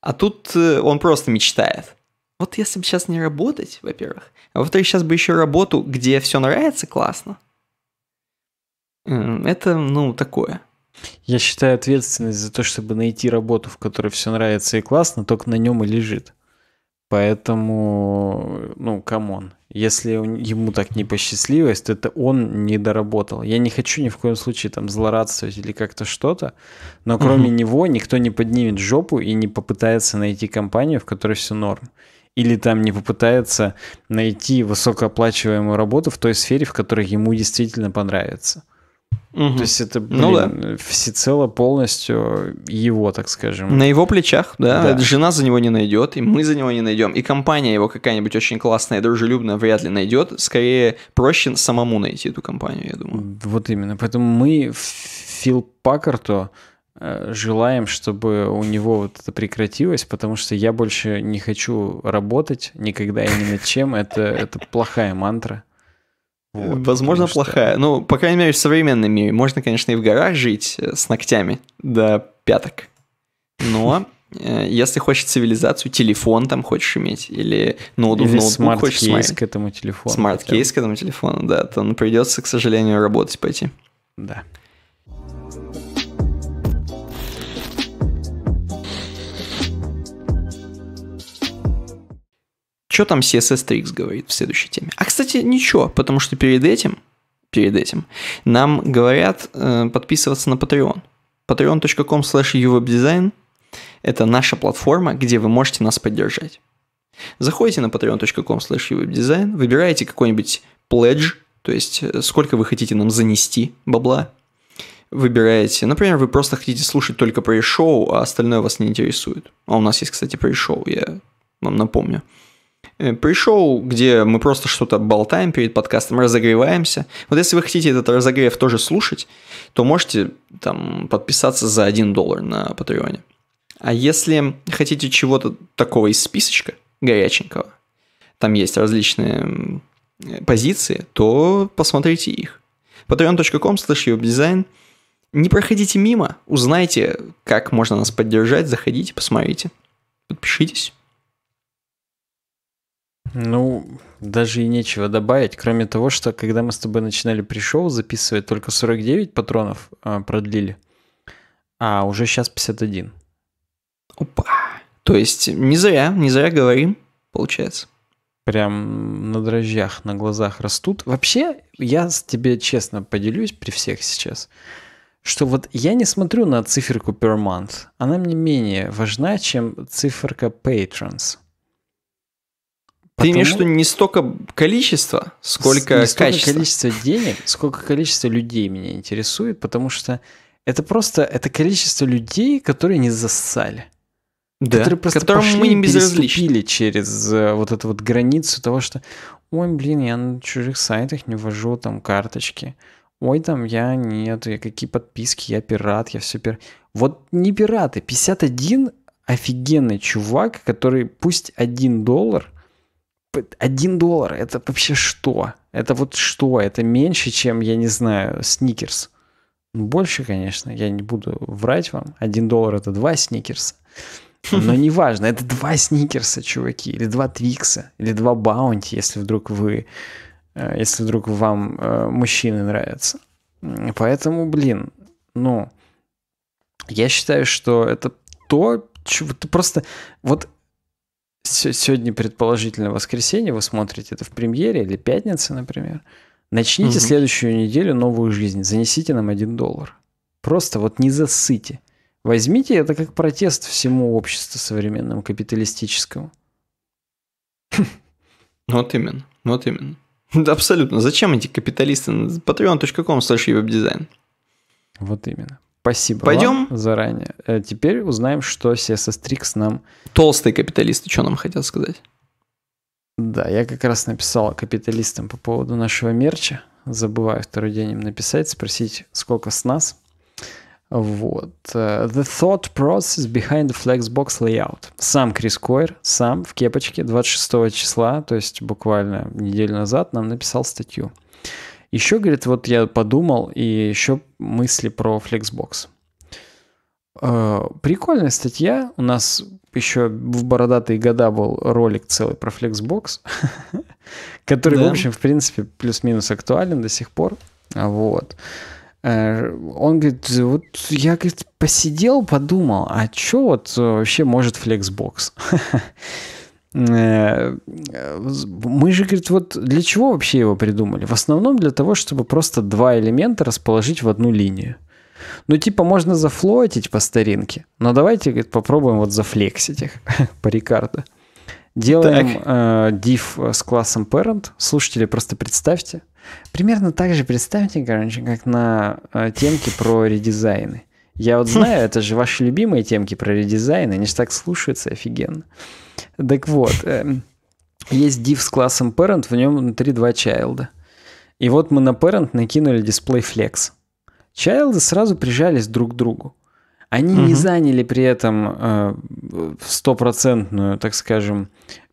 А тут э, он просто мечтает. Вот если бы сейчас не работать, во-первых, а во-вторых, сейчас бы еще работу, где все нравится классно. Это, ну, такое. Я считаю ответственность за то, чтобы найти работу, в которой все нравится и классно, только на нем и лежит. Поэтому, ну, камон. Если ему так не посчастливилось, то это он не доработал. Я не хочу ни в коем случае там злорадствовать или как-то что-то, но кроме угу. него никто не поднимет жопу и не попытается найти компанию, в которой все норм. Или там не попытается найти высокооплачиваемую работу в той сфере, в которой ему действительно понравится. Угу. То есть это, ну блин, ну, да. всецело полностью его, так скажем. На его плечах, да. да. Жена за него не найдет, и мы за него не найдем. И компания его какая-нибудь очень классная, дружелюбная вряд ли найдет. Скорее, проще самому найти эту компанию, я думаю. Вот именно. Поэтому мы Фил Паккарту э, желаем, чтобы у него вот это прекратилось, потому что я больше не хочу работать никогда и ни над чем. Это, это плохая мантра. Вот, Возможно, плохая. Ну, по крайней мере, в современном мире. Можно, конечно, и в горах жить э, с ногтями до пяток. Но э, если хочешь цивилизацию, телефон там хочешь иметь, или ноутбук, или ноутбук смарт хочешь смарт к этому телефону. Смарт-кейс к этому телефону, да, то ну, придется, к сожалению, работать пойти. Да. Что там CSS Tricks говорит в следующей теме? А, кстати, ничего, потому что перед этим, перед этим нам говорят э, подписываться на Patreon. patreon.com slash это наша платформа, где вы можете нас поддержать. Заходите на patreon.com slash выбираете какой-нибудь pledge, то есть э, сколько вы хотите нам занести бабла, выбираете. Например, вы просто хотите слушать только пресс-шоу, а остальное вас не интересует. А у нас есть, кстати, пресс-шоу, я вам напомню. Э, Пришел, где мы просто что-то болтаем перед подкастом, разогреваемся. Вот если вы хотите этот разогрев тоже слушать, то можете там подписаться за 1 доллар на Патреоне. А если хотите чего-то такого из списочка горяченького, там есть различные позиции, то посмотрите их. patreon.com slash Не проходите мимо, узнайте, как можно нас поддержать, заходите, посмотрите, подпишитесь. Ну, даже и нечего добавить, кроме того, что когда мы с тобой начинали пришел записывать, только 49 патронов а, продлили, а уже сейчас 51. Опа. То есть не зря, не зря говорим, получается. Прям на дрожжах, на глазах растут. Вообще, я с тебе честно поделюсь при всех сейчас, что вот я не смотрю на циферку per month. Она мне менее важна, чем циферка patrons. Потому... Ты имеешь в виду не столько количество, сколько не столько количество денег, сколько количество людей меня интересует, потому что это просто это количество людей, которые не зассали. Да, которые просто которым пошли мы не безразличны. через э, вот эту вот границу того, что ой, блин, я на чужих сайтах не ввожу там карточки. Ой, там я нет, я какие подписки, я пират, я все пират. Вот не пираты. 51 офигенный чувак, который пусть один доллар – один доллар, это вообще что? Это вот что? Это меньше, чем, я не знаю, сникерс. Ну, больше, конечно, я не буду врать вам. Один доллар это два сникерса. Но неважно, это два сникерса, чуваки, или два твикса, или два баунти, если вдруг вы, э, если вдруг вам э, мужчины нравятся. Поэтому, блин, ну, я считаю, что это то, чего ты просто... Вот сегодня, предположительно, воскресенье, вы смотрите это в премьере или пятница, например, начните угу. следующую неделю новую жизнь, занесите нам один доллар. Просто вот не засыте. Возьмите это как протест всему обществу современному, капиталистическому. Вот именно, вот именно. Да, абсолютно. Зачем эти капиталисты? patreon.com slash веб-дизайн. Вот именно. Спасибо Пойдем. Вам заранее. Э, теперь узнаем, что CSS Tricks нам... Толстые капиталисты, что нам хотел сказать? Да, я как раз написал капиталистам по поводу нашего мерча. Забываю второй день им написать, спросить, сколько с нас. Вот. Э, the thought process behind the Flexbox layout. Сам Крис Койер, сам в кепочке 26 числа, то есть буквально неделю назад, нам написал статью. Еще, говорит, вот я подумал, и еще мысли про Flexbox. Э, прикольная статья. У нас еще в бородатые года был ролик целый про Flexbox, который, да. в общем, в принципе, плюс-минус актуален до сих пор. Вот. Э, он говорит, вот я, говорит, посидел, подумал, а что вот э, вообще может Flexbox? Э, э, мы же, говорит, вот для чего вообще его придумали? В основном для того, чтобы просто два элемента расположить в одну линию. Ну, типа, можно зафлотить по старинке, но давайте, говорит, попробуем вот зафлексить их по Рикардо. Делаем э, div с классом parent. Слушатели, просто представьте. Примерно так же представьте, короче, как на э, темке про редизайны. Я вот знаю, это же ваши любимые темки про редизайн, они же так слушаются офигенно. Так вот, эм, есть div с классом parent, в нем внутри два child. И вот мы на parent накинули display flex. Чайлды сразу прижались друг к другу. Они угу. не заняли при этом э, стопроцентную, так скажем,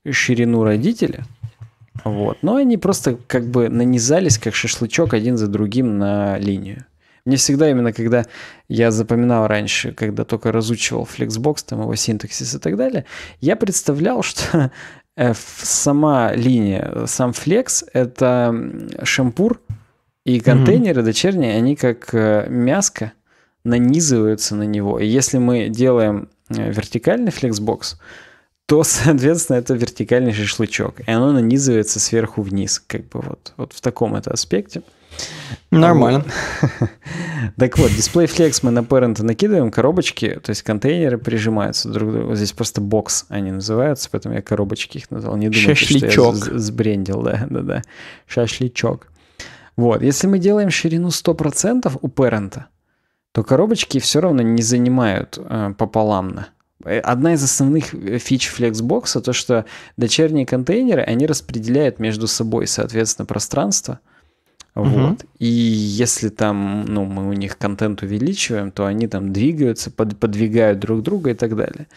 ширину родителя. Вот. Но они просто как бы нанизались, как шашлычок, один за другим на линию. Не всегда именно, когда я запоминал раньше, когда только разучивал Flexbox, там его синтаксис и так далее, я представлял, что э, сама линия, сам Flex — это шампур, и контейнеры mm-hmm. дочерние, они как э, мяско нанизываются на него. И если мы делаем э, вертикальный Flexbox, то, соответственно, это вертикальный шашлычок. И оно нанизывается сверху вниз, как бы вот, вот в таком это аспекте. Нормально. Так вот, дисплей Flex мы на parent накидываем, коробочки, то есть контейнеры прижимаются друг к другу. Здесь просто бокс они называются, поэтому я коробочки их назвал. Не думайте, Шашличок. что я сбрендил, да, да, да. Шашличок. Вот, если мы делаем ширину 100% у parent, то коробочки все равно не занимают э, пополамно. Э, одна из основных э, фич Flexbox то, что дочерние контейнеры, они распределяют между собой, соответственно, пространство – вот. И если там, ну, мы у них контент увеличиваем, то они там двигаются, под, подвигают друг друга и так далее.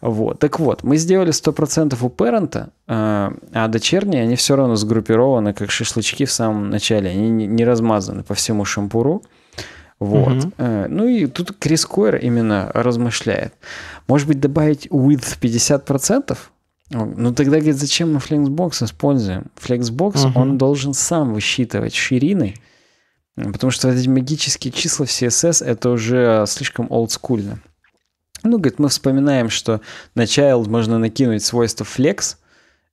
Вот. Так вот, мы сделали 100% у парента, а дочерние, они все равно сгруппированы, как шашлычки в самом начале. Они не, размазаны по всему шампуру. Вот. Угу. Ну и тут Крис Койер именно размышляет. Может быть, добавить with 50%? Ну тогда, говорит, зачем мы Flexbox используем? Flexbox, uh он должен сам высчитывать ширины, потому что эти магические числа в CSS это уже слишком олдскульно. Ну, говорит, мы вспоминаем, что на child можно накинуть свойство flex,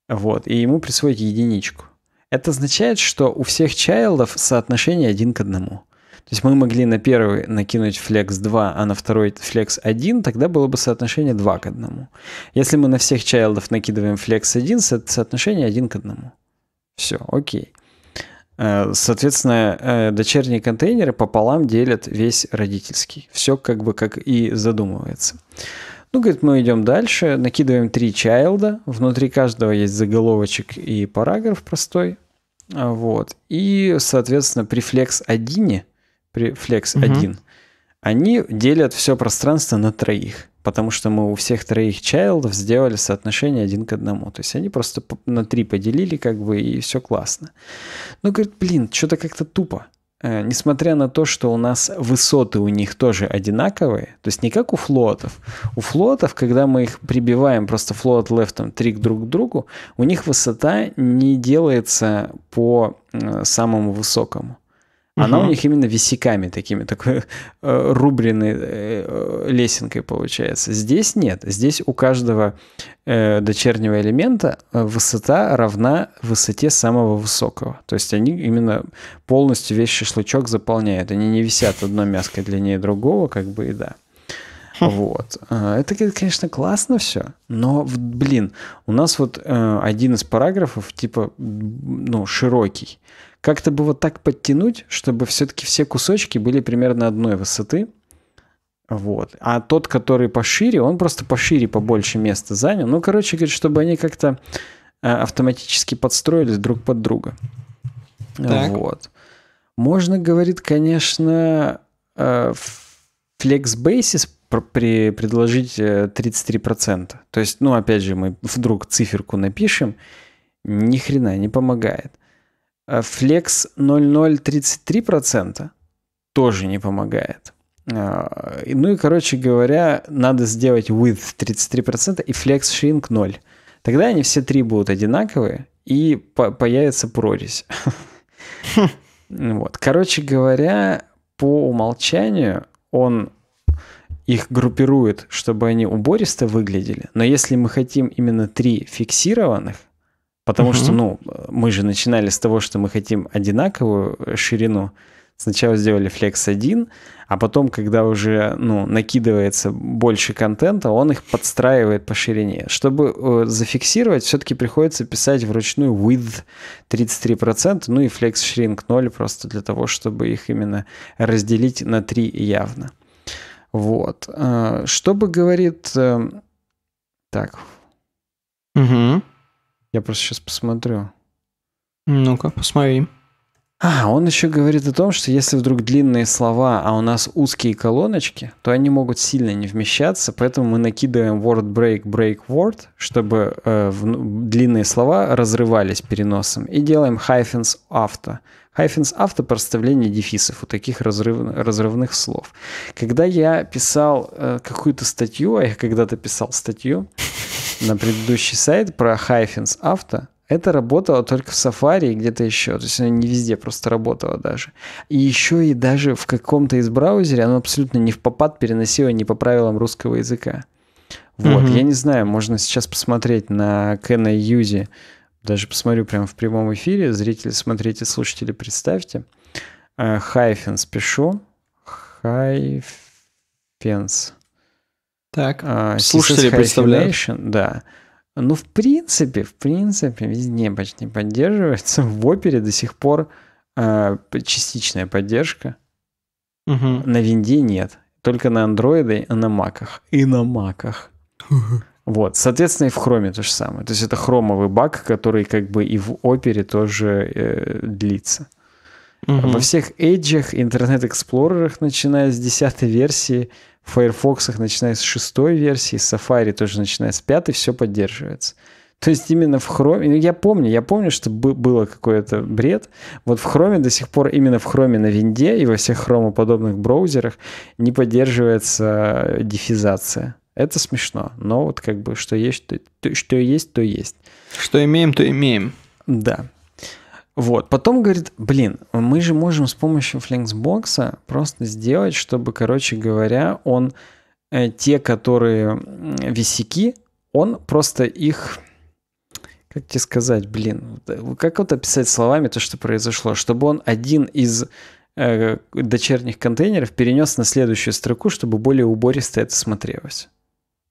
вот, и ему присвоить единичку. Это означает, что у всех чайлдов соотношение один к одному. То есть мы могли на первый накинуть Flex 2, а на второй Flex 1, тогда было бы соотношение 2 к 1. Если мы на всех чайлдов накидываем Flex 1, соотношение 1 к 1. Все, окей. Э, соответственно, э, дочерние контейнеры пополам делят весь родительский. Все как бы как и задумывается. Ну, говорит, мы идем дальше, накидываем три чайлда, внутри каждого есть заголовочек и параграф простой. Вот. И, соответственно, при флекс 1 при Flex 1, угу. они делят все пространство на троих, потому что мы у всех троих чайлдов сделали соотношение один к одному. То есть они просто на три поделили, как бы, и все классно. Но, ну, говорит, блин, что-то как-то тупо. Э, несмотря на то, что у нас высоты у них тоже одинаковые, то есть не как у флотов. У флотов, когда мы их прибиваем просто флот лефтом три друг к другу, у них высота не делается по э, самому высокому. Она угу. у них именно висяками такими, такой э, рубленной э, э, лесенкой получается. Здесь нет. Здесь у каждого э, дочернего элемента э, высота равна высоте самого высокого. То есть они именно полностью весь шашлычок заполняют. Они не висят одно мяско длиннее другого, как бы и да. Хм. Вот. Э, это, конечно, классно все, но, блин, у нас вот один из параграфов, типа, ну, широкий, как-то бы вот так подтянуть, чтобы все-таки все кусочки были примерно одной высоты. Вот. А тот, который пошире, он просто пошире, побольше места занял. Ну, короче, говорит, чтобы они как-то э, автоматически подстроились друг под друга. Так. Вот. Можно, говорит, конечно, FlexBasis э, при предложить 33%. Э, То есть, ну, опять же, мы вдруг циферку напишем, ни хрена не помогает. Flex э, 0,033% тоже не помогает. Э, ну и, короче говоря, надо сделать with 33% и flex shrink 0. Тогда они все три будут одинаковые, и по появится прорезь. Вот. Короче говоря, по умолчанию он их группирует, чтобы они убористо выглядели. Но если мы хотим именно три фиксированных, Потому угу. что, ну, мы же начинали с того, что мы хотим одинаковую ширину. Сначала сделали Flex 1, а потом, когда уже, ну, накидывается больше контента, он их подстраивает по ширине. Чтобы э, зафиксировать, все-таки приходится писать вручную width 33%, ну и Flex Shrink 0, просто для того, чтобы их именно разделить на 3 явно. Вот. Э, что бы говорит... Э, так. Угу. Я просто сейчас посмотрю. Ну-ка, посмотри. А, он еще говорит о том, что если вдруг длинные слова, а у нас узкие колоночки, то они могут сильно не вмещаться, поэтому мы накидываем word break, break word, чтобы э, в, ну, длинные слова разрывались переносом, и делаем hyphens after. Hyphens авто проставление дефисов, у таких разрыв, разрывных слов. Когда я писал э, какую-то статью, а я когда-то писал статью на предыдущий сайт про Hyphens авто, это работало только в Safari и где-то еще. То есть оно не везде просто работало даже. И еще и даже в каком-то из браузере оно абсолютно не в попад переносило не по правилам русского языка. Вот, mm-hmm. я не знаю, можно сейчас посмотреть на Кена Юзи даже посмотрю прямо в прямом эфире. Зрители, смотрите, слушатели, представьте. Э, Хайфенс пишу. Хайфенс. Так, а, слушатели представляют. Да. Ну, в принципе, в принципе, везде почти поддерживается. В опере до сих пор а, частичная поддержка. Угу. На винде нет. Только на андроиде и на маках. И на маках. Вот, соответственно, и в хроме то же самое. То есть это хромовый баг, который как бы и в опере тоже э, длится. Угу. Во всех Edge, интернет-эксплорерах, начиная с 10 версии, в Firefox, начиная с 6 версии, Safari тоже начиная с 5, все поддерживается. То есть именно в Chrome, ну, я помню, я помню, что было какой-то бред. Вот в Chrome до сих пор именно в Chrome на винде и во всех хромоподобных браузерах не поддерживается э, дефизация. Это смешно, но вот как бы что есть, то, то, что есть, то есть. Что имеем, то имеем. Да. Вот, потом говорит, блин, мы же можем с помощью флексбокса просто сделать, чтобы, короче говоря, он, э, те, которые висяки, он просто их, как тебе сказать, блин, как вот описать словами то, что произошло, чтобы он один из э, дочерних контейнеров перенес на следующую строку, чтобы более убористо это смотрелось.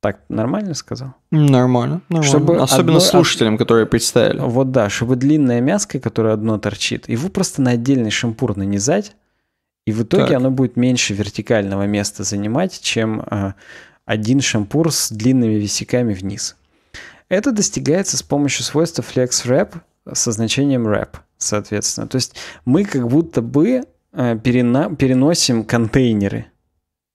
Так нормально сказал? Нормально, нормально. Чтобы Особенно одно... слушателям, которые представили. Вот да, чтобы длинная мяска, которая одно торчит, его просто на отдельный шампур нанизать, и в итоге так. оно будет меньше вертикального места занимать, чем э, один шампур с длинными висяками вниз. Это достигается с помощью свойства flex wrap со значением wrap, соответственно. То есть мы как будто бы э, перена... переносим контейнеры.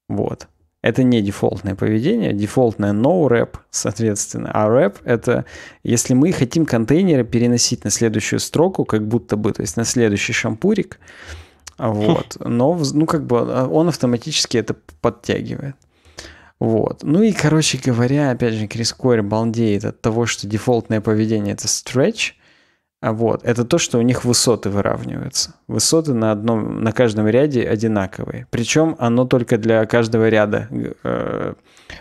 Вот это не дефолтное поведение, дефолтное no-wrap, соответственно, а wrap — это если мы хотим контейнеры переносить на следующую строку, как будто бы, то есть на следующий шампурик, вот, хм. но, ну, как бы а, он автоматически это подтягивает. Вот. Ну и, короче говоря, опять же, Крис Койр балдеет от того, что дефолтное поведение — это stretch — вот. Это то, что у них высоты выравниваются. Высоты на, одном, на каждом ряде одинаковые. Причем оно только для каждого ряда э,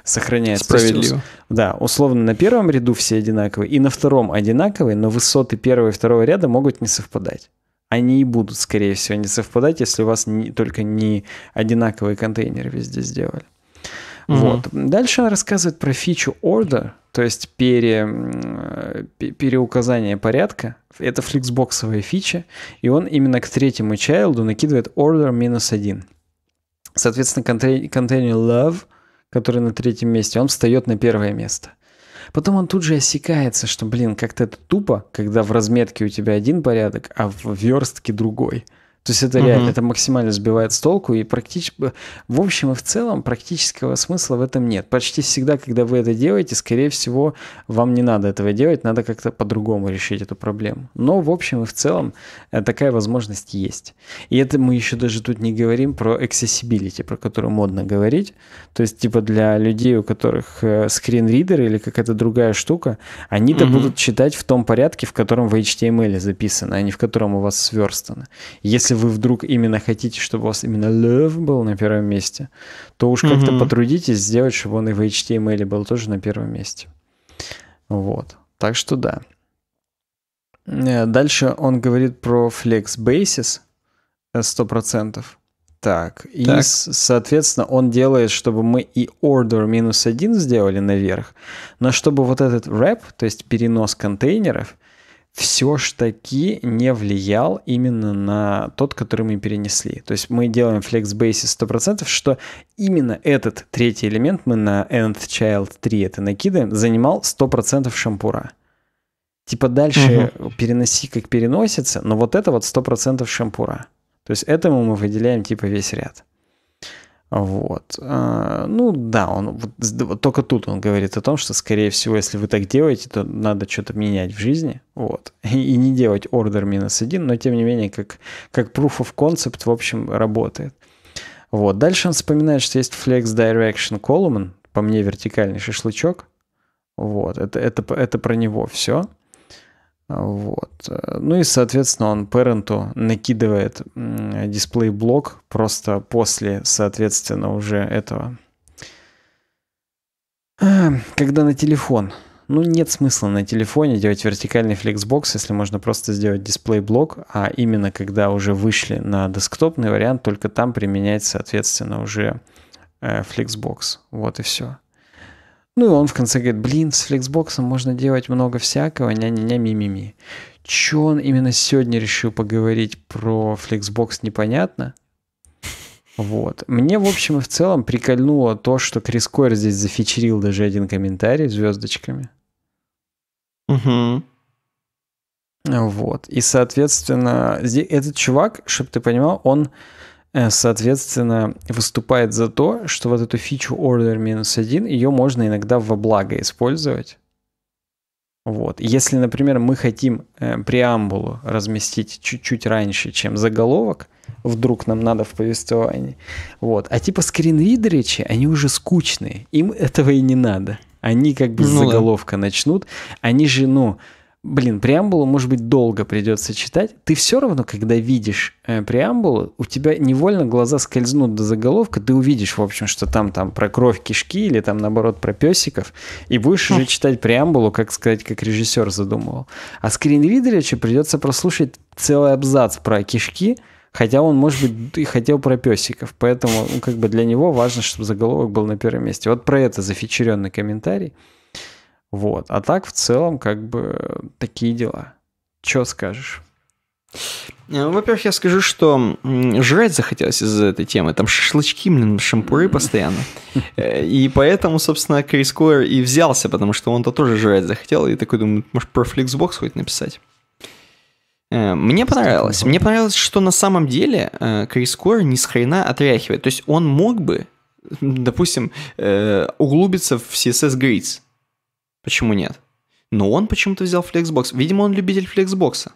сохраняется. Справедливо. да, условно на первом ряду все одинаковые, и на втором одинаковые, но высоты первого и второго ряда могут не совпадать. Они и будут, скорее всего, не совпадать, если у вас не, только не одинаковые контейнеры везде сделали. Угу. Вот. Дальше он рассказывает про фичу order, то есть пере, переуказание порядка. Это фликсбоксовая фича, и он именно к третьему чайлду накидывает order минус один. Соответственно, контейнер love, который на третьем месте, он встает на первое место. Потом он тут же осекается, что, блин, как-то это тупо, когда в разметке у тебя один порядок, а в верстке другой. То есть это угу. реально, это максимально сбивает с толку, и практически, в общем и в целом, практического смысла в этом нет. Почти всегда, когда вы это делаете, скорее всего, вам не надо этого делать, надо как-то по-другому решить эту проблему. Но в общем и в целом э, такая возможность есть. И это мы еще даже тут не говорим про accessibility, про которую модно говорить. То есть типа для людей, у которых э, скринридер или какая-то другая штука, они-то угу. будут читать в том порядке, в котором в HTML записано, а не в котором у вас сверстано. Если если вы вдруг именно хотите, чтобы у вас именно love был на первом месте, то уж как-то mm-hmm. потрудитесь сделать, чтобы он и в HTML был тоже на первом месте. Вот. Так что да. Э, дальше он говорит про Flex Basis 100%. Э, так, так. и, соответственно, он делает, чтобы мы и order минус один сделали наверх, но чтобы вот этот wrap, то есть перенос контейнеров, все ж таки не влиял именно на тот, который мы перенесли. То есть мы делаем flex basis 100%, что именно этот третий элемент мы на end child 3 это накидаем, занимал 100% шампура. Типа дальше угу. переноси, как переносится, но вот это вот 100% шампура. То есть этому мы выделяем типа весь ряд. Вот. А, ну да, он вот, только тут он говорит о том, что, скорее всего, если вы так делаете, то надо что-то менять в жизни. Вот. И, не делать ордер минус один, но тем не менее, как, как proof of concept, в общем, работает. Вот. Дальше он вспоминает, что есть flex direction column, по мне вертикальный шашлычок. Вот. Это, это, это про него все. Вот. Ну и, соответственно, он паренту накидывает дисплей-блок просто после, соответственно, уже этого. Эм, когда на телефон. Ну, нет смысла на телефоне делать вертикальный флексбокс, если можно просто сделать дисплей-блок, а именно когда уже вышли на десктопный вариант, только там применять, соответственно, уже э, флексбокс. Вот и все. Ну и он в конце говорит, блин, с флексбоксом можно делать много всякого, ня-ня-ня, ми-ми-ми. Че он именно сегодня решил поговорить про флексбокс, непонятно. Вот. Мне, в общем и в целом, прикольнуло то, что Крис Койер здесь зафичерил даже один комментарий звездочками. Угу. Вот. И, соответственно, этот чувак, чтобы ты понимал, он Э, соответственно, выступает за то, что вот эту фичу order минус один ее можно иногда во благо использовать. Вот. Если, например, мы хотим э, преамбулу разместить чуть-чуть раньше, чем заголовок, вдруг нам надо в повествовании. Вот. А типа скринридеричи, они уже скучные, им этого и не надо. Они как бы ну, с заголовка да. начнут. Они же, ну, блин, преамбулу, может быть, долго придется читать. Ты все равно, когда видишь э, преамбулу, у тебя невольно глаза скользнут до заголовка, ты увидишь, в общем, что там, там про кровь кишки или там, наоборот, про песиков, и будешь уже читать преамбулу, как сказать, как режиссер задумывал. А скринридеричу придется прослушать целый абзац про кишки, Хотя он, может быть, и хотел про песиков. Поэтому, ну, как бы для него важно, чтобы заголовок был на первом месте. Вот про это зафичеренный комментарий. Вот. А так в целом, как бы, такие дела. Чё скажешь? Э, ну, во-первых, я скажу, что жрать захотелось из-за этой темы. Там шашлычки, блин, шампуры постоянно. Э, и поэтому, собственно, Крис Клэр и взялся, потому что он-то тоже жрать захотел. И такой думает, может, про Фликсбокс хоть написать. Э, мне понравилось. Мне понравилось, что на самом деле Крис Клэр ни с хрена отряхивает. То есть он мог бы, допустим, углубиться в CSS Grids Почему нет? Но он почему-то взял флексбокс. Видимо, он любитель флексбокса.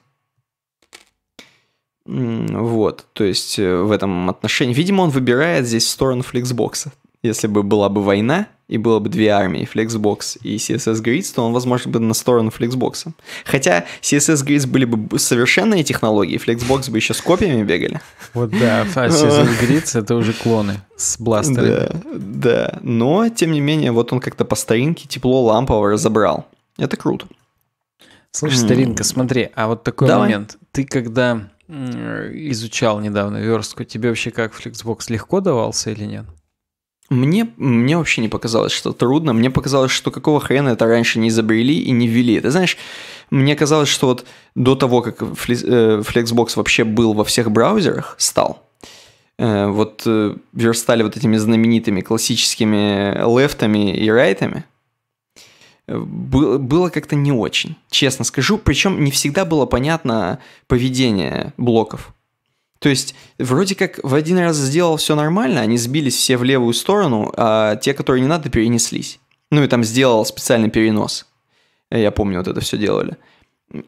Вот, то есть э, в этом отношении. Видимо, он выбирает здесь сторону флексбокса если бы была бы война, и было бы две армии, Flexbox и CSS Grids, то он, возможно, бы на сторону Flexbox. Хотя CSS Grids были бы совершенные технологии, Flexbox бы еще с копиями бегали. Вот да, а CSS Grids — это уже клоны с бластерами. Да, да, но, тем не менее, вот он как-то по старинке тепло лампово разобрал. Это круто. Слышь, старинка, смотри, а вот такой Давай. момент. Ты когда изучал недавно верстку, тебе вообще как Flexbox легко давался или нет? Мне, мне вообще не показалось, что трудно. Мне показалось, что какого хрена это раньше не изобрели и не ввели. Ты знаешь, мне казалось, что вот до того, как э, Flexbox вообще был во всех браузерах, стал, э, вот э, верстали вот этими знаменитыми классическими лефтами и райтами, было как-то не очень, честно скажу. Причем не всегда было понятно поведение блоков. То есть, вроде как в один раз сделал все нормально, они сбились все в левую сторону, а те, которые не надо, перенеслись. Ну и там сделал специальный перенос. Э, я помню, вот это все делали.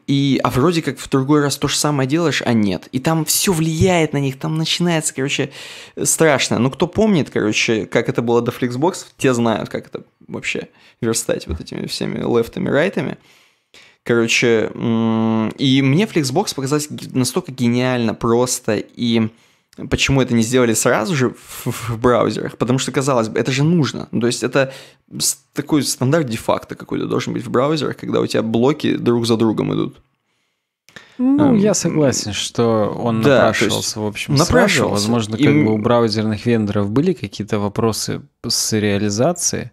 И, а вроде как в другой раз то же самое делаешь, а нет. И там все влияет на них, там начинается, короче, страшно. Ну, кто помнит, короче, как это было до Flixbox, те знают, как это вообще верстать вот этими всеми лефтами, райтами. Right Короче, и мне Flexbox показалось настолько гениально просто и почему это не сделали сразу же в, в браузерах, потому что, казалось бы, это же нужно. Ну, то есть это такой стандарт де-факто какой-то должен быть в браузерах, когда у тебя блоки друг за другом идут. Ну, um, я согласен, что он да, напрашивался, есть, в общем, напрашивался. Сразу. Возможно, как и... бы у браузерных вендоров были какие-то вопросы с реализацией.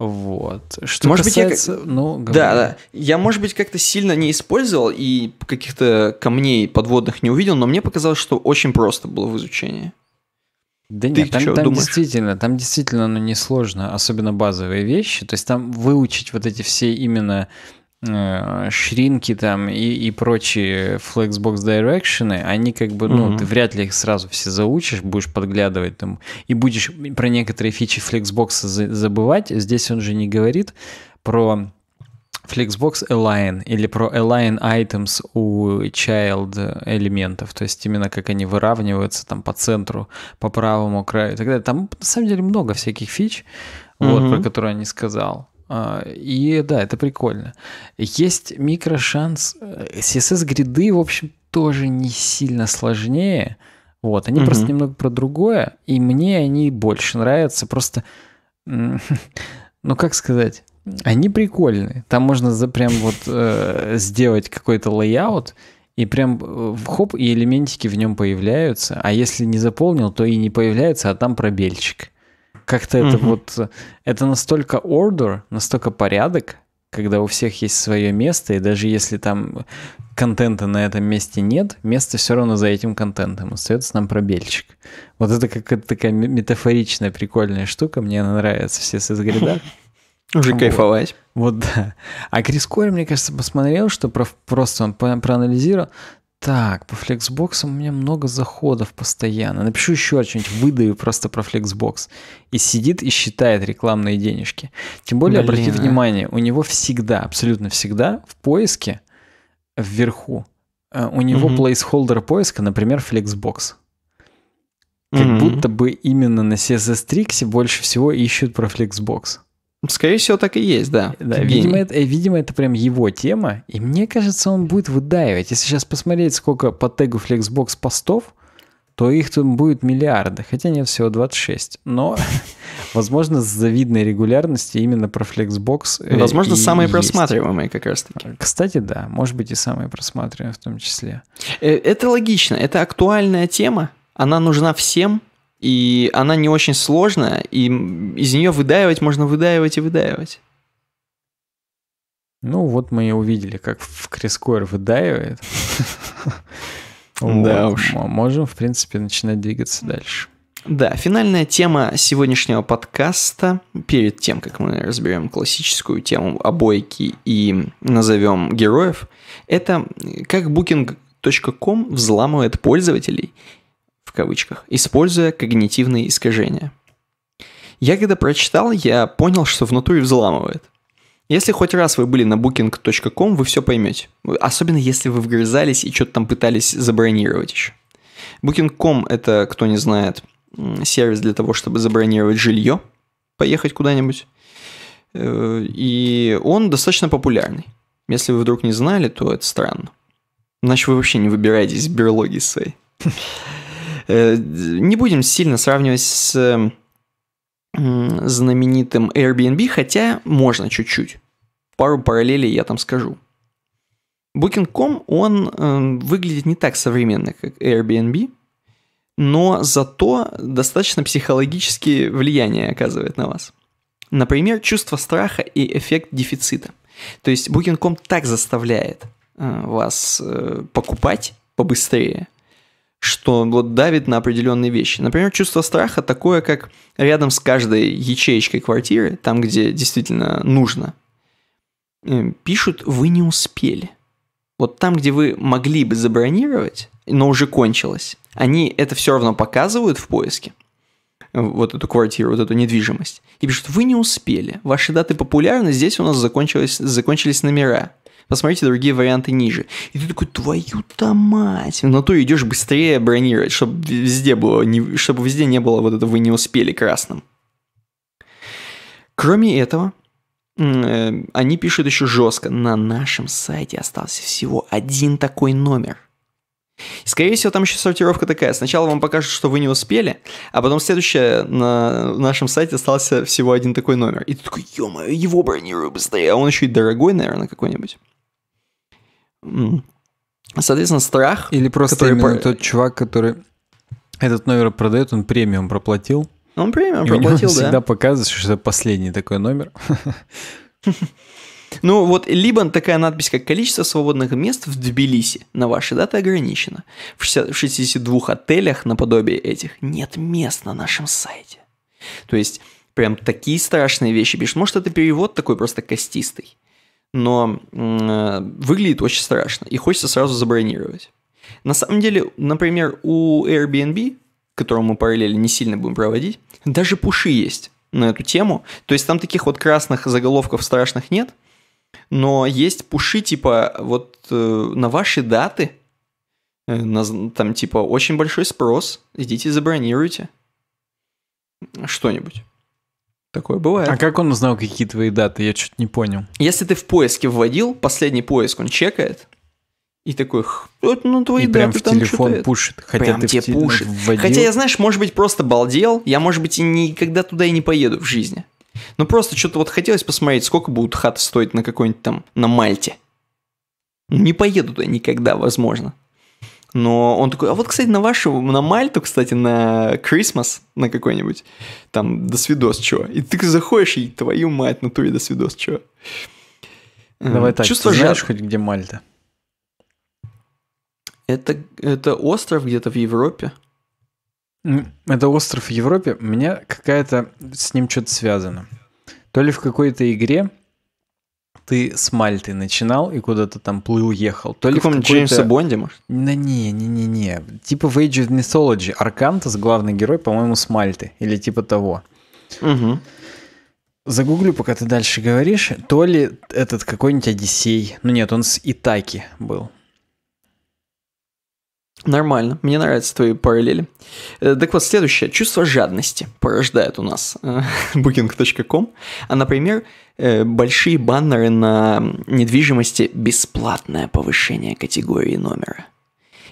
Вот. Что может касается, быть, я... ну, да, да. Я, может быть, как-то сильно не использовал и каких-то камней подводных не увидел, но мне показалось, что очень просто было в изучении. Да Ты нет, там, что, там действительно, там действительно, ну, несложно, особенно базовые вещи. То есть там выучить вот эти все именно Э, шринки там и, и прочие Flexbox Direction, они как бы, ну, угу. ты вряд ли их сразу все заучишь, будешь подглядывать там, и будешь про некоторые фичи Flexbox забывать. Здесь он же не говорит про Flexbox Align или про Align Items у Child элементов, то есть именно как они выравниваются там по центру, по правому краю и так далее. Там на самом деле много всяких фич, mm вот, про которые я не сказал. А, и да, это прикольно. Есть микрошанс. CSS-гриды, э, в общем, тоже не сильно сложнее. Вот, они угу. просто немного про другое, и мне они больше нравятся. Просто, ну как сказать, они прикольные. Там можно за, прям вот э, сделать какой-то лейаут, и прям э, хоп, и элементики в нем появляются. А если не заполнил, то и не появляется, а там пробельчик. Как-то mm-hmm. это вот... Это настолько order, настолько порядок, когда у всех есть свое место, и даже если там контента на этом месте нет, место все равно за этим контентом. Остается нам пробельчик. Вот это какая-то такая метафоричная, прикольная штука. Мне она нравится. Все с изгряда. Уже кайфовать. Вот да. А Крис Кори, мне кажется, посмотрел, что про, просто он проанализировал. Так, по флексбоксам у меня много заходов постоянно. Напишу еще что-нибудь, выдаю просто про Flexbox И сидит и считает рекламные денежки. Тем более, Блин, обрати а? внимание, у него всегда, абсолютно всегда в поиске вверху э, у него угу. плейсхолдер поиска, например, Flexbox, Как угу. будто бы именно на CSS Tricks больше всего ищут про Flexbox. Скорее всего, так и есть, да. да видимо, это, э, видимо, это прям его тема, и мне кажется, он будет выдаивать. Если сейчас посмотреть, сколько по тегу Flexbox постов, то их там будет миллиарды, хотя нет, всего 26. Но, возможно, с завидной регулярностью именно про Flexbox. Э, возможно, самые просматриваемые как раз-таки. Кстати, да, может быть и самые просматриваемые в том числе. Э, это логично, это актуальная тема, она нужна всем, и она не очень сложная, и из нее выдаивать можно выдаивать и выдаивать. Ну, вот мы и увидели, как в Крискор выдаивает. Да уж. Можем, в принципе, начинать двигаться дальше. Да, финальная тема сегодняшнего подкаста, перед тем, как мы разберем классическую тему обойки и назовем героев, это как Booking Booking.com взламывает пользователей в кавычках, используя когнитивные искажения. Я когда прочитал, я понял, что внутри взламывает. Если хоть раз вы были на booking.com, вы все поймете. Особенно если вы вгрызались и что-то там пытались забронировать еще. Booking.com это, кто не знает, сервис для того, чтобы забронировать жилье, поехать куда-нибудь. Э, и он достаточно популярный. Если вы вдруг не знали, то это странно. Значит, вы вообще не выбираетесь из берлоги своей. Э, не будем сильно сравнивать с знаменитым Airbnb, хотя можно чуть-чуть. Пару параллелей я там скажу. Booking.com, он эм, выглядит не так современно, как Airbnb, но зато достаточно психологически влияние оказывает на вас. Например, чувство страха и эффект дефицита. То есть Booking.com так заставляет э, вас э, покупать побыстрее – что вот давит на определенные вещи. Например, чувство страха такое, как рядом с каждой ячеечкой квартиры, там, где действительно нужно, э, пишут «вы не успели». Вот там, где вы могли бы забронировать, но уже кончилось, они это все равно показывают в поиске, э, вот эту квартиру, вот эту недвижимость, и пишут «вы не успели, ваши даты популярны, здесь у нас закончились, закончились номера». Посмотрите другие варианты ниже. И ты такой, твою-то мать. На то идешь быстрее бронировать, чтобы везде было, не, чтобы везде не было вот этого. вы не успели красным. Кроме этого, э, они пишут еще жестко, на нашем сайте остался всего один такой номер – Скорее всего, там еще сортировка такая. Сначала вам покажут, что вы не успели, а потом следующее на нашем сайте остался всего один такой номер. И ты такой, ё-моё, его бронирую быстрее. А он еще и дорогой, наверное, какой-нибудь. Соответственно, страх... Или просто который... именно тот чувак, который этот номер продает, он премиум проплатил. Он премиум проплатил, да. всегда показывает, что это последний такой номер. Ну вот, либо такая надпись, как количество свободных мест в Тбилиси на ваши даты ограничено. В, 60, в 62 отелях наподобие этих нет мест на нашем сайте. То есть, прям такие страшные вещи пишут. Может, это перевод такой просто костистый но э, выглядит очень страшно, и хочется сразу забронировать. На самом деле, например, у Airbnb, которому мы параллели не сильно будем проводить, даже пуши есть на эту тему. То есть там таких вот красных заголовков страшных нет, но есть пуши типа вот э, на ваши даты, э, на, там типа очень большой спрос, идите забронируйте что-нибудь. Такое бывает. А как он узнал, какие твои даты? Я чуть не понял. Если ты в поиске вводил, последний поиск он чекает, и такой, вот, ну твои и даты прям в там телефон пушит. Хотя прям ты тебе в ну, пушит. Вводил. Хотя я, знаешь, может быть, просто балдел. Я, может быть, и никогда туда и не поеду в жизни. Ну просто что-то вот хотелось посмотреть, сколько будут хаты стоить на какой-нибудь там, на Мальте. Не поеду туда никогда, возможно. Но он такой, а вот, кстати, на вашу, на Мальту, кстати, на Крисмас, на какой-нибудь, там, до свидос, чего И ты заходишь, и твою мать, на ну, ту и до свидос, чего эм, Давай так, Чувство ты знаешь жар... хоть где Мальта? Это, это остров где-то в Европе. Это остров в Европе. У меня какая-то с ним что-то связано. То ли в какой-то игре, ты с Мальты начинал и куда-то там плыл, ехал. То ли типа в каком Джеймса Бонде, может? Да не, не, не, не. Типа в Age of Mythology. Аркантас, главный герой, по-моему, с Мальты. Или типа того. Угу. Загуглю, пока ты дальше говоришь. То ли этот какой-нибудь Одиссей. Ну нет, он с Итаки был. Нормально, мне нравятся твои параллели. Э, так вот, следующее. Чувство жадности порождает у нас э, booking.com. А, например, э, большие баннеры на недвижимости «Бесплатное повышение категории номера».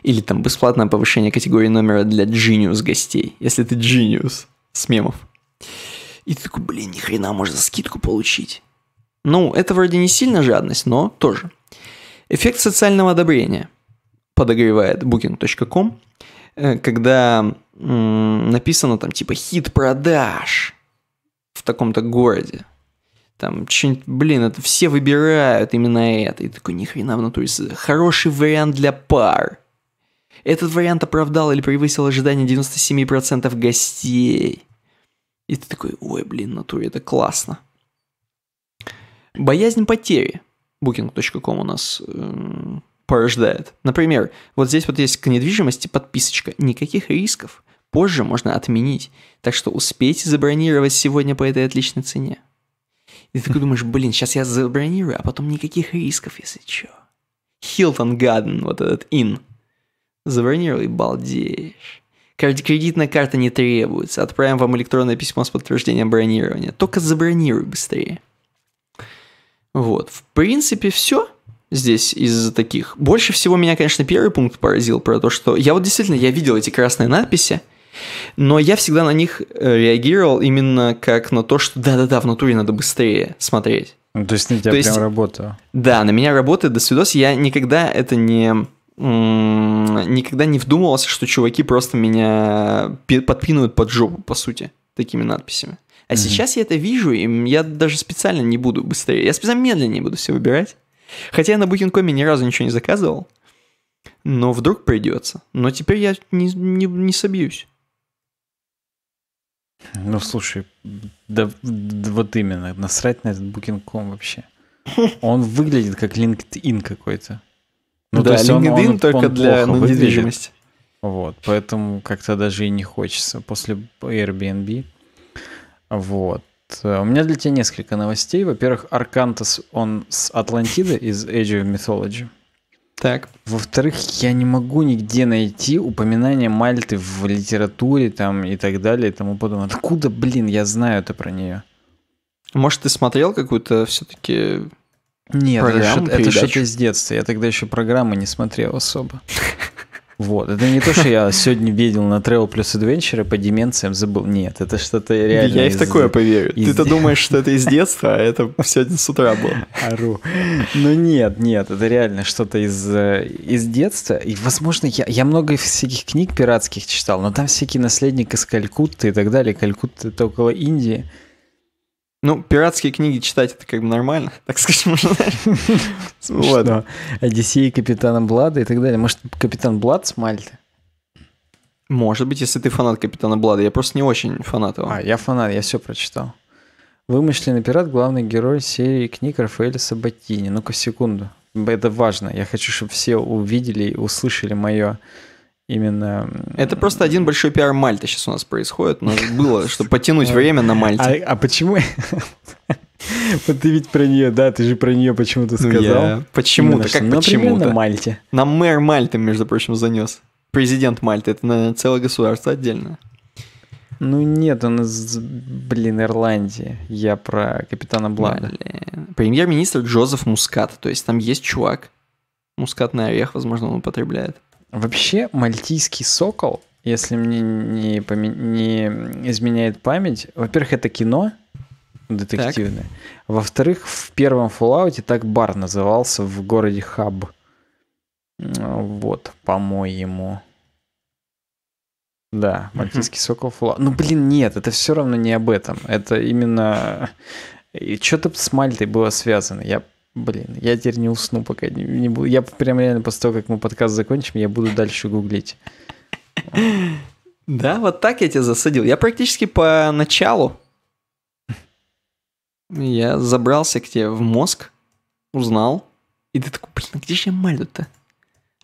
Или там «Бесплатное повышение категории номера для Genius гостей», если ты Genius с мемов. И ты такой, блин, ни хрена, можно скидку получить. Ну, это вроде не сильно жадность, но тоже. Эффект социального одобрения – подогревает booking.com, э, когда написано там типа хит продаж в таком-то городе. Там что-нибудь, блин, это все выбирают именно это. И такой, нихрена, хрена в натуре. Хороший вариант для пар. Этот вариант оправдал или превысил ожидания 97% гостей. И ты такой, ой, блин, натуре, это классно. Боязнь потери. Booking.com у нас эм, порождает. Например, вот здесь вот есть к недвижимости подписочка. Никаких рисков. Позже можно отменить. Так что успейте забронировать сегодня по этой отличной цене. И ты думаешь, блин, сейчас я забронирую, а потом никаких рисков, если чё. Хилтон Гаден, вот этот ин. Забронировал и балдеешь. Кредитная карта не требуется. Отправим вам электронное письмо с подтверждением бронирования. Только забронируй быстрее. Вот, в принципе, все здесь из таких. Больше всего меня, конечно, первый пункт поразил про то, что я вот действительно, я видел эти красные надписи, но я всегда на них э, реагировал именно как на то, что да-да-да, в натуре надо быстрее смотреть. Ну, то есть на тебя то прям есть, работа. Да, на меня работает до свидос. Я никогда это не никогда не вдумывался, что чуваки просто меня э, подпинывают под жопу, по сути, такими надписями. А mm-hmm. сейчас я это вижу, и я даже специально не буду быстрее. Я специально медленнее буду все выбирать. Хотя я на Booking.com ни разу ничего не заказывал, но вдруг придется. Но теперь я не, не, не собьюсь. Ну, слушай, да, да, вот именно, насрать на этот Booking.com вообще. Он выглядит как LinkedIn какой-то. Ну, да, то есть LinkedIn он, он, только он для на недвижимость. Вот, поэтому как-то даже и не хочется после Airbnb. Вот. Э, у меня для тебя несколько новостей. Во-первых, Аркантас, он с Атлантиды из Age of Mythology. Так. Во-вторых, я не могу нигде найти упоминания Мальты в литературе там и так далее и тому подобное. Откуда, блин, я знаю это про нее? Может, ты смотрел какую-то все-таки нет, это, это что-то из детства. Я тогда еще программы не смотрел особо. Вот, это не то, что я сегодня видел на Travel плюс Adventure по деменциям забыл. Нет, это что-то реально... Я из... в такое поверю. Ты-то думаешь, что это из детства, а это сегодня с утра было. Ару. Ну нет, нет, это реально что-то из, э, из детства. И, возможно, я, я много всяких книг пиратских читал, но там всякие «Наследник из Калькутты» и так далее. Калькутта — это около Индии. Ну, пиратские книги читать это как бы нормально, так скажем. Что? Ну, Одиссей Капитана Блада и так далее. Может, Капитан Блад с Мальты? Может быть, если ты фанат Капитана Блада. Я просто не очень фанат его. А, я фанат, я все прочитал. Вымышленный пират – главный герой серии книг Рафаэля Сабатини. Ну-ка, секунду. Это важно. Я хочу, чтобы все увидели и услышали мое именно... Это просто один большой пиар Мальта сейчас у нас происходит. но было, чтобы потянуть а, время на Мальте. А, а почему... Вот ты ведь про нее, да, ты же про нее почему-то ну, сказал. Почему-то, как ну, почему-то. на Мальте. На мэр Мальты, между прочим, занес. Президент Мальты, это, наверное, целое государство отдельно. Ну нет, он из, блин, Ирландии. Я про капитана Блада. Премьер-министр Джозеф Мускат. То есть там есть чувак. Мускатный орех, возможно, он употребляет. Вообще, мальтийский сокол, если мне не, поме... не изменяет память, во-первых, это кино детективное. Во-вторых, в первом фуллауте так бар назывался в городе Хаб. Вот, по-моему. Да, мальтийский сокол фуллаут. Ну, блин, нет, это все равно не об этом. Это именно... И что-то с Мальтой было связано. Я Блин, я теперь не усну, пока не, не буду. Я прям реально после того, как мы подкаст закончим, я буду дальше гуглить. Да, вот так я тебя засадил. Я практически по началу. Я забрался к тебе в мозг, узнал. И ты такой, блин, а где же я Мальду-то?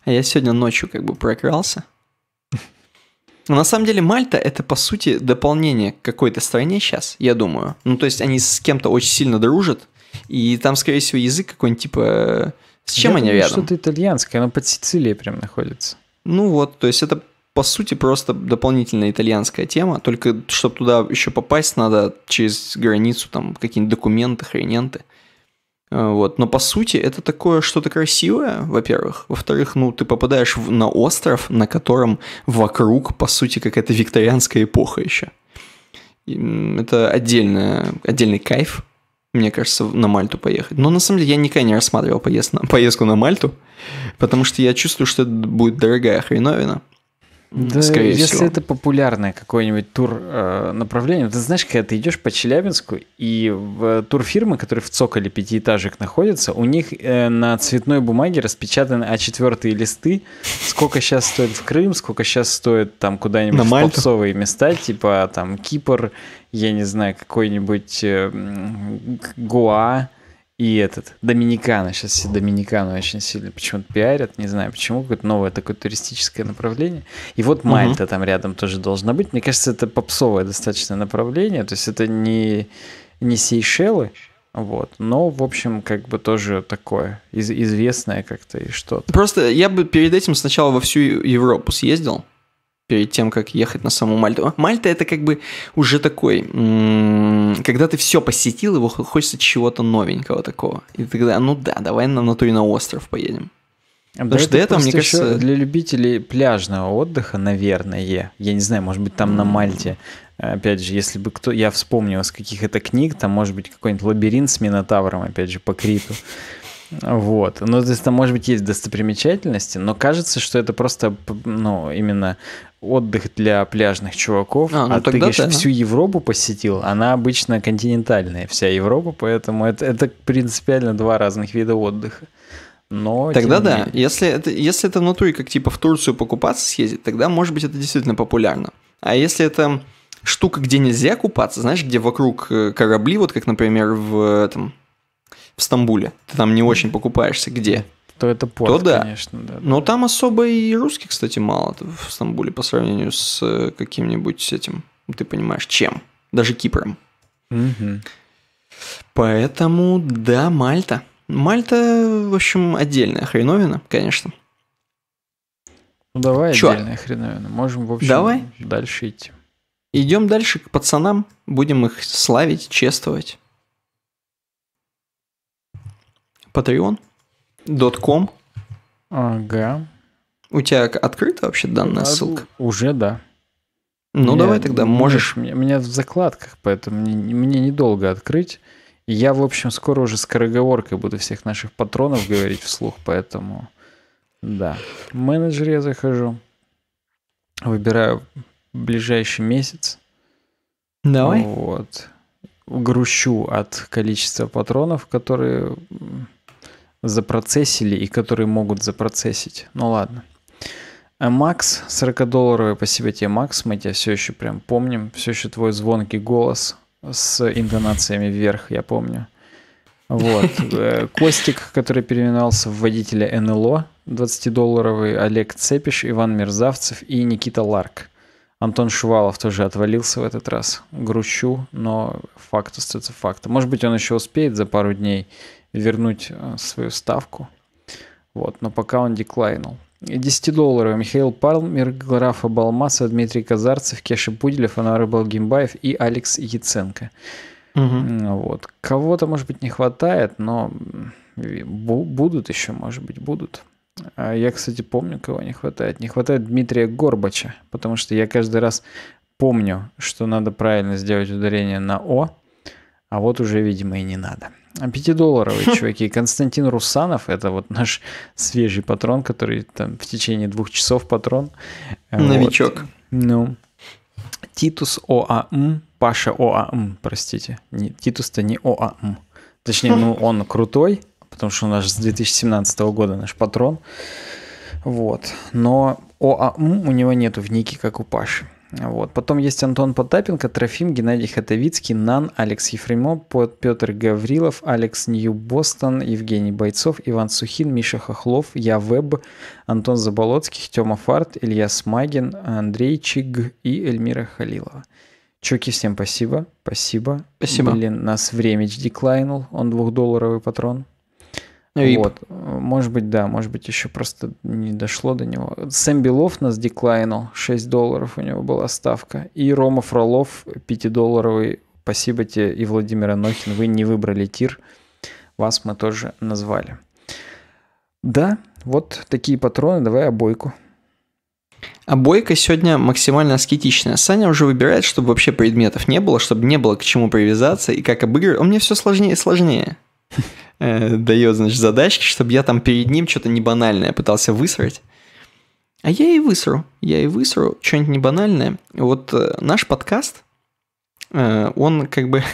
А я сегодня ночью как бы прокрался. Но на самом деле Мальта это по сути дополнение к какой-то стране сейчас, я думаю. Ну то есть они с кем-то очень сильно дружат, и там, скорее всего, язык какой-нибудь типа... С чем Я они думаю, рядом? Что-то итальянское, оно под Сицилией прям находится. Ну вот, то есть это по сути просто дополнительная итальянская тема, только чтобы туда еще попасть, надо через границу там какие-нибудь документы, хрененты. Э, вот. Но по сути это такое что-то красивое, во-первых. Во-вторых, ну ты попадаешь в, на остров, на котором вокруг, по сути, какая-то викторианская эпоха еще. И это отдельная, отдельный кайф, мне кажется, на Мальту поехать. Но на самом деле я никогда не рассматривал поезд на, поездку на Мальту, потому что я чувствую, что это будет дорогая хреновина. Да, скорее если всего. это популярное какое-нибудь тур э, направление, ты знаешь, когда ты идешь по Челябинску, и в э, турфирмы, которые в цоколе пятиэтажек находятся, у них э, на цветной бумаге распечатаны А4 листы, сколько сейчас стоит в Крым, сколько сейчас стоит там куда-нибудь в попсовые места, типа там Кипр я не знаю, какой-нибудь э, Гуа и этот, Доминикана. Сейчас все Доминикану очень сильно почему-то пиарят, не знаю почему, какое-то новое такое туристическое направление. И вот Мальта угу. там рядом тоже должна быть. Мне кажется, это попсовое достаточно направление, то есть это не, не Сейшелы, вот. Но, в общем, как бы тоже такое из- известное как-то и что-то. Просто я бы перед этим сначала во всю Европу съездил, перед тем, как ехать на саму Мальту. А Мальта это как бы уже такой, когда ты все посетил, его хочется чего-то новенького такого. И тогда, ну да, давай на, на то и на остров поедем. А Потому что это? этого, мне кажется... Для любителей пляжного отдыха, наверное, я не знаю, может быть, там на Мальте, опять же, если бы кто... Я вспомнил, с каких это книг, там, может быть, какой-нибудь лабиринт с Минотавром, опять же, по Криту. Вот. Ну, то есть там, может быть, есть достопримечательности, но кажется, что это просто, ну, именно отдых для пляжных чуваков. А, ну, а ты, говоришь, да, всю Европу посетил. Она обычно континентальная, вся Европа, поэтому это, это принципиально два разных вида отдыха. Но тогда да, менее... если это если это внутри как типа в Турцию покупаться съездить, тогда может быть это действительно популярно. А если это штука, где нельзя купаться, знаешь, где вокруг э, корабли, вот как, например, в этом в Стамбуле, ты там не очень покупаешься, где? То это порт, то да. конечно. Да, Но да. там особо и русских, кстати, мало в Стамбуле по сравнению с э, каким-нибудь этим, ты понимаешь, чем? Даже Кипром. Угу. Поэтому, да, Мальта. Мальта, в общем, отдельная хреновина, конечно. Ну давай Чё? отдельная хреновина. Можем, в общем, давай. дальше идти. Идем дальше к пацанам. Будем их славить, чествовать. patreon.com. Ага. У тебя открыта вообще данная а, ссылка? Уже да. Ну мне, давай тогда, можешь. Мне, меня в закладках, поэтому мне, мне недолго открыть. Я, в общем, скоро уже скороговоркой буду всех наших патронов говорить вслух, поэтому да. В менеджер я захожу, выбираю ближайший месяц. Давай. Вот. Грущу от количества патронов, которые запроцессили и которые могут запроцессить. Ну ладно. Э, Макс, 40-долларовая по тебе Макс, мы тебя все еще прям помним, все еще твой звонкий голос с интонациями вверх, я помню. Вот. Э, Костик, который переименовался в водителя НЛО, 20-долларовый, Олег Цепиш, Иван Мерзавцев и Никита Ларк. Антон Шувалов тоже отвалился в этот раз. Грущу, но факт остается фактом. Может быть, он еще успеет за пару дней вернуть э, свою ставку. Вот, но пока он деклайнул. 10 долларов Михаил Палмер, Графа Балмаса, Дмитрий Казарцев, Кеша Пуделев, Анар Балгимбаев и Алекс Яценко. Угу. Вот. Кого-то, может быть, не хватает, но будут еще, может быть, будут. А я, кстати, помню, кого не хватает. Не хватает Дмитрия Горбача, потому что я каждый раз помню, что надо правильно сделать ударение на О, а вот уже, видимо, и не надо. Пятидолларовые хм. чуваки. Константин Русанов, это вот наш свежий патрон, который там в течение двух часов патрон. Э, Новичок. Вот. Ну. Титус ОАМ, Паша ОАМ, простите. Не, Титус-то не ОАМ. Точнее, ну он крутой, потому что он наш с 2017 года наш патрон. Вот. Но ОАМ у него нету в нике, как у Паши. Вот. Потом есть Антон Потапенко, Трофим, Геннадий Хатовицкий, Нан, Алекс Ефремо, Петр Гаврилов, Алекс Нью-Бостон, Евгений Бойцов, Иван Сухин, Миша Хохлов, Я Веб, Антон Заболоцких, Тёма Фарт, Илья Смагин, Андрей Чиг и Эльмира Халилова. Чуки, всем спасибо, спасибо. Спасибо. Блин, нас время деклайнул, он двухдолларовый патрон. Ну и... Вот. Может быть, да, может быть, еще просто не дошло до него. Сэм Белов нас деклайнул, 6 долларов у него была ставка. И Рома Фролов, 5-долларовый, спасибо тебе, и Владимир Анохин, вы не выбрали тир, вас мы тоже назвали. Да, вот такие патроны, давай обойку. Обойка а сегодня максимально аскетичная. Саня уже выбирает, чтобы вообще предметов не было, чтобы не было к чему привязаться, и как обыгрывать. Он мне все сложнее и сложнее. Э, дает, значит, задачки, чтобы я там перед ним что-то небанальное пытался высрать. А я и высру, я и высру что-нибудь небанальное. Вот э, наш подкаст, э, он как бы...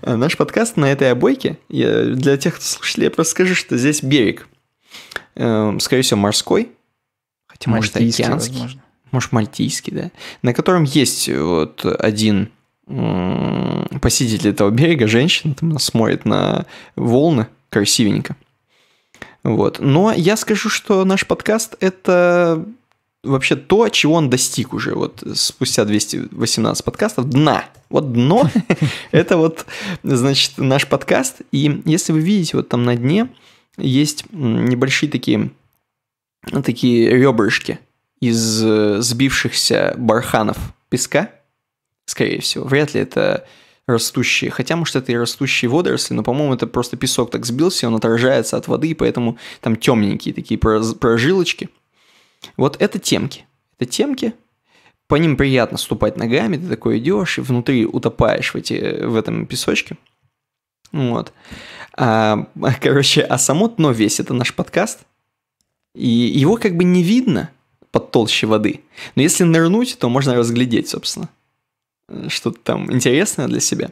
Наш подкаст на этой обойке, я, для тех, кто слушатель, я просто скажу, что здесь берег. скорее всего, морской, хотя, может, океанский. Возможно. Может, мальтийский, да? На котором есть вот один посетитель этого берега, женщина, там смотрит на волны красивенько. Вот. Но я скажу, что наш подкаст — это вообще то, чего он достиг уже вот спустя 218 подкастов. Дна. Вот дно. Это вот, значит, наш подкаст. И если вы видите, вот там на дне есть небольшие такие, такие ребрышки из э, сбившихся барханов песка – скорее всего. Вряд ли это растущие. Хотя, может, это и растущие водоросли, но, по-моему, это просто песок так сбился, он отражается от воды, и поэтому там темненькие такие прожилочки. Вот это темки. Это темки. По ним приятно ступать ногами, ты такой идешь, и внутри утопаешь в, эти, в этом песочке. Вот. А, короче, а само дно весь, это наш подкаст. И его как бы не видно под толще воды. Но если нырнуть, то можно разглядеть, собственно что-то там интересное для себя.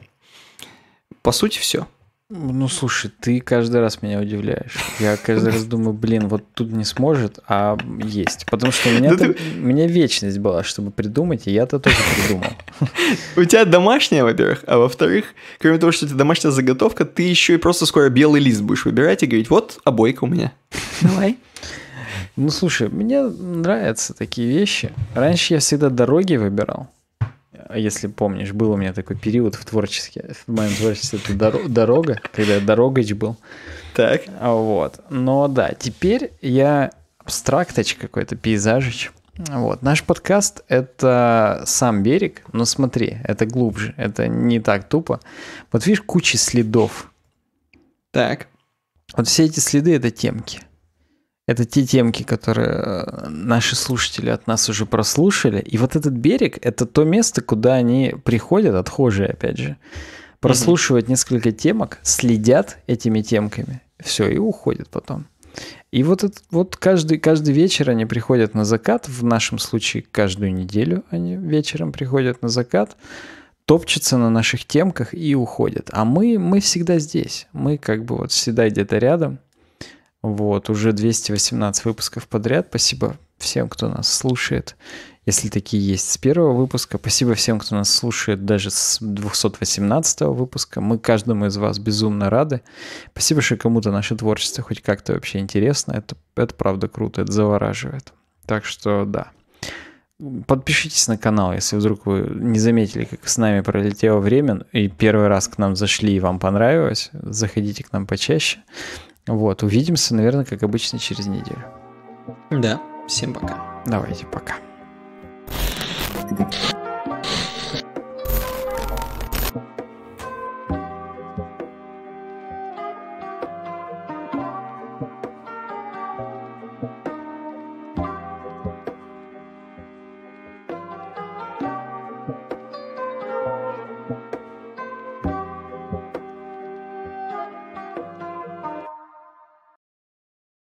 По сути, все. Ну, слушай, ты каждый раз меня удивляешь. Я каждый раз думаю, блин, вот тут не сможет, а есть. Потому что у меня, там, ты... у меня вечность была, чтобы придумать, и я-то тоже придумал. У тебя домашняя, во-первых, а во-вторых, кроме того, что у тебя домашняя заготовка, ты еще и просто скоро белый лист будешь выбирать и говорить, вот обойка а у меня. Давай. Ну, слушай, мне нравятся такие вещи. Раньше я всегда дороги выбирал если помнишь, был у меня такой период в творчестве, в моем творчестве это дор- дорога, когда я дорогоч был. Так. Вот. Но да, теперь я абстракточ какой-то, пейзажич. Вот. Наш подкаст — это сам берег, но смотри, это глубже, это не так тупо. Вот видишь, куча следов. Так. Вот все эти следы — это темки. Это те темки, которые э, наши слушатели от нас уже прослушали. И вот этот берег — это то место, куда они приходят, отхожие, опять же. Прослушивают mm-hmm. несколько темок, следят этими темками. Все, и уходят потом. И вот, это, вот каждый, каждый вечер они приходят на закат. В нашем случае каждую неделю они вечером приходят на закат топчутся на наших темках и уходят. А мы, мы всегда здесь. Мы как бы вот всегда где-то рядом. Вот, уже 218 выпусков подряд. Спасибо всем, кто нас слушает. Если такие есть с первого выпуска, спасибо всем, кто нас слушает даже с 218 выпуска. Мы каждому из вас безумно рады. Спасибо, что кому-то наше творчество хоть как-то вообще интересно. Это, это правда круто, это завораживает. Так что да. Подпишитесь на канал, если вдруг вы не заметили, как с нами пролетело время, и первый раз к нам зашли и вам понравилось, заходите к нам почаще. Вот, увидимся, наверное, как обычно, через неделю. Да, всем пока. Давайте, пока. Thank you.